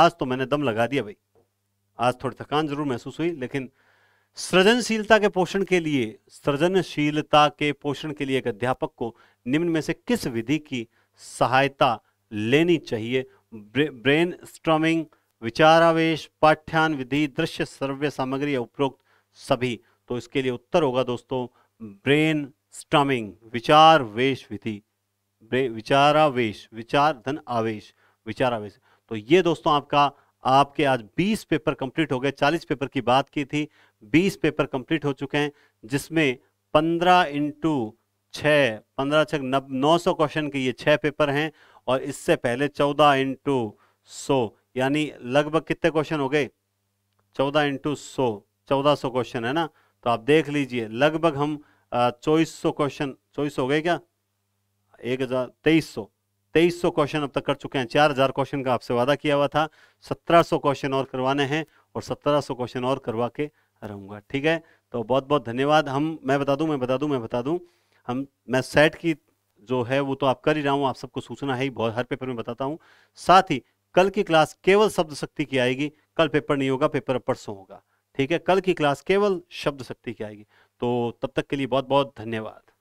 आज तो मैंने दम लगा दिया भाई आज थोड़ी थकान जरूर महसूस हुई लेकिन सृजनशीलता के पोषण के लिए सृजनशीलता के पोषण के लिए एक अध्यापक को निम्न में से किस विधि की सहायता लेनी चाहिए ब्रेन स्ट्रमिंग विचारावेश पाठ्यान विधि दृश्य सर्व्य सामग्री उपरोक्त सभी तो इसके लिए उत्तर होगा दोस्तों ब्रेन स्टमिंग विचार वेश विधि विचारावेश विचार धन आवेश विचारावेश तो ये दोस्तों आपका आपके आज 20 पेपर कंप्लीट हो गए 40 पेपर की बात की थी 20 पेपर कंप्लीट हो चुके हैं जिसमें 15 इंटू छ पंद्रह छः नौ सौ क्वेश्चन के ये छः पेपर हैं और इससे पहले 14 इंटू सौ यानी लगभग कितने क्वेश्चन हो गए चौदह इंटू सौ चौदह सौ क्वेश्चन है ना तो आप देख लीजिए लगभग हम चौबीस सौ क्वेश्चन चौबीस हो गए क्या एक हजार तेईस सौ तेईस सौ क्वेश्चन अब तक कर चुके हैं चार हजार क्वेश्चन का आपसे वादा किया हुआ था सत्रह सौ क्वेश्चन और करवाने हैं और सत्रह सौ क्वेश्चन और करवा के रहूंगा ठीक है तो बहुत बहुत धन्यवाद हम मैं बता दूं मैं बता दूं मैं बता दूं हम मैं सेट की जो है वो तो आप कर ही रहा हूँ आप सबको सूचना है ही बहुत हर पेपर में बताता हूँ साथ ही कल की क्लास केवल शब्द शक्ति की आएगी कल पेपर नहीं होगा पेपर परसों होगा ठीक है कल की क्लास केवल शब्द शक्ति की आएगी तो तब तक के लिए बहुत बहुत धन्यवाद